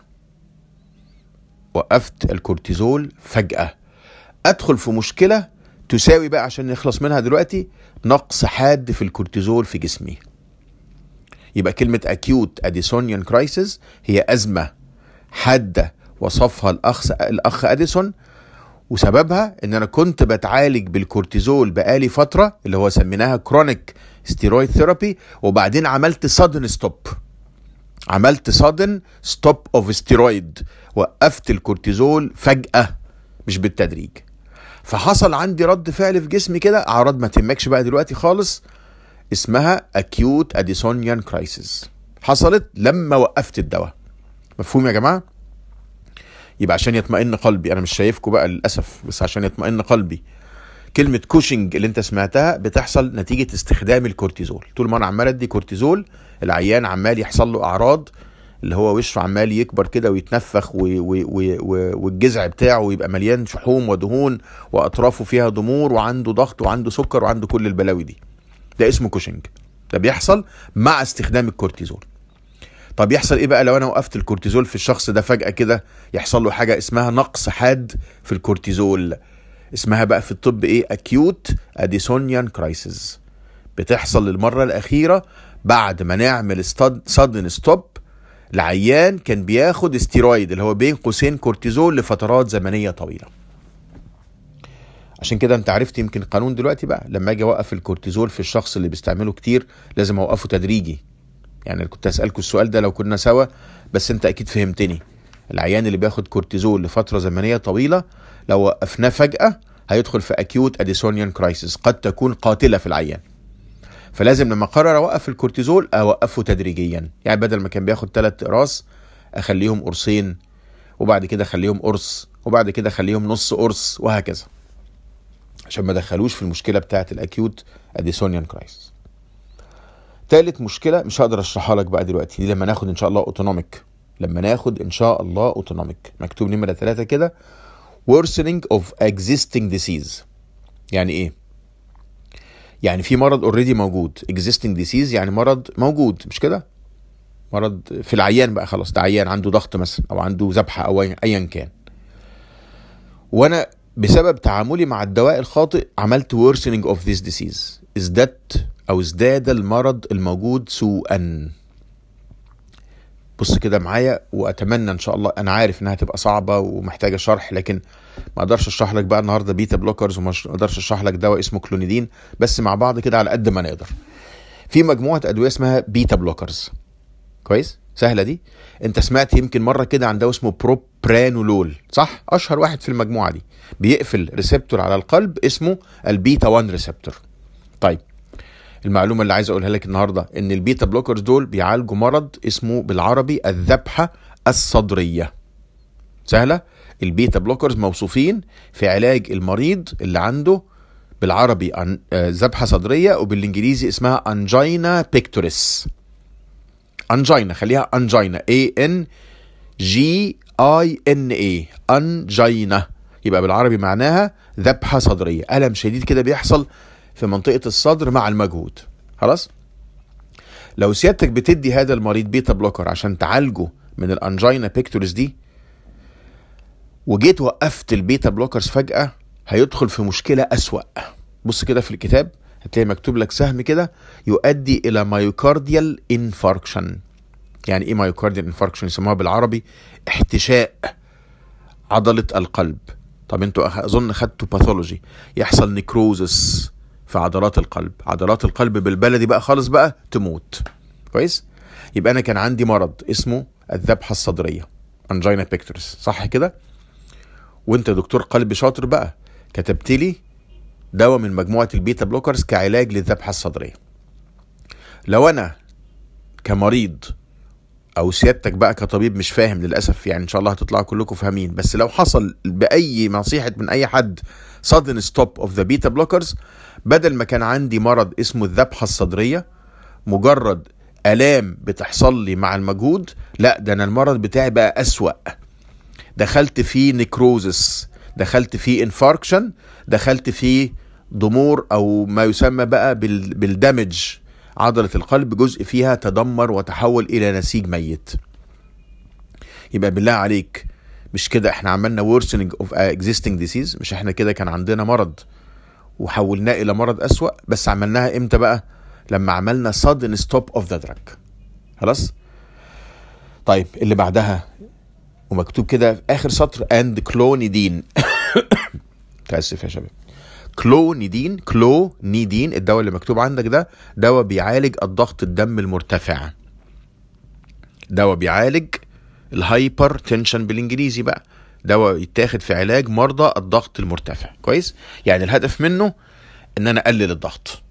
وقفت الكورتيزول فجاه ادخل في مشكله تساوي بقى عشان نخلص منها دلوقتي نقص حاد في الكورتيزول في جسمي يبقى كلمة اكيوت اديسونيان كرايسيس هي أزمة حادة وصفها الأخ الأخ أديسون وسببها إن أنا كنت بتعالج بالكورتيزول بقالي فترة اللي هو سميناها كرونيك ستيرويد ثيرابي وبعدين عملت سادن ستوب عملت صادن ستوب اوف ستيرويد وقفت الكورتيزول فجأة مش بالتدريج فحصل عندي رد فعل في جسمي كده اعراض ما تهمكش بقى دلوقتي خالص اسمها اكيوت اديسونيان كرايسيس حصلت لما وقفت الدواء مفهوم يا جماعه يبقى عشان يطمئن قلبي انا مش شايفكم بقى للاسف بس عشان يطمئن قلبي كلمه كوشنج اللي انت سمعتها بتحصل نتيجه استخدام الكورتيزول طول ما انا عمال ادي كورتيزول العيان عمال يحصل له اعراض اللي هو وشه عمال يكبر كده ويتنفخ و... و... و... والجذع بتاعه يبقى مليان شحوم ودهون واطرافه فيها ضمور وعنده ضغط وعنده سكر وعنده كل البلاوي دي ده اسمه كوشنج ده بيحصل مع استخدام الكورتيزول طب يحصل ايه بقى لو انا وقفت الكورتيزول في الشخص ده فجاه كده يحصل له حاجه اسمها نقص حاد في الكورتيزول اسمها بقى في الطب ايه اكيوت اديسونيان كرايسيس بتحصل للمرة الأخيرة بعد ما نعمل صدن ستوب لعيان كان بياخد استيرويد اللي هو بين قوسين كورتيزول لفترات زمنية طويلة عشان كده انت عرفت يمكن قانون دلوقتي بقى لما اجي اوقف الكورتيزول في الشخص اللي بيستعمله كتير لازم اوقفه تدريجي يعني كنت اسالكوا السؤال ده لو كنا سوا بس انت اكيد فهمتني العيان اللي بياخد كورتيزول لفتره زمنيه طويله لو وقفناه فجأة هيدخل في أكيوت أديسونيان كرايسيس قد تكون قاتلة في العيان فلازم لما قرر أوقف الكورتيزول أوقفه تدريجيا يعني بدل ما كان بياخد ثلاث أقراص أخليهم قرصين وبعد كده أخليهم قرص وبعد كده أخليهم نص قرص وهكذا عشان ما دخلوش في المشكلة بتاعة الأكيوت أديسونيان كرايسيس تالت مشكلة مش هقدر أشرحها لك بقى دلوقتي دي لما ناخد إن شاء الله أوتونوميك لما ناخد ان شاء الله اوتونوميك مكتوب نمرة ثلاثة كده worsening of existing disease يعني ايه يعني في مرض اوريدي موجود existing disease يعني مرض موجود مش كده مرض في العيان بقى خلاص ده عيان عنده ضغط مثلا او عنده ذبحه او ايا كان وانا بسبب تعاملي مع الدواء الخاطئ عملت worsening of this disease ازددت او ازداد المرض الموجود سوءا بص كده معايا واتمنى ان شاء الله انا عارف انها هتبقى صعبه ومحتاجه شرح لكن ما اقدرش اشرح لك بقى النهارده بيتا بلوكرز وما اقدرش اشرح لك دواء اسمه كلونيدين بس مع بعض كده على قد ما نقدر في مجموعه ادويه اسمها بيتا بلوكرز كويس سهله دي انت سمعت يمكن مره كده عن دواء اسمه بروبرانولول صح اشهر واحد في المجموعه دي بيقفل ريسبتور على القلب اسمه البيتا 1 ريسبتور طيب المعلومه اللي عايز اقولها لك النهارده ان البيتا بلوكرز دول بيعالجوا مرض اسمه بالعربي الذبحه الصدريه سهله البيتا بلوكرز موصوفين في علاج المريض اللي عنده بالعربي آه، ذبحه صدريه وبالانجليزي اسمها انجينا بيكتوريس انجينا خليها انجينا اي ان جي اي ان اي انجينا يبقى بالعربي معناها ذبحه صدريه الم شديد كده بيحصل في منطقه الصدر مع المجهود خلاص لو سيادتك بتدي هذا المريض بيتا بلوكر عشان تعالجه من الانجينا بيكتورس دي وجيت وقفت البيتا بلوكرز فجاه هيدخل في مشكله اسوا بص كده في الكتاب هتلاقي مكتوب لك سهم كده يؤدي الى مايوكارديال انفاركشن يعني ايه مايوكارديال انفاركشن يسموها بالعربي احتشاء عضله القلب طب انتوا اظن خدتوا باثولوجي يحصل نيكروزس في عضلات القلب عضلات القلب بالبلدي بقى خالص بقى تموت كويس يبقى انا كان عندي مرض اسمه الذبحه الصدريه انجينا بيكتورس صح كده وانت دكتور قلب شاطر بقى كتبت لي دواء من مجموعه البيتا بلوكرز كعلاج للذبحه الصدريه لو انا كمريض او سيادتك بقى كطبيب مش فاهم للاسف يعني ان شاء الله هتطلعوا كلكم فاهمين بس لو حصل باي نصيحه من اي حد sudden ستوب اوف ذا بيتا بلوكرز بدل ما كان عندي مرض اسمه الذبحه الصدريه مجرد الام بتحصل لي مع المجهود لا ده انا المرض بتاعي بقى اسوا دخلت فيه نيكروزس دخلت فيه انفاركشن دخلت فيه ضمور او ما يسمى بقى بالدمج عضلة القلب جزء فيها تدمر وتحول إلى نسيج ميت يبقى بالله عليك مش كده احنا عملنا worsening of existing disease مش احنا كده كان عندنا مرض وحولناه إلى مرض أسوأ بس عملناها إمتى بقى لما عملنا sudden stop of the drug خلاص طيب اللي بعدها ومكتوب كده في آخر سطر and clonidine <coughs> تأسف يا شباب كلونيدين كلونيدين الدواء اللي مكتوب عندك ده دواء بيعالج الضغط الدم المرتفع دواء بيعالج الهايبر تنشن بالانجليزي بقى دواء يتاخد في علاج مرضى الضغط المرتفع كويس يعني الهدف منه ان انا اقلل الضغط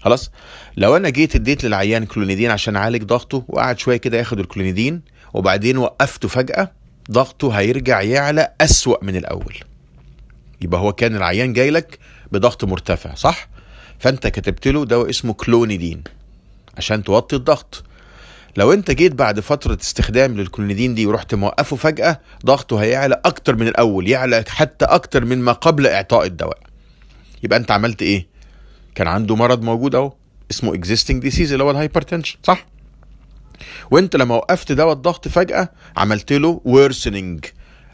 خلاص لو انا جيت اديت للعيان كلونيدين عشان اعالج ضغطه وقعد شويه كده ياخد الكلونيدين وبعدين وقفته فجاه ضغطه هيرجع يعلى اسوا من الاول يبقى هو كان العيان جاي لك بضغط مرتفع صح فانت كتبت له دواء اسمه كلونيدين عشان توطي الضغط لو انت جيت بعد فتره استخدام للكلونيدين دي ورحت موقفه فجاه ضغطه هيعلى اكتر من الاول يعلى حتى اكتر من ما قبل اعطاء الدواء يبقى انت عملت ايه كان عنده مرض موجود اهو اسمه existing ديسيز اللي هو الهايبرتنشن صح وانت لما وقفت دواء الضغط فجاه عملت له worsening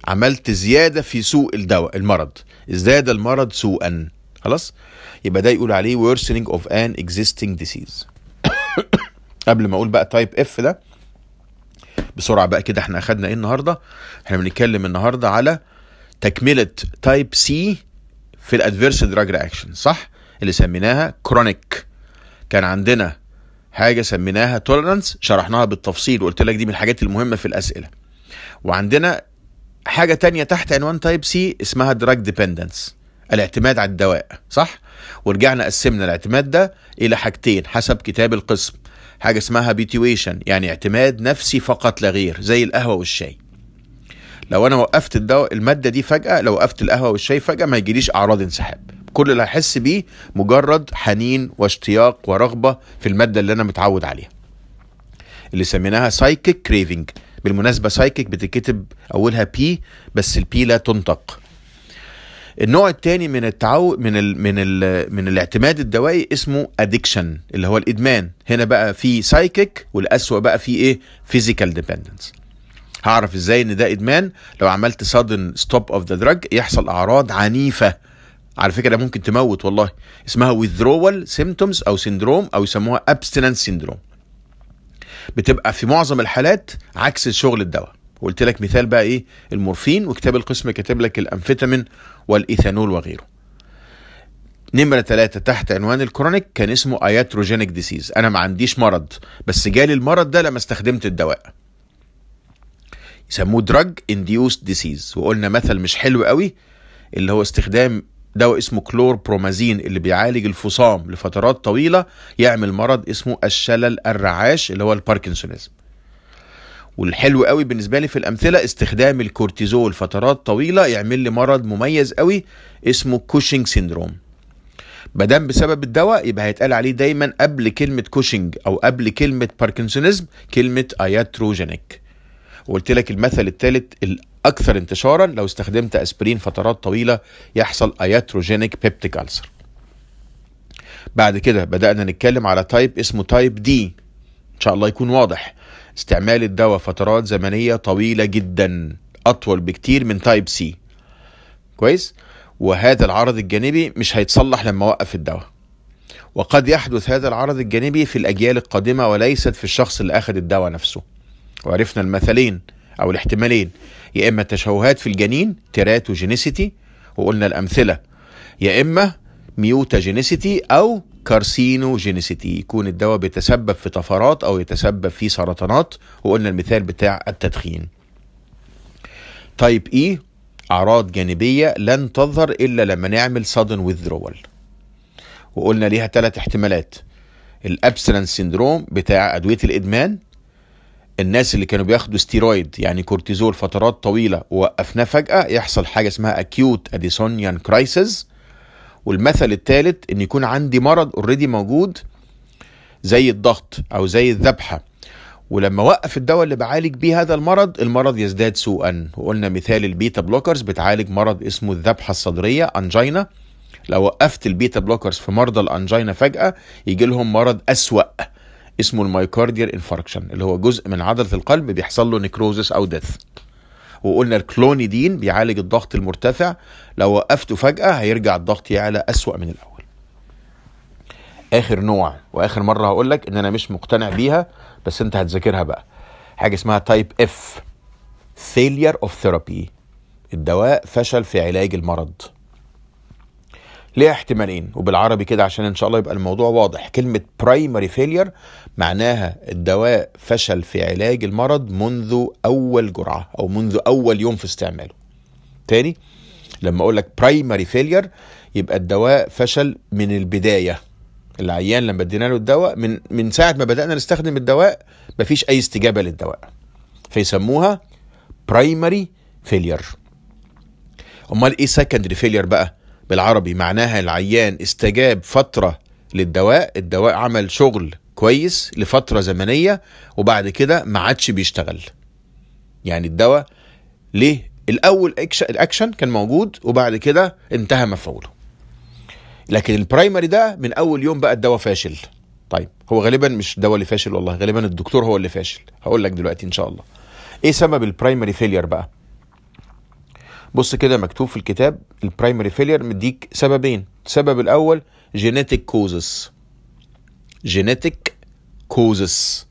عملت زياده في سوء الدواء المرض ازداد المرض سوءا خلاص يبقى ده يقول عليه worsening of an existing disease <coughs> قبل ما اقول بقى تايب اف ده بسرعه بقى كده احنا اخدنا ايه النهارده احنا بنتكلم النهارده على تكمله تايب سي في الادفيرس دراج رياكشن صح اللي سميناها كرونيك كان عندنا حاجه سميناها تولرانس شرحناها بالتفصيل وقلت لك دي من الحاجات المهمه في الاسئله وعندنا حاجه تانية تحت عنوان تايب سي اسمها دراج ديبندنس الاعتماد على الدواء صح ورجعنا قسمنا الاعتماد ده الى حاجتين حسب كتاب القسم حاجه اسمها بيتويشن يعني اعتماد نفسي فقط لا غير زي القهوه والشاي لو انا وقفت الدواء الماده دي فجاه لو وقفت القهوه والشاي فجاه ما يجيليش اعراض انسحاب كل اللي هحس بيه مجرد حنين واشتياق ورغبه في الماده اللي انا متعود عليها اللي سميناها سايكيك كريفنج بالمناسبه سايكيك بتتكتب اولها بي بس البي لا تنطق النوع الثاني من التعود من الـ من الـ من الاعتماد الدوائي اسمه ادكشن اللي هو الادمان هنا بقى في سايكيك والاسوأ بقى في ايه فيزيكال ديبندنس هعرف ازاي ان ده ادمان لو عملت سادن ستوب اوف ذا دراج يحصل اعراض عنيفه على فكره ممكن تموت والله اسمها withdrawal symptoms او سندروم او يسموها ابستيننس سيندروم بتبقى في معظم الحالات عكس شغل الدواء وقلت لك مثال بقى ايه المورفين وكتاب القسم كاتب لك الامفيتامين والايثانول وغيره نمرة ثلاثة تحت عنوان الكرونيك كان اسمه اياتروجينيك ديسيز انا ما عنديش مرض بس جالي المرض ده لما استخدمت الدواء يسموه دراج انديوس ديسيز وقلنا مثل مش حلو قوي اللي هو استخدام دواء اسمه كلور برومازين اللي بيعالج الفصام لفترات طويلة يعمل مرض اسمه الشلل الرعاش اللي هو الباركنسونيزم والحلو قوي بالنسبه لي في الامثله استخدام الكورتيزول فترات طويله يعمل لي مرض مميز قوي اسمه كوشنج سيندروم مادام بسبب الدواء يبقى هيتقال عليه دايما قبل كلمه كوشنج او قبل كلمه باركنسونيزم كلمه اياتروجينيك وقلت لك المثل الثالث الاكثر انتشارا لو استخدمت اسبرين فترات طويله يحصل اياتروجينيك بيبتيك ألسر بعد كده بدانا نتكلم على تايب اسمه تايب دي ان شاء الله يكون واضح استعمال الدواء فترات زمنيه طويله جدا اطول بكتير من تايب سي كويس وهذا العرض الجانبي مش هيتصلح لما اوقف الدواء وقد يحدث هذا العرض الجانبي في الاجيال القادمه وليست في الشخص اللي اخذ الدواء نفسه وعرفنا المثلين او الاحتمالين يا اما تشوهات في الجنين تيراتوجينيسيتي وقلنا الامثله يا اما ميوتاجينيسيتي او كارسينوجينيسيتي يكون الدواء بيتسبب في طفرات او يتسبب في سرطانات وقلنا المثال بتاع التدخين تايب اي اعراض جانبيه لن تظهر الا لما نعمل sudden withdrawal وقلنا ليها ثلاث احتمالات الابسلنس سيندروم بتاع ادويه الادمان الناس اللي كانوا بياخدوا ستيرويد يعني كورتيزول فترات طويله ووقفناه فجاه يحصل حاجه اسمها اكيوت اديسونيان كرايسيس والمثل الثالث ان يكون عندي مرض اوريدي موجود زي الضغط او زي الذبحه ولما وقف الدواء اللي بعالج بيه هذا المرض المرض يزداد سوءا وقلنا مثال البيتا بلوكرز بتعالج مرض اسمه الذبحه الصدريه انجينا لو وقفت البيتا بلوكرز في مرضى الانجينا فجاه يجي لهم مرض اسوا اسمه المايكارديال انفاركشن اللي هو جزء من عضله القلب بيحصل له نكروزس او ديث وقلنا الكلونيدين بيعالج الضغط المرتفع لو وقفته فجأة هيرجع الضغط يعلى أسوأ من الأول آخر نوع وآخر مرة هقولك إن أنا مش مقتنع بيها بس أنت هتذاكرها بقى حاجة اسمها تايب اف failure of therapy الدواء فشل في علاج المرض ليها احتمالين وبالعربي كده عشان ان شاء الله يبقى الموضوع واضح كلمه برايمري فيلير معناها الدواء فشل في علاج المرض منذ اول جرعه او منذ اول يوم في استعماله تاني لما اقول لك برايمري فيلير يبقى الدواء فشل من البدايه العيان لما ادينا له الدواء من من ساعه ما بدانا نستخدم الدواء مفيش اي استجابه للدواء فيسموها برايمري فيلير امال ايه سكندري فيلير بقى بالعربي معناها العيان استجاب فترة للدواء الدواء عمل شغل كويس لفترة زمنية وبعد كده ما عادش بيشتغل يعني الدواء ليه الأول الأكشن كان موجود وبعد كده انتهى مفعوله لكن البرايمري ده من أول يوم بقى الدواء فاشل طيب هو غالبا مش الدواء اللي فاشل والله غالبا الدكتور هو اللي فاشل هقول لك دلوقتي إن شاء الله ايه سبب البرايمري فيلير بقى بص كده مكتوب في الكتاب البرايمري فيلير مديك سببين السبب الاول جينيتك كوزس جينيتك كوزس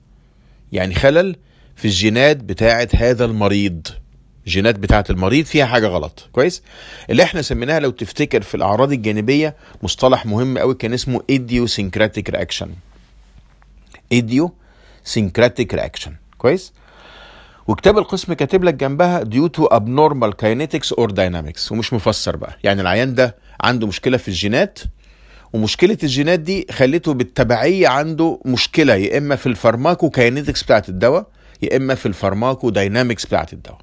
يعني خلل في الجينات بتاعه هذا المريض الجينات بتاعه المريض فيها حاجه غلط كويس اللي احنا سميناها لو تفتكر في الاعراض الجانبيه مصطلح مهم قوي كان اسمه رياكشن reaction سينكراتيك reaction كويس وكتاب القسم كاتب لك جنبها due to abnormal kinetics or dynamics ومش مفسر بقى يعني العيان ده عنده مشكله في الجينات ومشكله الجينات دي خلته بالتبعيه عنده مشكله يا اما في الفارماكو كاينيتكس بتاعت الدواء يا اما في الفارماكو داينامكس بتاعت الدواء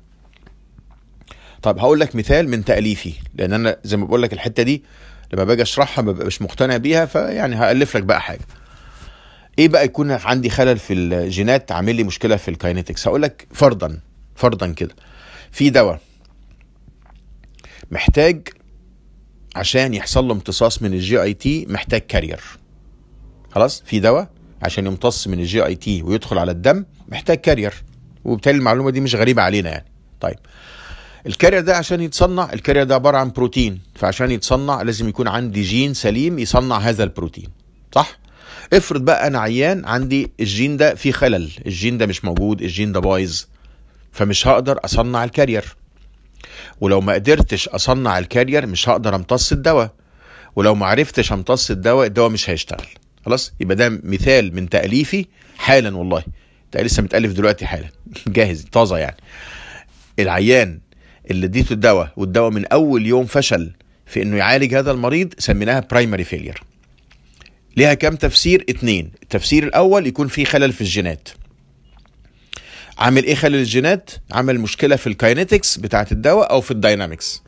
طب هقول لك مثال من تاليفي لان انا زي ما بقول لك الحته دي لما باجي اشرحها ما ببقاش مقتنع بيها فيعني هالف لك بقى حاجه ايه بقى يكون عندي خلل في الجينات عامل لي مشكله في الكاينتكس هقول لك فرضا فرضا كده في دواء محتاج عشان يحصل له امتصاص من الجي اي تي محتاج كارير خلاص في دواء عشان يمتص من الجي اي تي ويدخل على الدم محتاج كارير وبالتالي المعلومه دي مش غريبه علينا يعني طيب الكارير ده عشان يتصنع الكارير ده عباره عن بروتين فعشان يتصنع لازم يكون عندي جين سليم يصنع هذا البروتين صح افرض بقى انا عيان عندي الجين ده فيه خلل الجين ده مش موجود الجين ده بايظ فمش هقدر اصنع الكارير ولو ما قدرتش اصنع الكارير مش هقدر امتص الدواء ولو ما عرفتش امتص الدواء الدواء مش هيشتغل خلاص يبقى ده مثال من تاليفي حالا والله ده لسه متالف دلوقتي حالا <laughs> جاهز طازه يعني العيان اللي اديته الدواء والدواء من اول يوم فشل في انه يعالج هذا المريض سميناها برايمري فيلير ليها كم تفسير اتنين التفسير الاول يكون في خلل في الجينات عامل ايه خلل الجينات عامل مشكله في الكاينetics بتاعه الدواء او في الداينامكس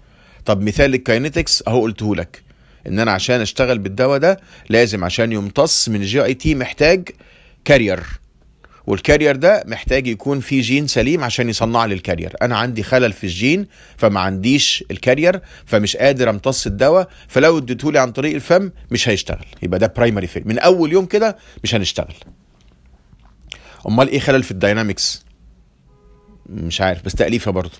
طب مثال الكاينetics اهو قلته لك ان انا عشان اشتغل بالدواء ده لازم عشان يمتص من جي اي تي محتاج كارير والكارير ده محتاج يكون فيه جين سليم عشان يصنع لي الكارير انا عندي خلل في الجين فما عنديش الكارير فمش قادر امتص الدواء فلو اديته لي عن طريق الفم مش هيشتغل يبقى ده برايمري فيل من اول يوم كده مش هنشتغل امال ايه خلل في الداينامكس مش عارف بس تأليفه برضه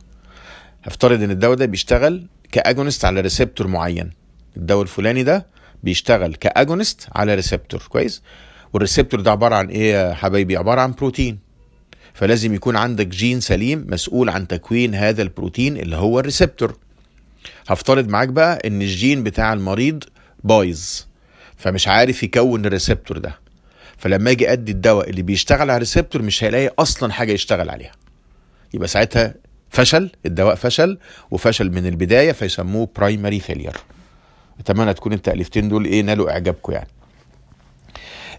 هفترض ان الدواء ده بيشتغل كاجونست على ريسبتور معين الدواء الفلاني ده بيشتغل كاجونست على ريسبتور كويس والريسبتور ده عباره عن ايه يا حبايبي عباره عن بروتين فلازم يكون عندك جين سليم مسؤول عن تكوين هذا البروتين اللي هو الريسبتور هفترض معاك بقى ان الجين بتاع المريض بايظ فمش عارف يكون الريسبتور ده فلما اجي ادي الدواء اللي بيشتغل على الريسبتور مش هيلاقي اصلا حاجه يشتغل عليها يبقى ساعتها فشل الدواء فشل وفشل من البدايه فيسموه برايمري فيلير اتمنى تكون التاليفتين دول ايه نالوا اعجابكم يعني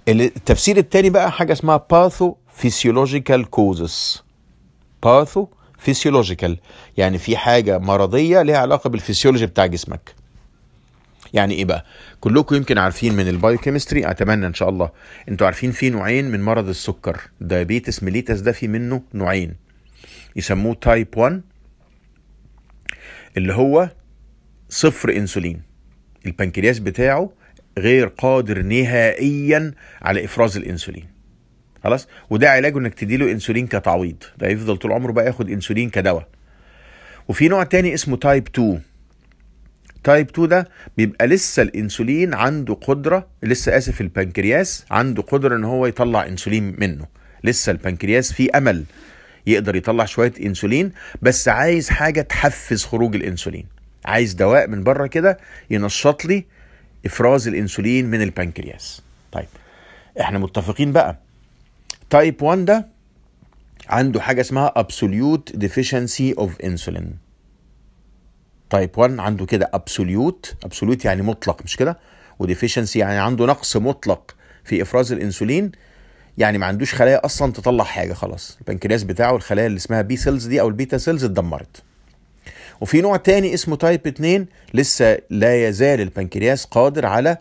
التفسير الثاني بقى حاجه اسمها باثو فيسيولوجيكال كوزس باثو فيسيولوجيكال يعني في حاجه مرضيه ليها علاقه بالفسيولوجي بتاع جسمك يعني ايه بقى كلكم يمكن عارفين من البايوكيمستري اتمنى ان شاء الله انتوا عارفين في نوعين من مرض السكر دايابيتس ميليتس ده في منه نوعين يسموه تايب 1 اللي هو صفر انسولين البنكرياس بتاعه غير قادر نهائيا على افراز الانسولين خلاص وده علاجه انك تديله انسولين كتعويض ده يفضل طول عمره بقى ياخد انسولين كدواء وفي نوع تاني اسمه تايب 2 تايب 2 ده بيبقى لسه الانسولين عنده قدره لسه اسف البنكرياس عنده قدره ان هو يطلع انسولين منه لسه البنكرياس فيه امل يقدر يطلع شويه انسولين بس عايز حاجه تحفز خروج الانسولين عايز دواء من بره كده ينشط لي افراز الانسولين من البنكرياس طيب احنا متفقين بقى تايب 1 ده عنده حاجه اسمها ابسوليوت ديفيشنسي اوف انسولين تايب 1 عنده كده ابسوليوت ابسوليوت يعني مطلق مش كده وديفيشنسي يعني عنده نقص مطلق في افراز الانسولين يعني ما عندوش خلايا اصلا تطلع حاجه خلاص البنكرياس بتاعه الخلايا اللي اسمها بي سيلز دي او البيتا سيلز اتدمرت وفي نوع تاني اسمه تايب 2 لسه لا يزال البنكرياس قادر على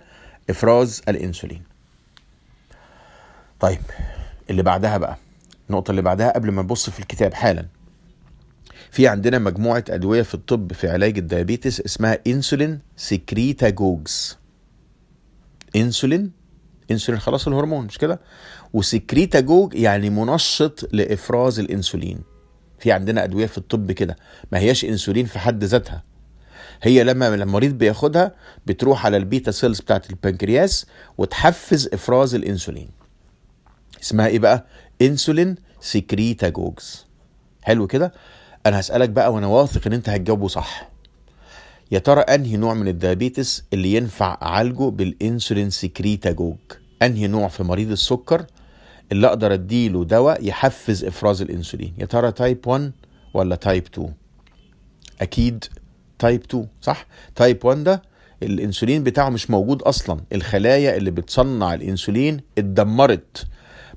افراز الانسولين طيب اللي بعدها بقى النقطه اللي بعدها قبل ما نبص في الكتاب حالا في عندنا مجموعه ادويه في الطب في علاج الديابيتس اسمها انسولين سكريتاجوجز انسولين انسولين خلاص الهرمون مش كده وسكريتاجوج يعني منشط لافراز الانسولين في عندنا ادويه في الطب كده ما هياش انسولين في حد ذاتها هي لما المريض بياخدها بتروح على البيتا سيلز بتاعت البنكرياس وتحفز افراز الانسولين اسمها ايه بقى انسولين سيكريتاجوجز حلو كده انا هسالك بقى وانا واثق ان انت هتجاوبه صح يا ترى انهي نوع من الديابيتس اللي ينفع اعالجه بالانسولين سيكريتاجوج انهي نوع في مريض السكر اللي اقدر اديله دواء يحفز افراز الانسولين يا ترى تايب 1 ولا تايب 2 اكيد تايب 2 صح تايب 1 ده الانسولين بتاعه مش موجود اصلا الخلايا اللي بتصنع الانسولين اتدمرت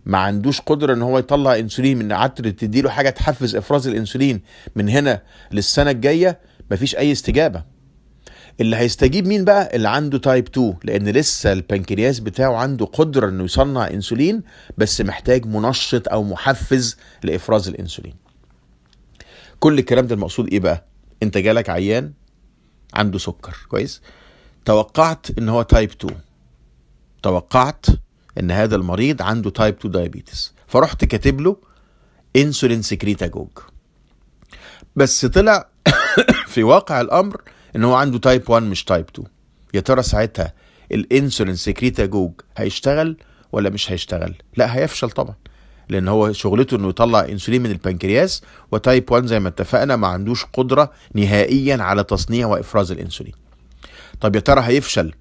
ما عندوش قدره ان هو يطلع انسولين من عتر تديله حاجه تحفز افراز الانسولين من هنا للسنه الجايه مفيش اي استجابه اللي هيستجيب مين بقى اللي عنده تايب 2 لان لسه البنكرياس بتاعه عنده قدره انه يصنع انسولين بس محتاج منشط او محفز لافراز الانسولين كل الكلام ده المقصود ايه بقى انت جالك عيان عنده سكر كويس توقعت ان هو تايب 2 توقعت ان هذا المريض عنده تايب 2 دايابيتس فرحت كاتب له انسولين سكريتاجوج بس طلع <coughs> في واقع الامر ان هو عنده تايب 1 مش تايب 2 يا ترى ساعتها الانسولين سكريتاجوج هيشتغل ولا مش هيشتغل لا هيفشل طبعا لان هو شغلته انه يطلع انسولين من البنكرياس وتايب 1 زي ما اتفقنا ما عندوش قدره نهائيا على تصنيع وافراز الانسولين طب يا ترى هيفشل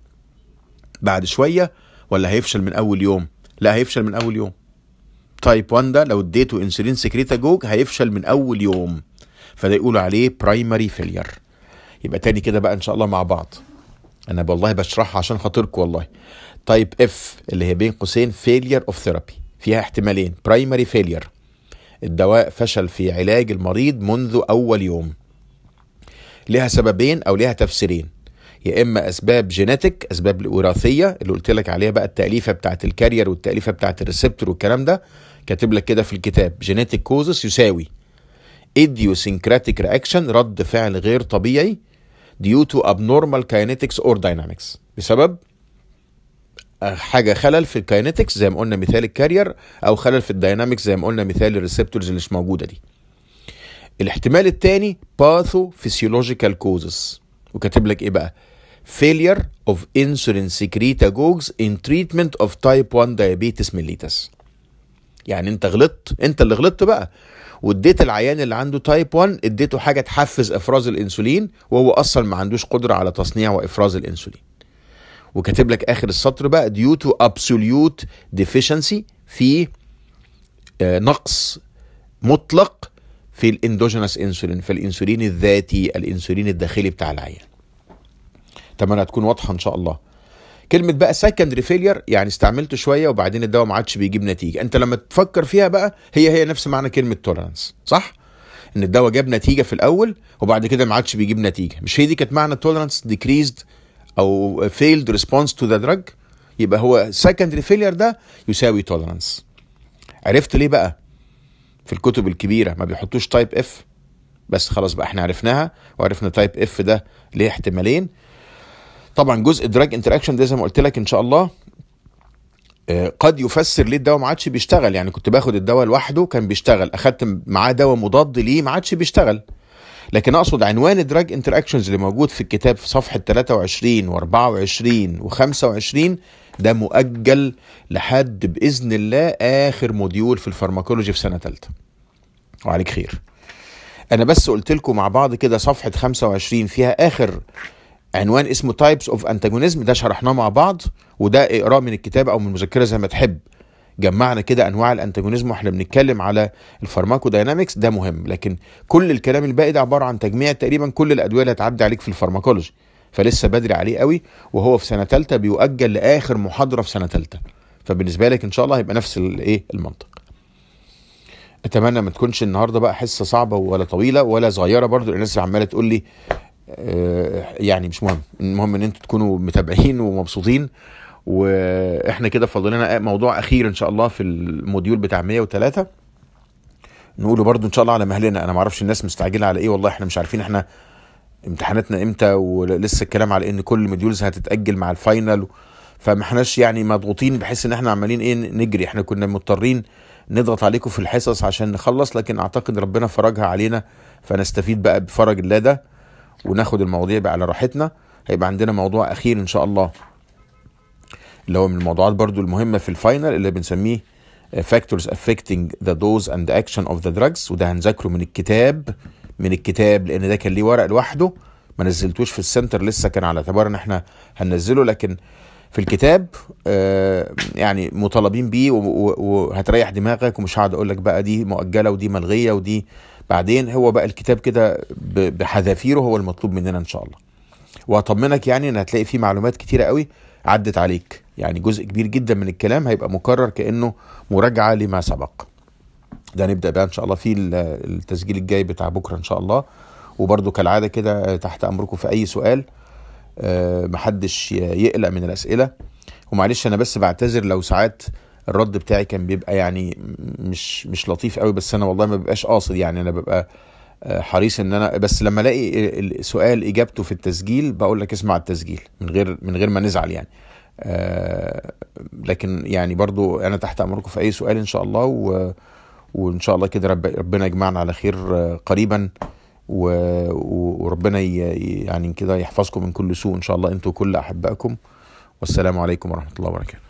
بعد شويه ولا هيفشل من اول يوم لا هيفشل من اول يوم تايب 1 ده لو اديته انسولين سكريتاجوج هيفشل من اول يوم فده يقولوا عليه برايمري فيلير يبقى تاني كده بقى ان شاء الله مع بعض انا والله بشرحها عشان خاطركم والله تايب اف اللي هي بين قوسين فيلير اوف ثيرابي فيها احتمالين برايمري فيلير الدواء فشل في علاج المريض منذ اول يوم لها سببين او لها تفسيرين يا اما اسباب جينيتك اسباب وراثيه اللي قلت لك عليها بقى التاليفه بتاعه الكارير والتاليفه بتاعه الريسبتور والكلام ده كاتب لك كده في الكتاب جينيتك كوزس يساوي ايديوسينكراتيك رياكشن رد فعل غير طبيعي due to abnormal kinetics or dynamics بسبب آه، حاجه خلل في الكاينتكس زي ما قلنا مثال الكارير او خلل في الداينامكس زي ما قلنا مثال الريسبتورز اللي مش موجوده دي الاحتمال الثاني باثو فيسيولوجيكال كوزز وكاتب لك ايه بقى failure of insulin secretagogues ان تريتمنت اوف تايب 1 diabetes ميليتس يعني انت غلطت انت اللي غلطت بقى واديت العيان اللي عنده تايب 1 اديته حاجه تحفز افراز الانسولين وهو اصلا ما عندوش قدره على تصنيع وافراز الانسولين وكاتب لك اخر السطر بقى due to absolute deficiency في آه، نقص مطلق في الاندوجينس انسولين في الانسولين الذاتي الانسولين الداخلي بتاع العيان تمام هتكون واضحه ان شاء الله كلمه بقى سيكندري فيلير يعني استعملته شويه وبعدين الدواء ما عادش بيجيب نتيجه انت لما تفكر فيها بقى هي هي نفس معنى كلمه تولرانس صح ان الدواء جاب نتيجه في الاول وبعد كده ما عادش بيجيب نتيجه مش هي دي كانت معنى تولرانس ديكريزد او فيلد ريسبونس تو ذا دراج يبقى هو سيكندري فيلير ده يساوي تولرانس عرفت ليه بقى في الكتب الكبيره ما بيحطوش تايب اف بس خلاص بقى احنا عرفناها وعرفنا تايب اف ده ليه احتمالين طبعا جزء الدراج انتراكشن ده زي ما قلت لك ان شاء الله آه، قد يفسر ليه الدواء ما عادش بيشتغل يعني كنت باخد الدواء لوحده كان بيشتغل اخدت معاه دواء مضاد ليه ما عادش بيشتغل لكن اقصد عنوان الدراج انتراكشنز اللي موجود في الكتاب في صفحه 23 و24 و25 ده مؤجل لحد باذن الله اخر موديول في الفارماكولوجي في سنه ثالثه وعليك خير انا بس قلت لكم مع بعض كده صفحه 25 فيها اخر عنوان اسمه تايبس اوف انتاجونيزم ده شرحناه مع بعض وده اقراه من الكتاب او من المذكره زي ما تحب جمعنا كده انواع الانتاجونيزم واحنا بنتكلم على الفارماكوداينامكس ده مهم لكن كل الكلام الباقي ده عباره عن تجميع تقريبا كل الادويه اللي هتعدي عليك في الفارماكولوجي فلسه بدري عليه قوي وهو في سنه ثالثه بيؤجل لاخر محاضره في سنه ثالثه فبالنسبه لك ان شاء الله هيبقى نفس الايه المنطق اتمنى ما تكونش النهارده بقى حصه صعبه ولا طويله ولا صغيره برضو الناس عماله تقول لي يعني مش مهم المهم ان انتوا تكونوا متابعين ومبسوطين واحنا كده فاضل لنا موضوع اخير ان شاء الله في الموديول بتاع 103 نقوله برضو ان شاء الله على مهلنا انا ما اعرفش الناس مستعجله على ايه والله احنا مش عارفين احنا امتحاناتنا امتى ولسه الكلام على ان كل الموديولز هتتاجل مع الفاينل فما احناش يعني مضغوطين بحيث ان احنا عمالين ايه نجري احنا كنا مضطرين نضغط عليكم في الحصص عشان نخلص لكن اعتقد ربنا فرجها علينا فنستفيد بقى بفرج الله ده وناخد المواضيع بقى على راحتنا هيبقى عندنا موضوع اخير ان شاء الله اللي هو من الموضوعات برضو المهمة في الفاينل اللي بنسميه فاكتورز uh, affecting ذا دوز اند اكشن اوف ذا دراجز وده هنذاكره من الكتاب من الكتاب لان ده كان ليه ورق لوحده ما نزلتوش في السنتر لسه كان على اعتبار ان احنا هننزله لكن في الكتاب uh, يعني مطالبين بيه وهتريح دماغك ومش هقعد اقول لك بقى دي مؤجله ودي ملغيه ودي بعدين هو بقى الكتاب كده بحذافيره هو المطلوب مننا ان شاء الله واطمنك يعني ان هتلاقي فيه معلومات كتيره قوي عدت عليك يعني جزء كبير جدا من الكلام هيبقى مكرر كانه مراجعه لما سبق ده نبدا بقى ان شاء الله في التسجيل الجاي بتاع بكره ان شاء الله وبرده كالعاده كده تحت امركم في اي سؤال آه، محدش يقلق من الاسئله ومعلش انا بس بعتذر لو ساعات الرد بتاعي كان بيبقى يعني مش مش لطيف قوي بس انا والله ما ببقاش قاصد يعني انا ببقى آه، حريص ان انا بس لما الاقي السؤال اجابته في التسجيل بقول لك اسمع التسجيل من غير من غير ما نزعل يعني آه، لكن يعني برضو انا تحت امركم في اي سؤال ان شاء الله و وان شاء الله كده رب ربنا يجمعنا على خير آه، قريبا و... وربنا ي... يعني كده يحفظكم من كل سوء ان شاء الله انتوا كل احبائكم والسلام عليكم ورحمه الله وبركاته